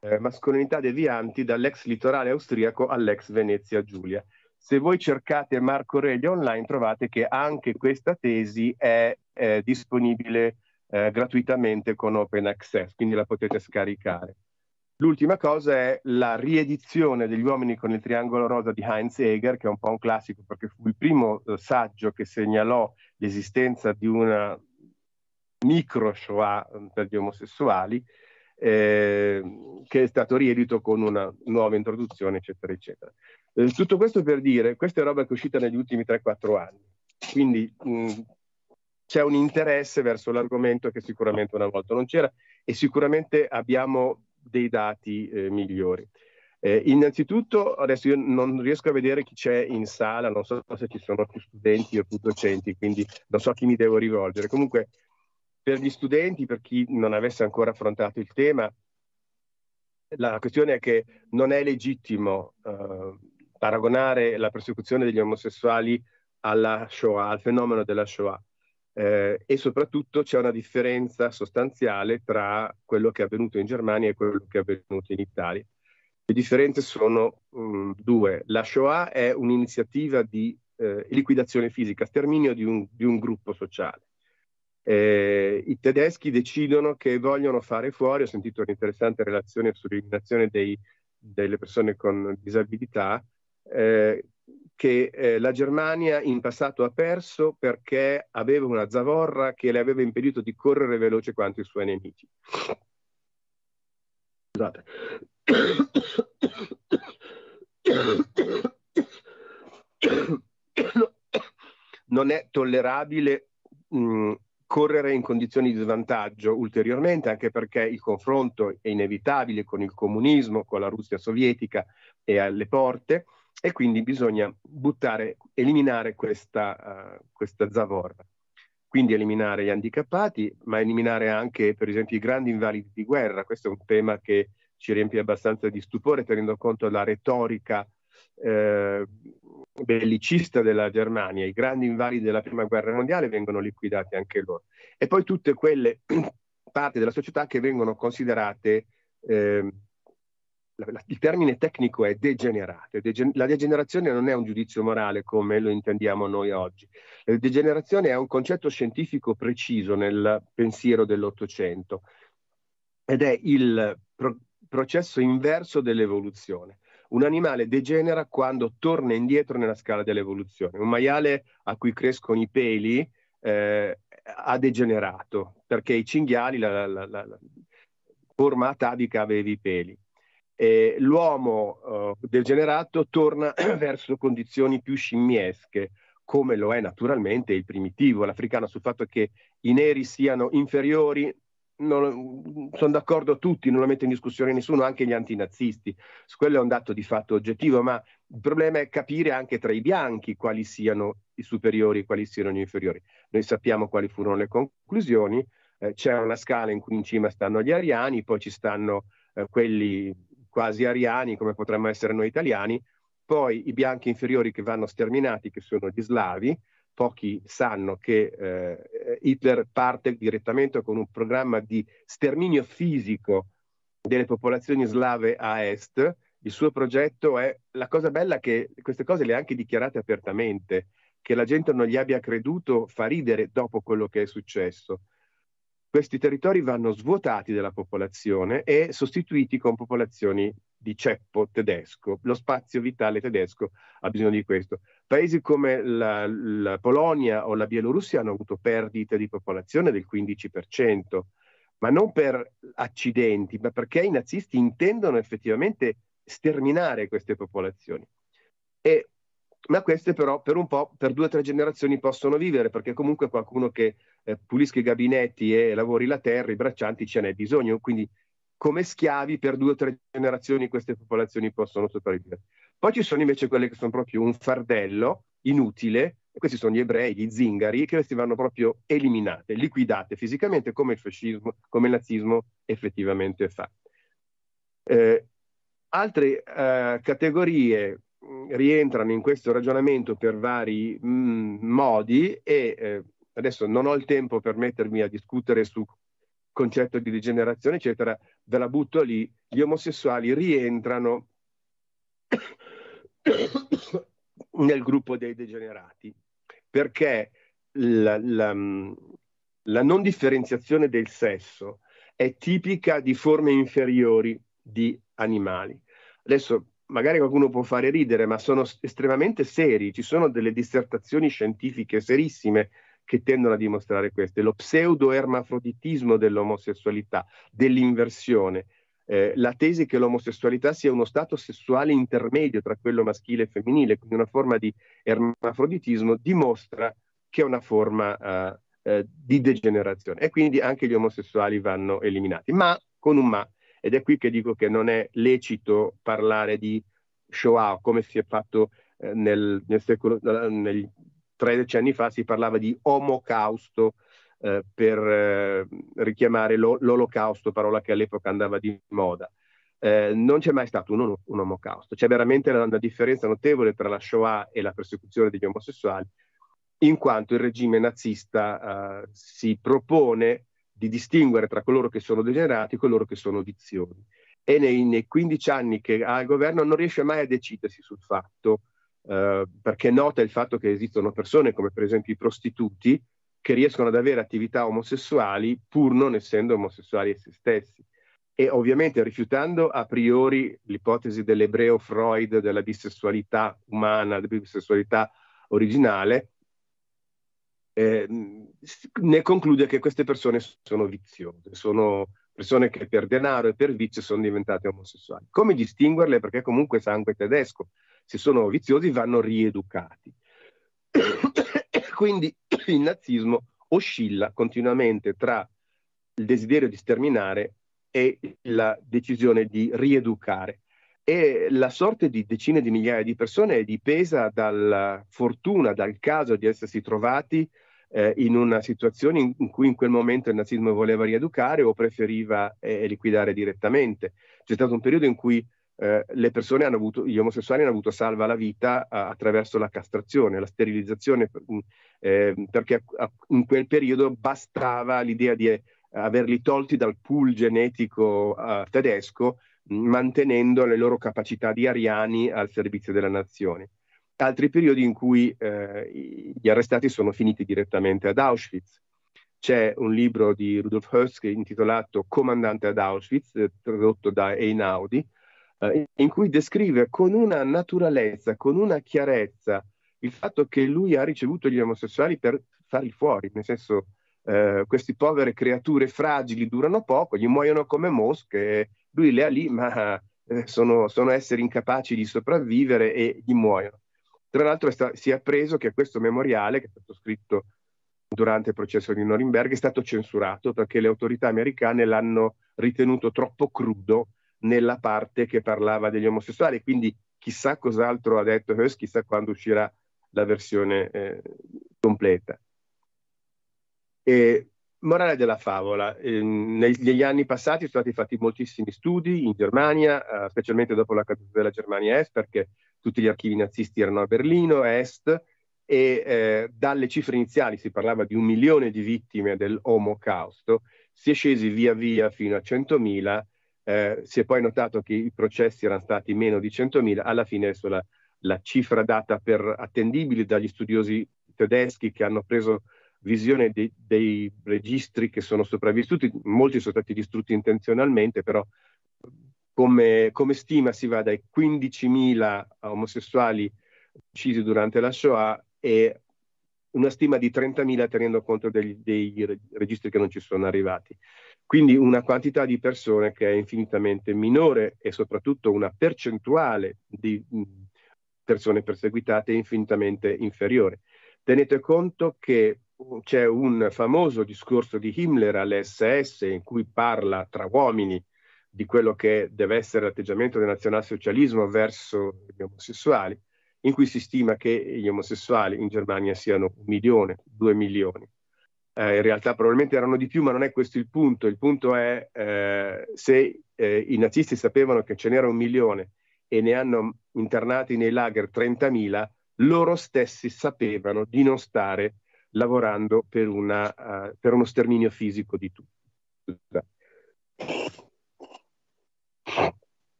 eh, Mascolinità devianti dall'ex litorale austriaco all'ex Venezia Giulia. Se voi cercate Marco Reglia online trovate che anche questa tesi è, è disponibile eh, gratuitamente con Open Access, quindi la potete scaricare. L'ultima cosa è la riedizione degli uomini con il triangolo rosa di Heinz Eger, che è un po' un classico perché fu il primo eh, saggio che segnalò l'esistenza di una micro Shoah mm, per gli omosessuali, eh, che è stato riedito con una nuova introduzione, eccetera, eccetera. Eh, tutto questo per dire, questa è roba che è uscita negli ultimi 3-4 anni, quindi mh, mm, c'è un interesse verso l'argomento che sicuramente una volta non c'era e sicuramente abbiamo dei dati eh, migliori. Eh, innanzitutto, adesso io non riesco a vedere chi c'è in sala, non so se ci sono più studenti o più docenti, quindi non so a chi mi devo rivolgere. Comunque, per gli studenti, per chi non avesse ancora affrontato il tema, la questione è che non è legittimo eh, paragonare la persecuzione degli omosessuali alla Shoah, al fenomeno della Shoah. Eh, e soprattutto c'è una differenza sostanziale tra quello che è avvenuto in Germania e quello che è avvenuto in Italia. Le differenze sono mh, mm, due. La Shoah è un'iniziativa di eh, liquidazione fisica, sterminio di un, di un gruppo sociale. Eh, I tedeschi decidono che vogliono fare fuori, ho sentito un'interessante relazione sull'eliminazione dei, delle persone con disabilità, eh, che eh, la Germania in passato ha perso perché aveva una zavorra che le aveva impedito di correre veloce quanto i suoi nemici. Scusate. Non è tollerabile mh, correre in condizioni di svantaggio ulteriormente, anche perché il confronto è inevitabile con il comunismo, con la Russia sovietica è alle porte e quindi bisogna buttare, eliminare questa, uh, questa zavorra. Quindi eliminare gli handicappati, ma eliminare anche, per esempio, i grandi invalidi di guerra. Questo è un tema che ci riempie abbastanza di stupore, tenendo conto della retorica eh, bellicista della Germania, i grandi invalidi della prima guerra mondiale vengono liquidati anche loro. E poi tutte quelle parti della società che vengono considerate, eh, il termine tecnico è degenerate. la degenerazione non è un giudizio morale come lo intendiamo noi oggi. La degenerazione è un concetto scientifico preciso nel pensiero dell'Ottocento ed è il pro- processo inverso dell'evoluzione un animale degenera quando torna indietro nella scala dell'evoluzione. Un maiale a cui crescono i peli eh, ha degenerato perché i cinghiali, la, la, la, la forma atavica, aveva i peli. E l'uomo eh, degenerato torna verso condizioni più scimmiesche, come lo è naturalmente il primitivo, l'africano, sul fatto che i neri siano inferiori non, sono d'accordo tutti, non lo metto in discussione nessuno, anche gli antinazisti. Quello è un dato di fatto oggettivo, ma il problema è capire anche tra i bianchi quali siano i superiori e quali siano gli inferiori. Noi sappiamo quali furono le conclusioni, eh, c'è una scala in cui in cima stanno gli ariani, poi ci stanno eh, quelli quasi ariani, come potremmo essere noi italiani, poi i bianchi inferiori che vanno sterminati, che sono gli slavi, pochi sanno che eh, Hitler parte direttamente con un programma di sterminio fisico delle popolazioni slave a est. Il suo progetto è la cosa bella che queste cose le ha anche dichiarate apertamente, che la gente non gli abbia creduto fa ridere dopo quello che è successo questi territori vanno svuotati della popolazione e sostituiti con popolazioni di ceppo tedesco. Lo spazio vitale tedesco ha bisogno di questo. Paesi come la, la Polonia o la Bielorussia hanno avuto perdite di popolazione del 15%, ma non per accidenti, ma perché i nazisti intendono effettivamente sterminare queste popolazioni. E ma queste però per un po', per due o tre generazioni possono vivere, perché comunque qualcuno che eh, pulisca i gabinetti e lavori la terra, i braccianti, ce n'è bisogno, quindi come schiavi per due o tre generazioni queste popolazioni possono sopravvivere. Poi ci sono invece quelle che sono proprio un fardello inutile, questi sono gli ebrei, gli zingari, che questi vanno proprio eliminate, liquidate fisicamente come il fascismo, come il nazismo effettivamente fa. Eh, altre eh, categorie Mm, rientrano in questo ragionamento per vari mh, mm, modi e eh, adesso non ho il tempo per mettermi a discutere su concetto di degenerazione eccetera, ve la butto lì, gli omosessuali rientrano nel gruppo dei degenerati, perché la, la, mm, la non differenziazione del sesso è tipica di forme inferiori di animali. Adesso magari qualcuno può fare ridere, ma sono estremamente seri, ci sono delle dissertazioni scientifiche serissime che tendono a dimostrare questo, lo pseudo-ermafroditismo dell'omosessualità, dell'inversione, eh, la tesi che l'omosessualità sia uno stato sessuale intermedio tra quello maschile e femminile, quindi una forma di ermafroditismo, dimostra che è una forma eh, eh, di degenerazione e quindi anche gli omosessuali vanno eliminati. Ma con un ma, ed è qui che dico che non è lecito parlare di Shoah, come si è fatto eh, nel, nel secolo, nel, tre decenni fa, si parlava di omocausto eh, per eh, richiamare lo, l'olocausto, parola che all'epoca andava di moda. Eh, non c'è mai stato un, un omocausto, c'è veramente una, una differenza notevole tra la Shoah e la persecuzione degli omosessuali, in quanto il regime nazista eh, si propone di distinguere tra coloro che sono degenerati e coloro che sono dizioni. E nei, nei 15 anni che ha il governo non riesce mai a decidersi sul fatto, eh, perché nota il fatto che esistono persone come per esempio i prostituti che riescono ad avere attività omosessuali pur non essendo omosessuali essi stessi. E ovviamente rifiutando a priori l'ipotesi dell'ebreo Freud della bisessualità umana, della bisessualità originale, eh, ne conclude che queste persone sono viziose, sono persone che per denaro e per vizio sono diventate omosessuali. Come distinguerle? Perché comunque sangue tedesco, se sono viziosi vanno rieducati. Quindi il nazismo oscilla continuamente tra il desiderio di sterminare e la decisione di rieducare. E la sorte di decine di migliaia di persone è dipesa dalla fortuna, dal caso di essersi trovati eh, in una situazione in, in, cui in quel momento il nazismo voleva rieducare o preferiva eh, liquidare direttamente. C'è stato un periodo in cui eh, le persone hanno avuto, gli omosessuali hanno avuto salva la vita a, attraverso la castrazione, la sterilizzazione, mm, ehm, perché a, in quel periodo bastava l'idea di eh, averli tolti dal pool genetico eh, tedesco mantenendo le loro capacità di ariani al servizio della nazione altri periodi in cui eh, gli arrestati sono finiti direttamente ad Auschwitz. C'è un libro di Rudolf Höske intitolato Comandante ad Auschwitz, eh, tradotto da Einaudi, eh, in cui descrive con una naturalezza, con una chiarezza, il fatto che lui ha ricevuto gli omosessuali per farli fuori, nel senso eh, queste povere creature fragili durano poco, gli muoiono come mosche, lui le ha lì, ma eh, sono, sono esseri incapaci di sopravvivere e gli muoiono. Tra l'altro sta- si è appreso che questo memoriale, che è stato scritto durante il processo di Norimberga, è stato censurato perché le autorità americane l'hanno ritenuto troppo crudo nella parte che parlava degli omosessuali. Quindi chissà cos'altro ha detto Hess, chissà quando uscirà la versione eh, completa. E, morale della favola, eh, negli anni passati sono stati fatti moltissimi studi in Germania, eh, specialmente dopo la caduta della Germania Est, perché tutti gli archivi nazisti erano a Berlino, Est, e eh, dalle cifre iniziali si parlava di un milione di vittime del dell'omocausto, si è scesi via via fino a 100.000, eh, si è poi notato che i processi erano stati meno di 100.000, alla fine adesso la, la cifra data per attendibili dagli studiosi tedeschi che hanno preso visione dei, dei registri che sono sopravvissuti, molti sono stati distrutti intenzionalmente, però come, come stima si va dai 15.000 omosessuali uccisi durante la Shoah e una stima di 30.000 tenendo conto degli, dei registri che non ci sono arrivati. Quindi una quantità di persone che è infinitamente minore e soprattutto una percentuale di mm, persone perseguitate infinitamente inferiore. Tenete conto che mm, c'è un famoso discorso di Himmler all'SS in cui parla tra uomini di quello che deve essere l'atteggiamento del nazionalsocialismo verso gli omosessuali, in cui si stima che gli omosessuali in Germania siano un milione, due milioni. Eh, in realtà probabilmente erano di più, ma non è questo il punto. Il punto è eh, se eh, i nazisti sapevano che ce n'era un milione e ne hanno internati nei lager 30.000, loro stessi sapevano di non stare lavorando per, una, uh, per uno sterminio fisico di tutti.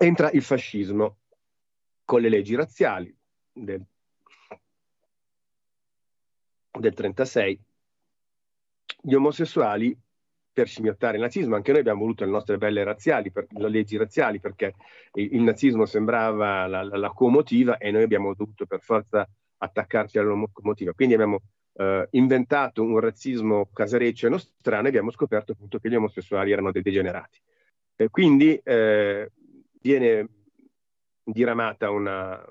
entra il fascismo con le leggi razziali del, del 36. Gli omosessuali per scimmiottare il nazismo. Anche noi abbiamo voluto le nostre belle razziali, per, le leggi razziali, perché il, il nazismo sembrava la, la, locomotiva e noi abbiamo dovuto per forza attaccarci alla locomotiva. Quindi abbiamo eh, inventato un razzismo casareccio e nostrano e abbiamo scoperto appunto che gli omosessuali erano dei degenerati. E quindi eh, viene diramata una,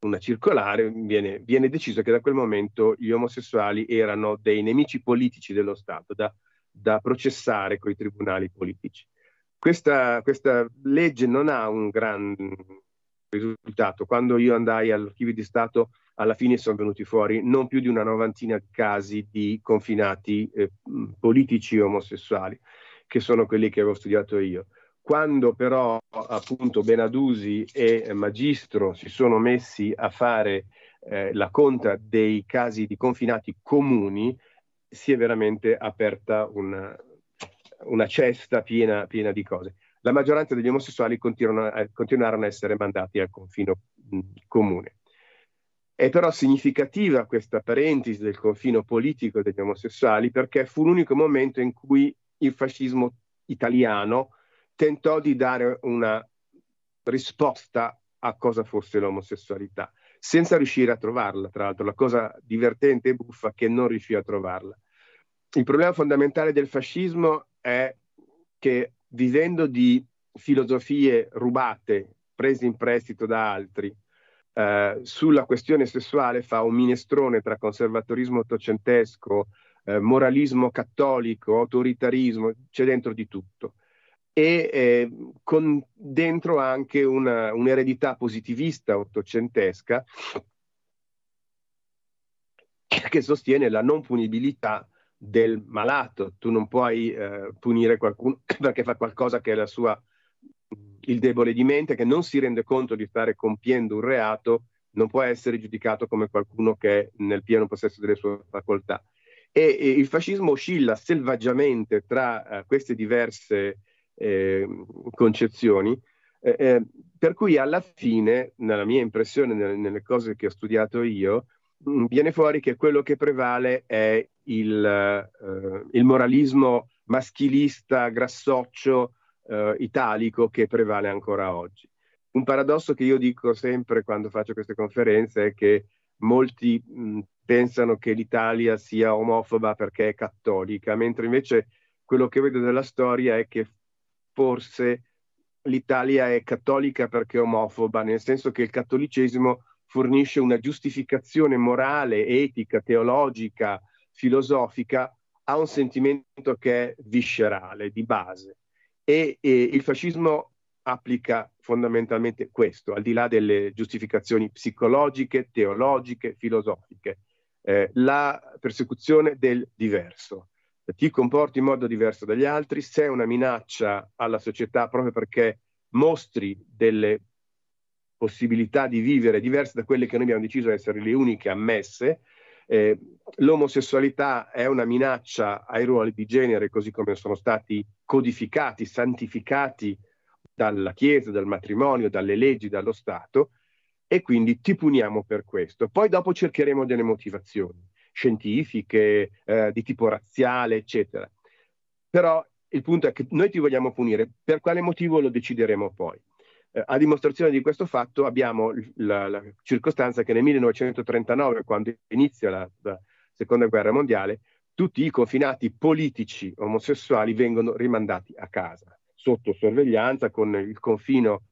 una circolare, viene, viene, deciso che da quel momento gli omosessuali erano dei nemici politici dello Stato da, da processare con i tribunali politici. Questa, questa, legge non ha un gran risultato. Quando io andai all'archivio di Stato, alla fine sono venuti fuori non più di una novantina di casi di confinati eh, politici omosessuali, che sono quelli che avevo studiato io. Quando però appunto Benadusi e Magistro si sono messi a fare eh, la conta dei casi di confinati comuni, si è veramente aperta una, una cesta piena, piena, di cose. La maggioranza degli omosessuali continuarono a essere mandati al confino comune. È però significativa questa parentesi del confino politico degli omosessuali perché fu l'unico momento in cui il fascismo italiano tentò di dare una risposta a cosa fosse l'omosessualità, senza riuscire a trovarla, tra l'altro, la cosa divertente e buffa che non riuscì a trovarla. Il problema fondamentale del fascismo è che vivendo di filosofie rubate, prese in prestito da altri, eh, sulla questione sessuale fa un minestrone tra conservatorismo ottocentesco, eh, moralismo cattolico, autoritarismo, c'è dentro di tutto e eh, con dentro anche una, un'eredità positivista ottocentesca che sostiene la non punibilità del malato. Tu non puoi eh, punire qualcuno perché fa qualcosa che è la sua, il debole di mente, che non si rende conto di stare compiendo un reato, non può essere giudicato come qualcuno che è nel pieno possesso delle sue facoltà. E, e il fascismo oscilla selvaggiamente tra eh, queste diverse Ehm, concezioni, eh, eh, per cui alla fine, nella mia impressione, nelle, nelle cose che ho studiato io, mh, mm, viene fuori che quello che prevale è il, eh, il moralismo maschilista, grassoccio, eh, italico che prevale ancora oggi. Un paradosso che io dico sempre quando faccio queste conferenze è che molti mh, mm, pensano che l'Italia sia omofoba perché è cattolica, mentre invece quello che vedo della storia è che forse l'Italia è cattolica perché è omofoba, nel senso che il cattolicesimo fornisce una giustificazione morale, etica, teologica, filosofica a un sentimento che è viscerale, di base. E, e il fascismo applica fondamentalmente questo, al di là delle giustificazioni psicologiche, teologiche, filosofiche, eh, la persecuzione del diverso ti comporti in modo diverso dagli altri, sei una minaccia alla società proprio perché mostri delle possibilità di vivere diverse da quelle che noi abbiamo deciso essere le uniche ammesse. Eh, l'omosessualità è una minaccia ai ruoli di genere così come sono stati codificati, santificati dalla Chiesa, dal matrimonio, dalle leggi, dallo Stato e quindi ti puniamo per questo. Poi dopo cercheremo delle motivazioni scientifiche, eh, di tipo razziale, eccetera. Però il punto è che noi ti vogliamo punire, per quale motivo lo decideremo poi. Eh, a dimostrazione di questo fatto abbiamo la, la, circostanza che nel 1939, quando inizia la, la Seconda Guerra Mondiale, tutti i confinati politici omosessuali vengono rimandati a casa, sotto sorveglianza, con il confino,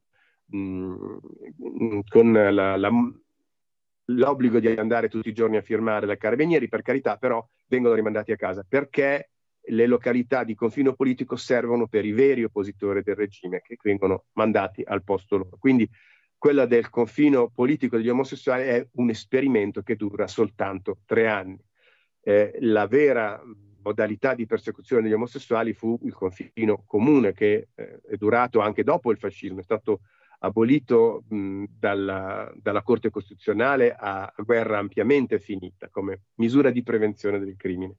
mh, mm, con la, la, l'obbligo di andare tutti i giorni a firmare dai carabinieri, per carità, però vengono rimandati a casa perché le località di confino politico servono per i veri oppositori del regime che vengono mandati al posto loro. Quindi quella del confino politico degli omosessuali è un esperimento che dura soltanto tre anni. Eh, la vera modalità di persecuzione degli omosessuali fu il confino comune che eh, è durato anche dopo il fascismo, è stato abolito mh, dalla, dalla, Corte Costituzionale a guerra ampiamente finita come misura di prevenzione del crimine.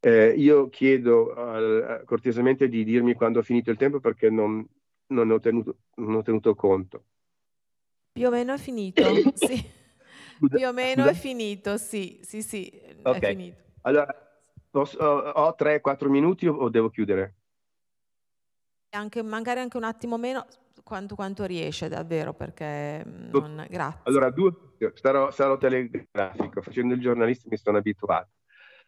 Eh, io chiedo al, cortesemente di dirmi quando ho finito il tempo perché non, non, ho, tenuto, non ho tenuto conto. Più o meno è finito, sì. Più o meno è finito, sì, sì, sì, okay. Allora, posso, ho 3-4 minuti o devo chiudere? Anche, magari anche un attimo meno, quanto, quanto riesce davvero, perché mm, non... grazie. Allora, due, sarò, sarò telegrafico, facendo il giornalista mi sono abituato.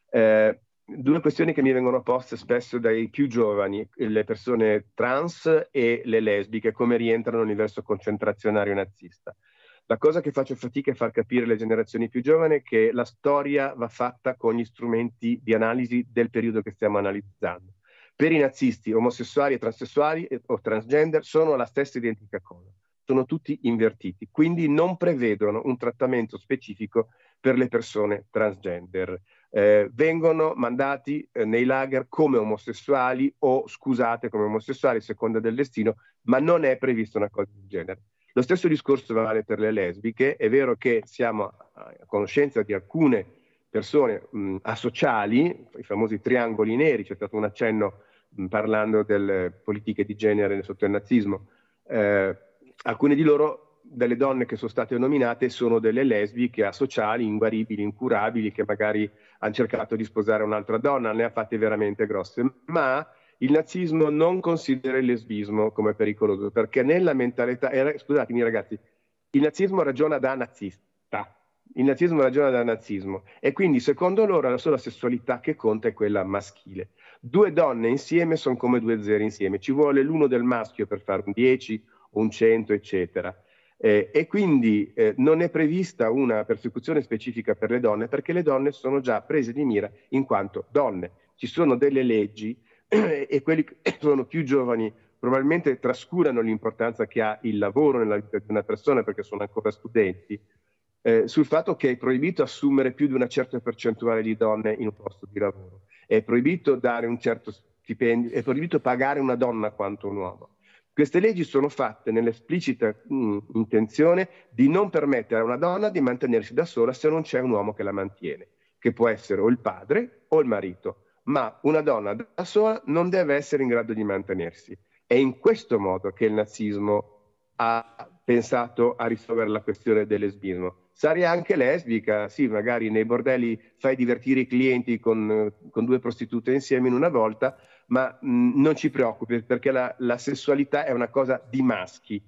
Eh, due questioni che mi vengono poste spesso dai più giovani, le persone trans e le lesbiche, come rientrano nell'universo concentrazionario nazista. La cosa che faccio fatica a far capire alle generazioni più giovani è che la storia va fatta con gli strumenti di analisi del periodo che stiamo analizzando. Per i nazisti, omosessuali e transessuali eh, o transgender sono la stessa identica cosa, sono tutti invertiti, quindi non prevedono un trattamento specifico per le persone transgender. Eh, vengono mandati eh, nei lager come omosessuali o scusate come omosessuali a seconda del destino, ma non è prevista una cosa del genere. Lo stesso discorso vale per le lesbiche, è vero che siamo a conoscenza di alcune persone mh, asociali, i famosi triangoli neri, c'è stato un accenno parlando delle politiche di genere sotto il nazismo. Eh, alcune di loro, delle donne che sono state nominate, sono delle lesbiche asociali, inguaribili, incurabili, che magari hanno cercato di sposare un'altra donna, ne ha fatte veramente grosse. Ma il nazismo non considera il lesbismo come pericoloso, perché nella mentalità... Eh, scusatemi ragazzi, il nazismo ragiona da nazista. Il nazismo ragiona da nazismo e quindi secondo loro la sola sessualità che conta è quella maschile. Due donne insieme sono come due zeri insieme, ci vuole l'uno del maschio per fare un 10, un 100, eccetera. Eh, e quindi eh, non è prevista una persecuzione specifica per le donne perché le donne sono già prese di mira in quanto donne. Ci sono delle leggi e quelli che sono più giovani probabilmente trascurano l'importanza che ha il lavoro nella vita di una persona perché sono ancora studenti, eh, sul fatto che è proibito assumere più di una certa percentuale di donne in un posto di lavoro è proibito dare un certo stipendio, è proibito pagare una donna quanto un uomo. Queste leggi sono fatte nell'esplicita mh, mm, intenzione di non permettere a una donna di mantenersi da sola se non c'è un uomo che la mantiene, che può essere o il padre o il marito, ma una donna da sola non deve essere in grado di mantenersi. È in questo modo che il nazismo ha pensato a risolvere la questione del lesbismo, Sarei anche lesbica, sì, magari nei bordelli fai divertire i clienti con, eh, con due prostitute insieme in una volta, ma mh, mm, non ci preoccupi perché la, la, sessualità è una cosa di maschi.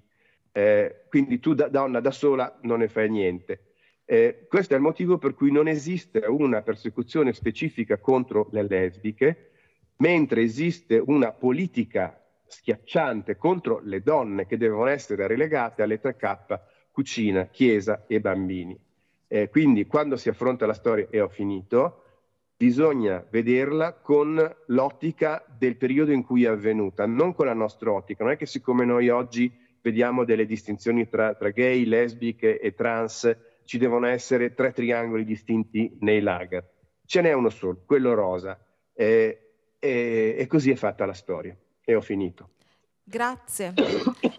Eh, quindi tu da donna da sola non ne fai niente. Eh, questo è il motivo per cui non esiste una persecuzione specifica contro le lesbiche, mentre esiste una politica schiacciante contro le donne che devono essere relegate alle 3K cucina, chiesa e bambini. Eh, quindi quando si affronta la storia, e ho finito, bisogna vederla con l'ottica del periodo in cui è avvenuta, non con la nostra ottica. Non è che siccome noi oggi vediamo delle distinzioni tra, tra gay, lesbiche e trans, ci devono essere tre triangoli distinti nei lager. Ce n'è uno solo, quello rosa. Eh, eh, e così è fatta la storia. E ho finito. Grazie,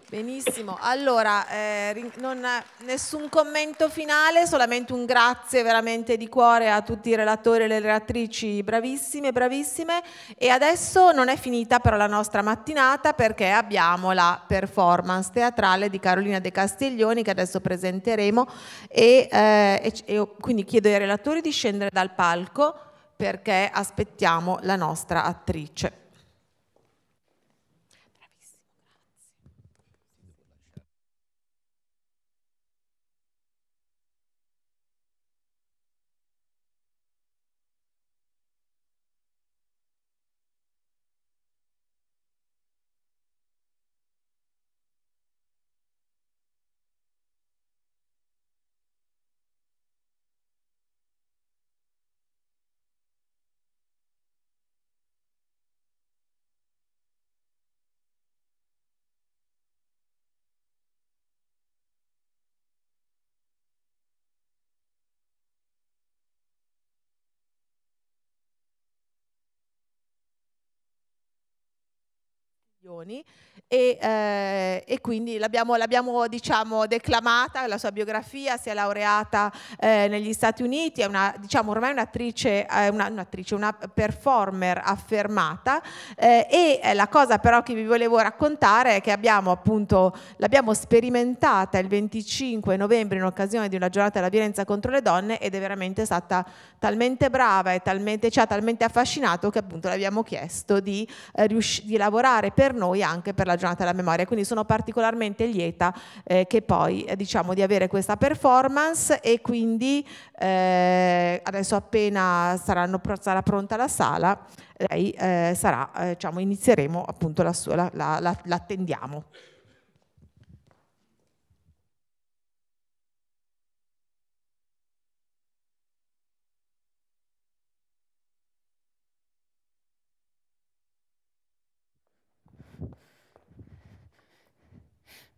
benissimo. Allora, eh, non, nessun commento finale, solamente un grazie veramente di cuore a tutti i relatori e le relatrici bravissime, bravissime. E adesso non è finita però la nostra mattinata perché abbiamo la performance teatrale di Carolina De Castiglioni che adesso presenteremo e, eh, e, e quindi chiedo ai relatori di scendere dal palco perché aspettiamo la nostra attrice. milioni e, eh, e quindi l'abbiamo, l'abbiamo diciamo, declamata, la sua biografia, si è laureata eh, negli Stati Uniti, è una, diciamo, ormai un'attrice, eh, una, un'attrice, una performer affermata eh, e eh, la cosa però che vi volevo raccontare è che abbiamo appunto, l'abbiamo sperimentata il 25 novembre in occasione di una giornata della violenza contro le donne ed è veramente stata talmente brava e talmente, ci ha talmente affascinato che appunto le abbiamo chiesto di, eh, rius- di lavorare per noi anche per la giornata della memoria. Quindi sono particolarmente lieta eh, che poi eh, diciamo di avere questa performance e quindi eh, adesso appena saranno, sarà pronta la sala, lei eh, sarà, eh, diciamo, inizieremo appunto la, sua, la, la, la, l'attendiamo.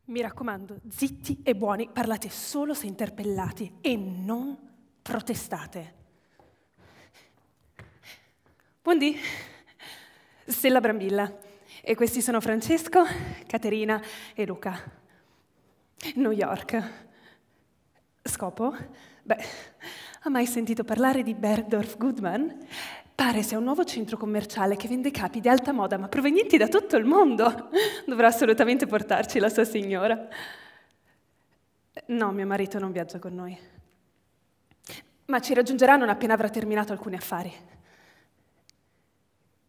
Mi raccomando, zitti e buoni, parlate solo se interpellati e non protestate. Buondì, Stella Brambilla. E questi sono Francesco, Caterina e Luca. New York. Scopo? Beh, ha mai sentito parlare di Bergdorf Goodman? Pare sia un nuovo centro commerciale che vende capi di alta moda, ma provenienti da tutto il mondo. Dovrà assolutamente portarci la sua signora. No, mio marito non viaggia con noi. Ma ci raggiungerà non appena avrà terminato alcuni affari.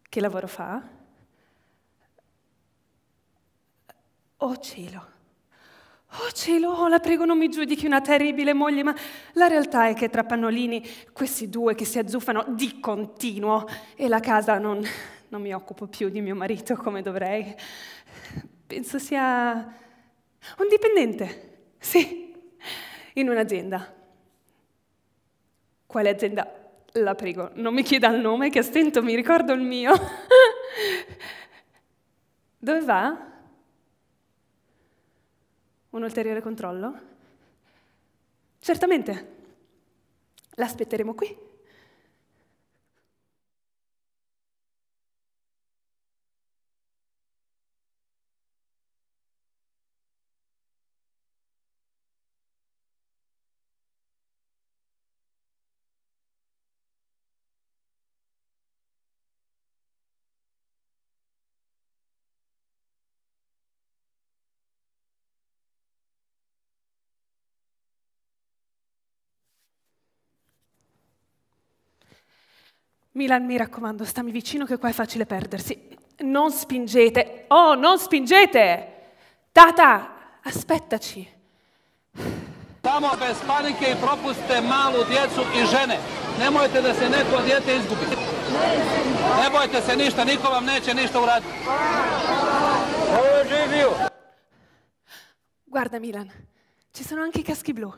Che lavoro fa? Oh cielo! Oh cielo, oh, la prego non mi giudichi una terribile moglie, ma la realtà è che tra Pannolini questi due che si azzuffano di continuo e la casa non, non mi occupo più di mio marito come dovrei. Penso sia un dipendente, sì, in un'azienda. Quale azienda? La prego, non mi chieda il nome che a stento mi ricordo il mio. Dove va? Un ulteriore controllo? Certamente. L'aspetteremo qui. Milan, mi raccomando, stammi vicino che qua è facile perdersi. Non spingete. Oh, non spingete! Tata, aspettaci. Tamo bez panike i propuste malu djecu i žene. Nemojte da se neko djete izgubi. Ne bojte se ništa, niko vam neće ništa uraditi. Guarda Milan, ci sono anche i caschi blu.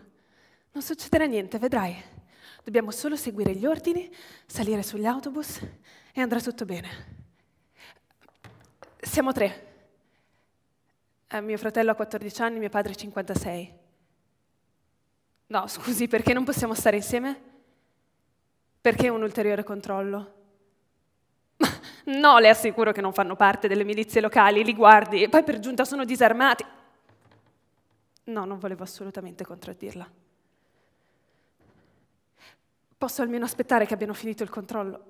Non succederà niente, vedrai. Dobbiamo solo seguire gli ordini, salire sugli autobus e andrà tutto bene. Siamo tre. Eh, mio fratello ha 14 anni, mio padre 56. No, scusi, perché non possiamo stare insieme? Perché un ulteriore controllo? No, le assicuro che non fanno parte delle milizie locali, li guardi e poi per giunta sono disarmati. No, non volevo assolutamente contraddirla. Posso almeno aspettare che abbiano finito il controllo.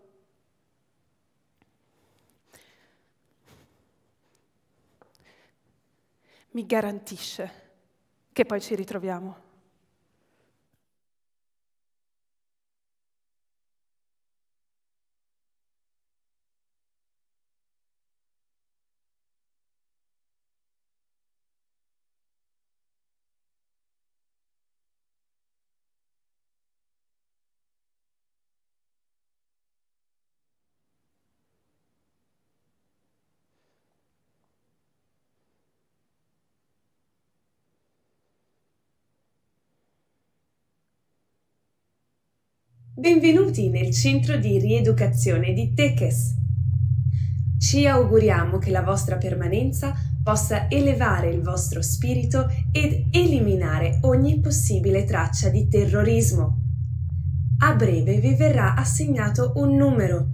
Mi garantisce che poi ci ritroviamo. Benvenuti nel centro di rieducazione di Teches. Ci auguriamo che la vostra permanenza possa elevare il vostro spirito ed eliminare ogni possibile traccia di terrorismo. A breve vi verrà assegnato un numero.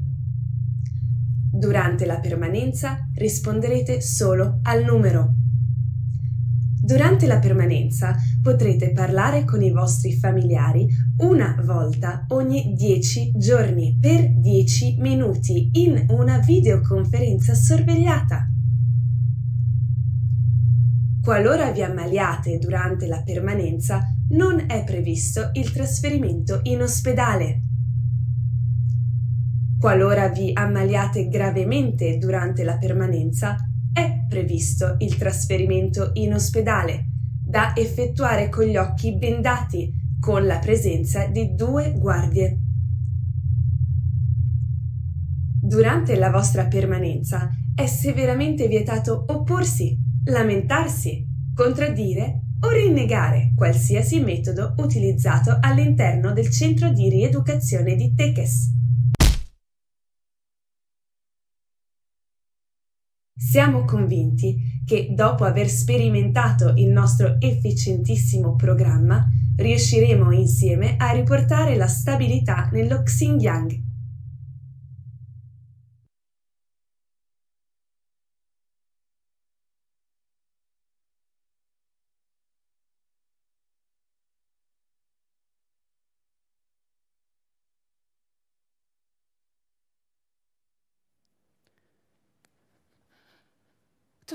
Durante la permanenza risponderete solo al numero. Durante la permanenza potrete parlare con i vostri familiari una volta ogni 10 giorni per 10 minuti in una videoconferenza sorvegliata. Qualora vi ammaliate durante la permanenza, non è previsto il trasferimento in ospedale. Qualora vi ammaliate gravemente durante la permanenza, è previsto il trasferimento in ospedale, da effettuare con gli occhi bendati, con la presenza di due guardie. Durante la vostra permanenza è severamente vietato opporsi, lamentarsi, contraddire o rinnegare qualsiasi metodo utilizzato all'interno del centro di rieducazione di Tekes. Siamo convinti che dopo aver sperimentato il nostro efficientissimo programma, riusciremo insieme a riportare la stabilità nello Xinjiang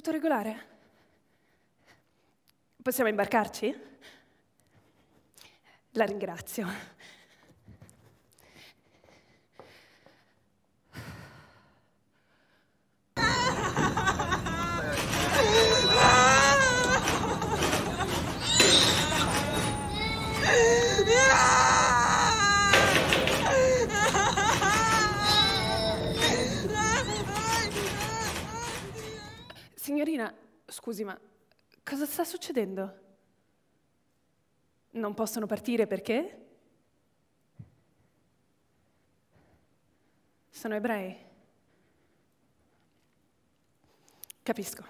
tutto regolare. Possiamo imbarcarci? La ringrazio. Scusi, ma cosa sta succedendo? Non possono partire perché? Sono ebrei. Capisco.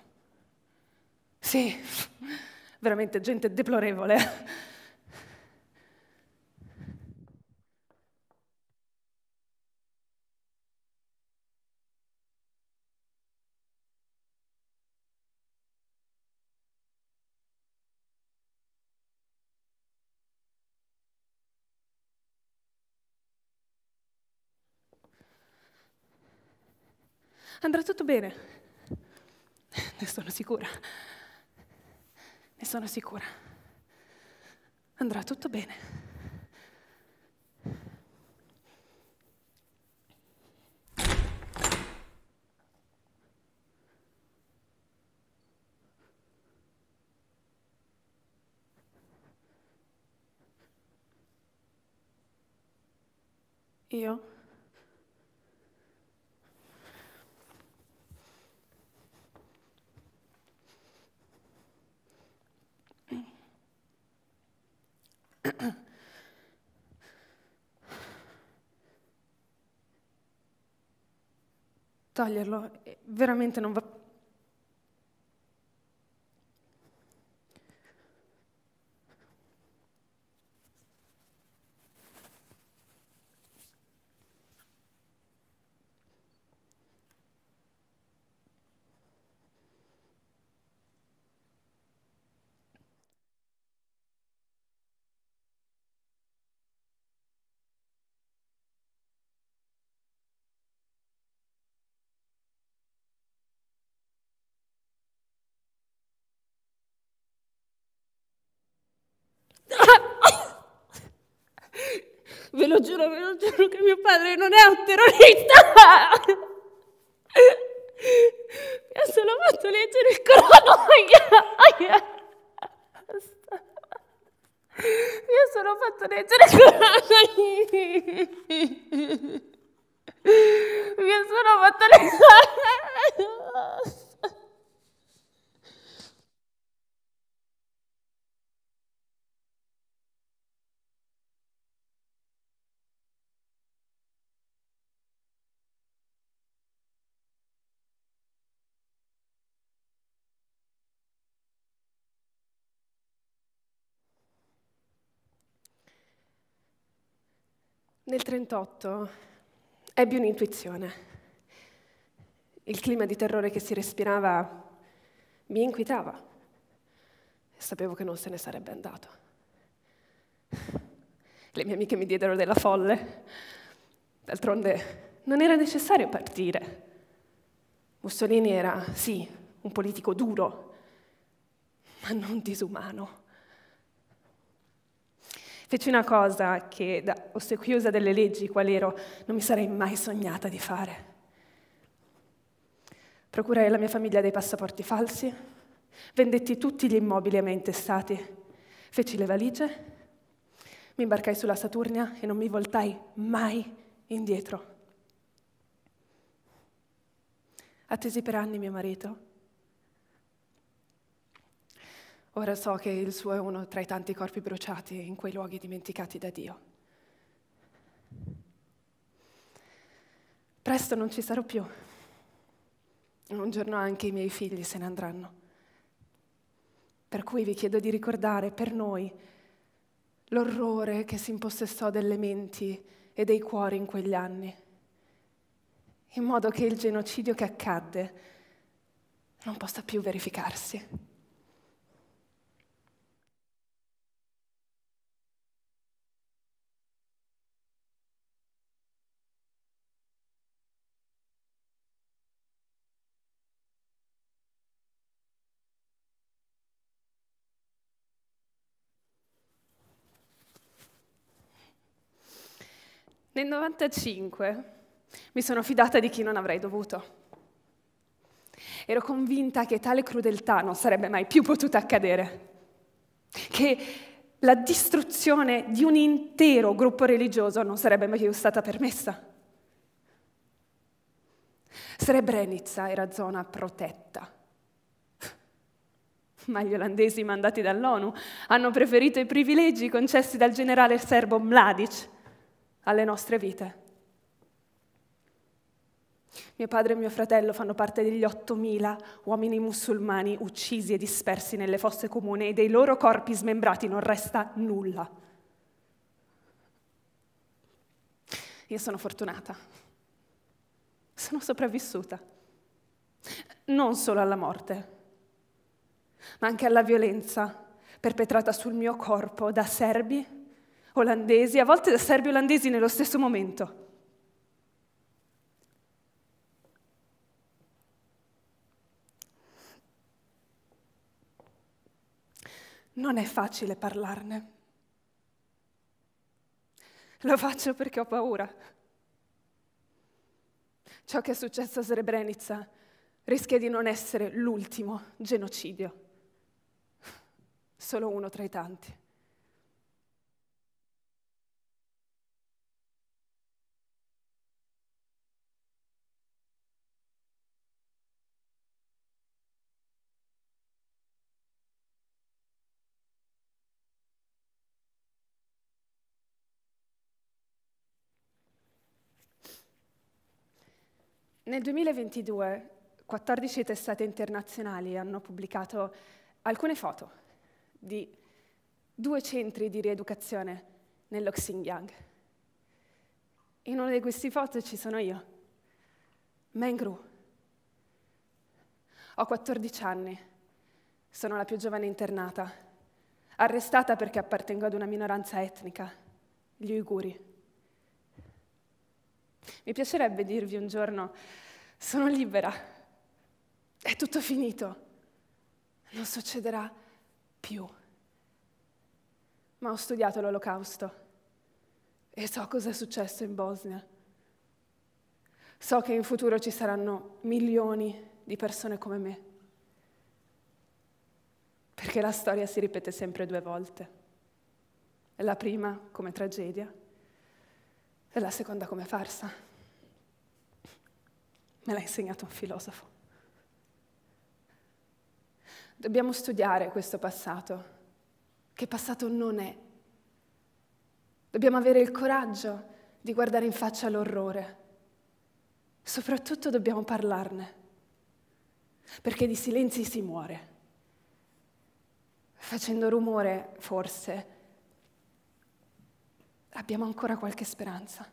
Sì, veramente gente deplorevole. andrà tutto bene. Ne sono sicura. Ne sono sicura. Andrà tutto bene. Io? toglierlo veramente non va Ve lo giuro, ve lo giuro che mio padre non è un terrorista! Mi ha solo fatto leggere il corona! Mi ha solo fatto leggere il corona! Mi ha solo fatto leggere... il Nel 1938 ebbi un'intuizione. Il clima di terrore che si respirava mi inquietava. Sapevo che non se ne sarebbe andato. Le mie amiche mi diedero della folle. D'altronde non era necessario partire. Mussolini era, sì, un politico duro, ma non disumano. Feci una cosa che, da ossequiosa delle leggi qual ero, non mi sarei mai sognata di fare. Procurai alla mia famiglia dei passaporti falsi, vendetti tutti gli immobili a me intestati, feci le valigie, mi imbarcai sulla Saturnia e non mi voltai mai indietro. Attesi per anni mio marito Ora so che il suo è uno tra i tanti corpi bruciati in quei luoghi dimenticati da Dio. Presto non ci sarò più. Un giorno anche i miei figli se ne andranno. Per cui vi chiedo di ricordare per noi l'orrore che si impossessò delle menti e dei cuori in quegli anni, in modo che il genocidio che accadde non possa più verificarsi. Nel 95 mi sono fidata di chi non avrei dovuto. Ero convinta che tale crudeltà non sarebbe mai più potuta accadere, che la distruzione di un intero gruppo religioso non sarebbe mai più stata permessa. Srebrenica era zona protetta, ma gli olandesi mandati dall'ONU hanno preferito i privilegi concessi dal generale serbo Mladic alle nostre vite. Mio padre e mio fratello fanno parte degli 8.000 uomini musulmani uccisi e dispersi nelle fosse comuni e dei loro corpi smembrati non resta nulla. Io sono fortunata. Sono sopravvissuta. Non solo alla morte, ma anche alla violenza perpetrata sul mio corpo da serbi olandesi, a volte da serbi olandesi nello stesso momento. Non è facile parlarne. Lo faccio perché ho paura. Ciò che è successo a Srebrenica rischia di non essere l'ultimo genocidio, solo uno tra i tanti. Nel 2022 14 testate internazionali hanno pubblicato alcune foto di due centri di rieducazione nello Xinjiang. In una di queste foto ci sono io, Mengru. Ho 14 anni, sono la più giovane internata, arrestata perché appartengo ad una minoranza etnica, gli uiguri. Mi piacerebbe dirvi un giorno, sono libera, è tutto finito, non succederà più. Ma ho studiato l'olocausto e so cosa è successo in Bosnia. So che in futuro ci saranno milioni di persone come me, perché la storia si ripete sempre due volte. La prima come tragedia e la seconda come farsa. Me l'ha insegnato un filosofo. Dobbiamo studiare questo passato, che passato non è. Dobbiamo avere il coraggio di guardare in faccia l'orrore. Soprattutto dobbiamo parlarne, perché di silenzi si muore. Facendo rumore, forse, abbiamo ancora qualche speranza.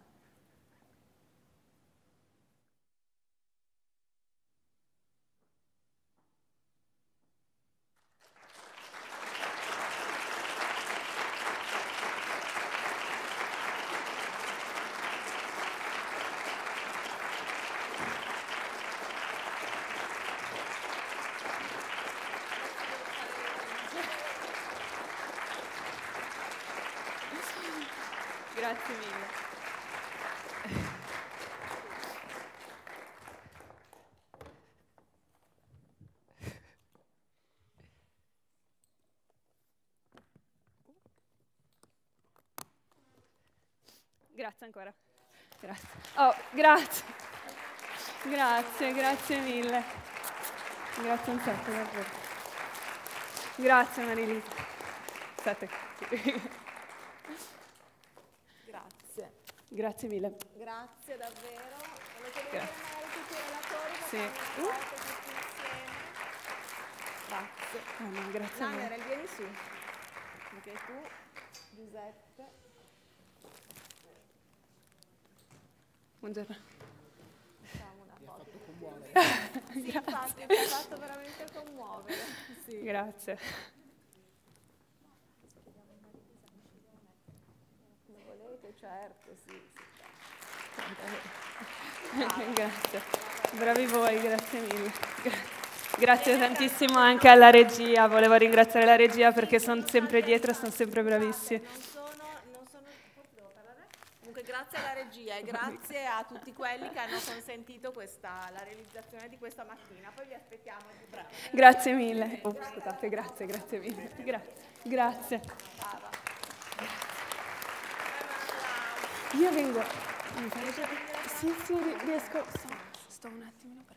Grazie mille. Grazie ancora. Grazie. Oh, grazie. Grazie, grazie mille. Grazie un sacco davvero. Grazie Marilisa. State Grazie mille. Grazie davvero. Grazie. sì. Grazie. Eh, grazie Lanner, vieni su. Ok, tu, Giuseppe. Buongiorno. Facciamo una Mi ha fatto infatti, mi ha fatto veramente commuovere. Sì. Grazie. certo, sì. sì. Eh, grazie. Bravi voi, grazie mille. Grazie tantissimo anche alla regia, volevo ringraziare la regia perché sono sempre dietro, sono sempre bravissimi oh, grazie alla regia e grazie a tutti quelli che hanno consentito questa, la realizzazione di questa mattina. Poi vi aspettiamo Grazie mille. Oh, scusate, grazie, grazie mille. Gra grazie. Io vengo... Sì, sì, riesco... Sto un attimino per...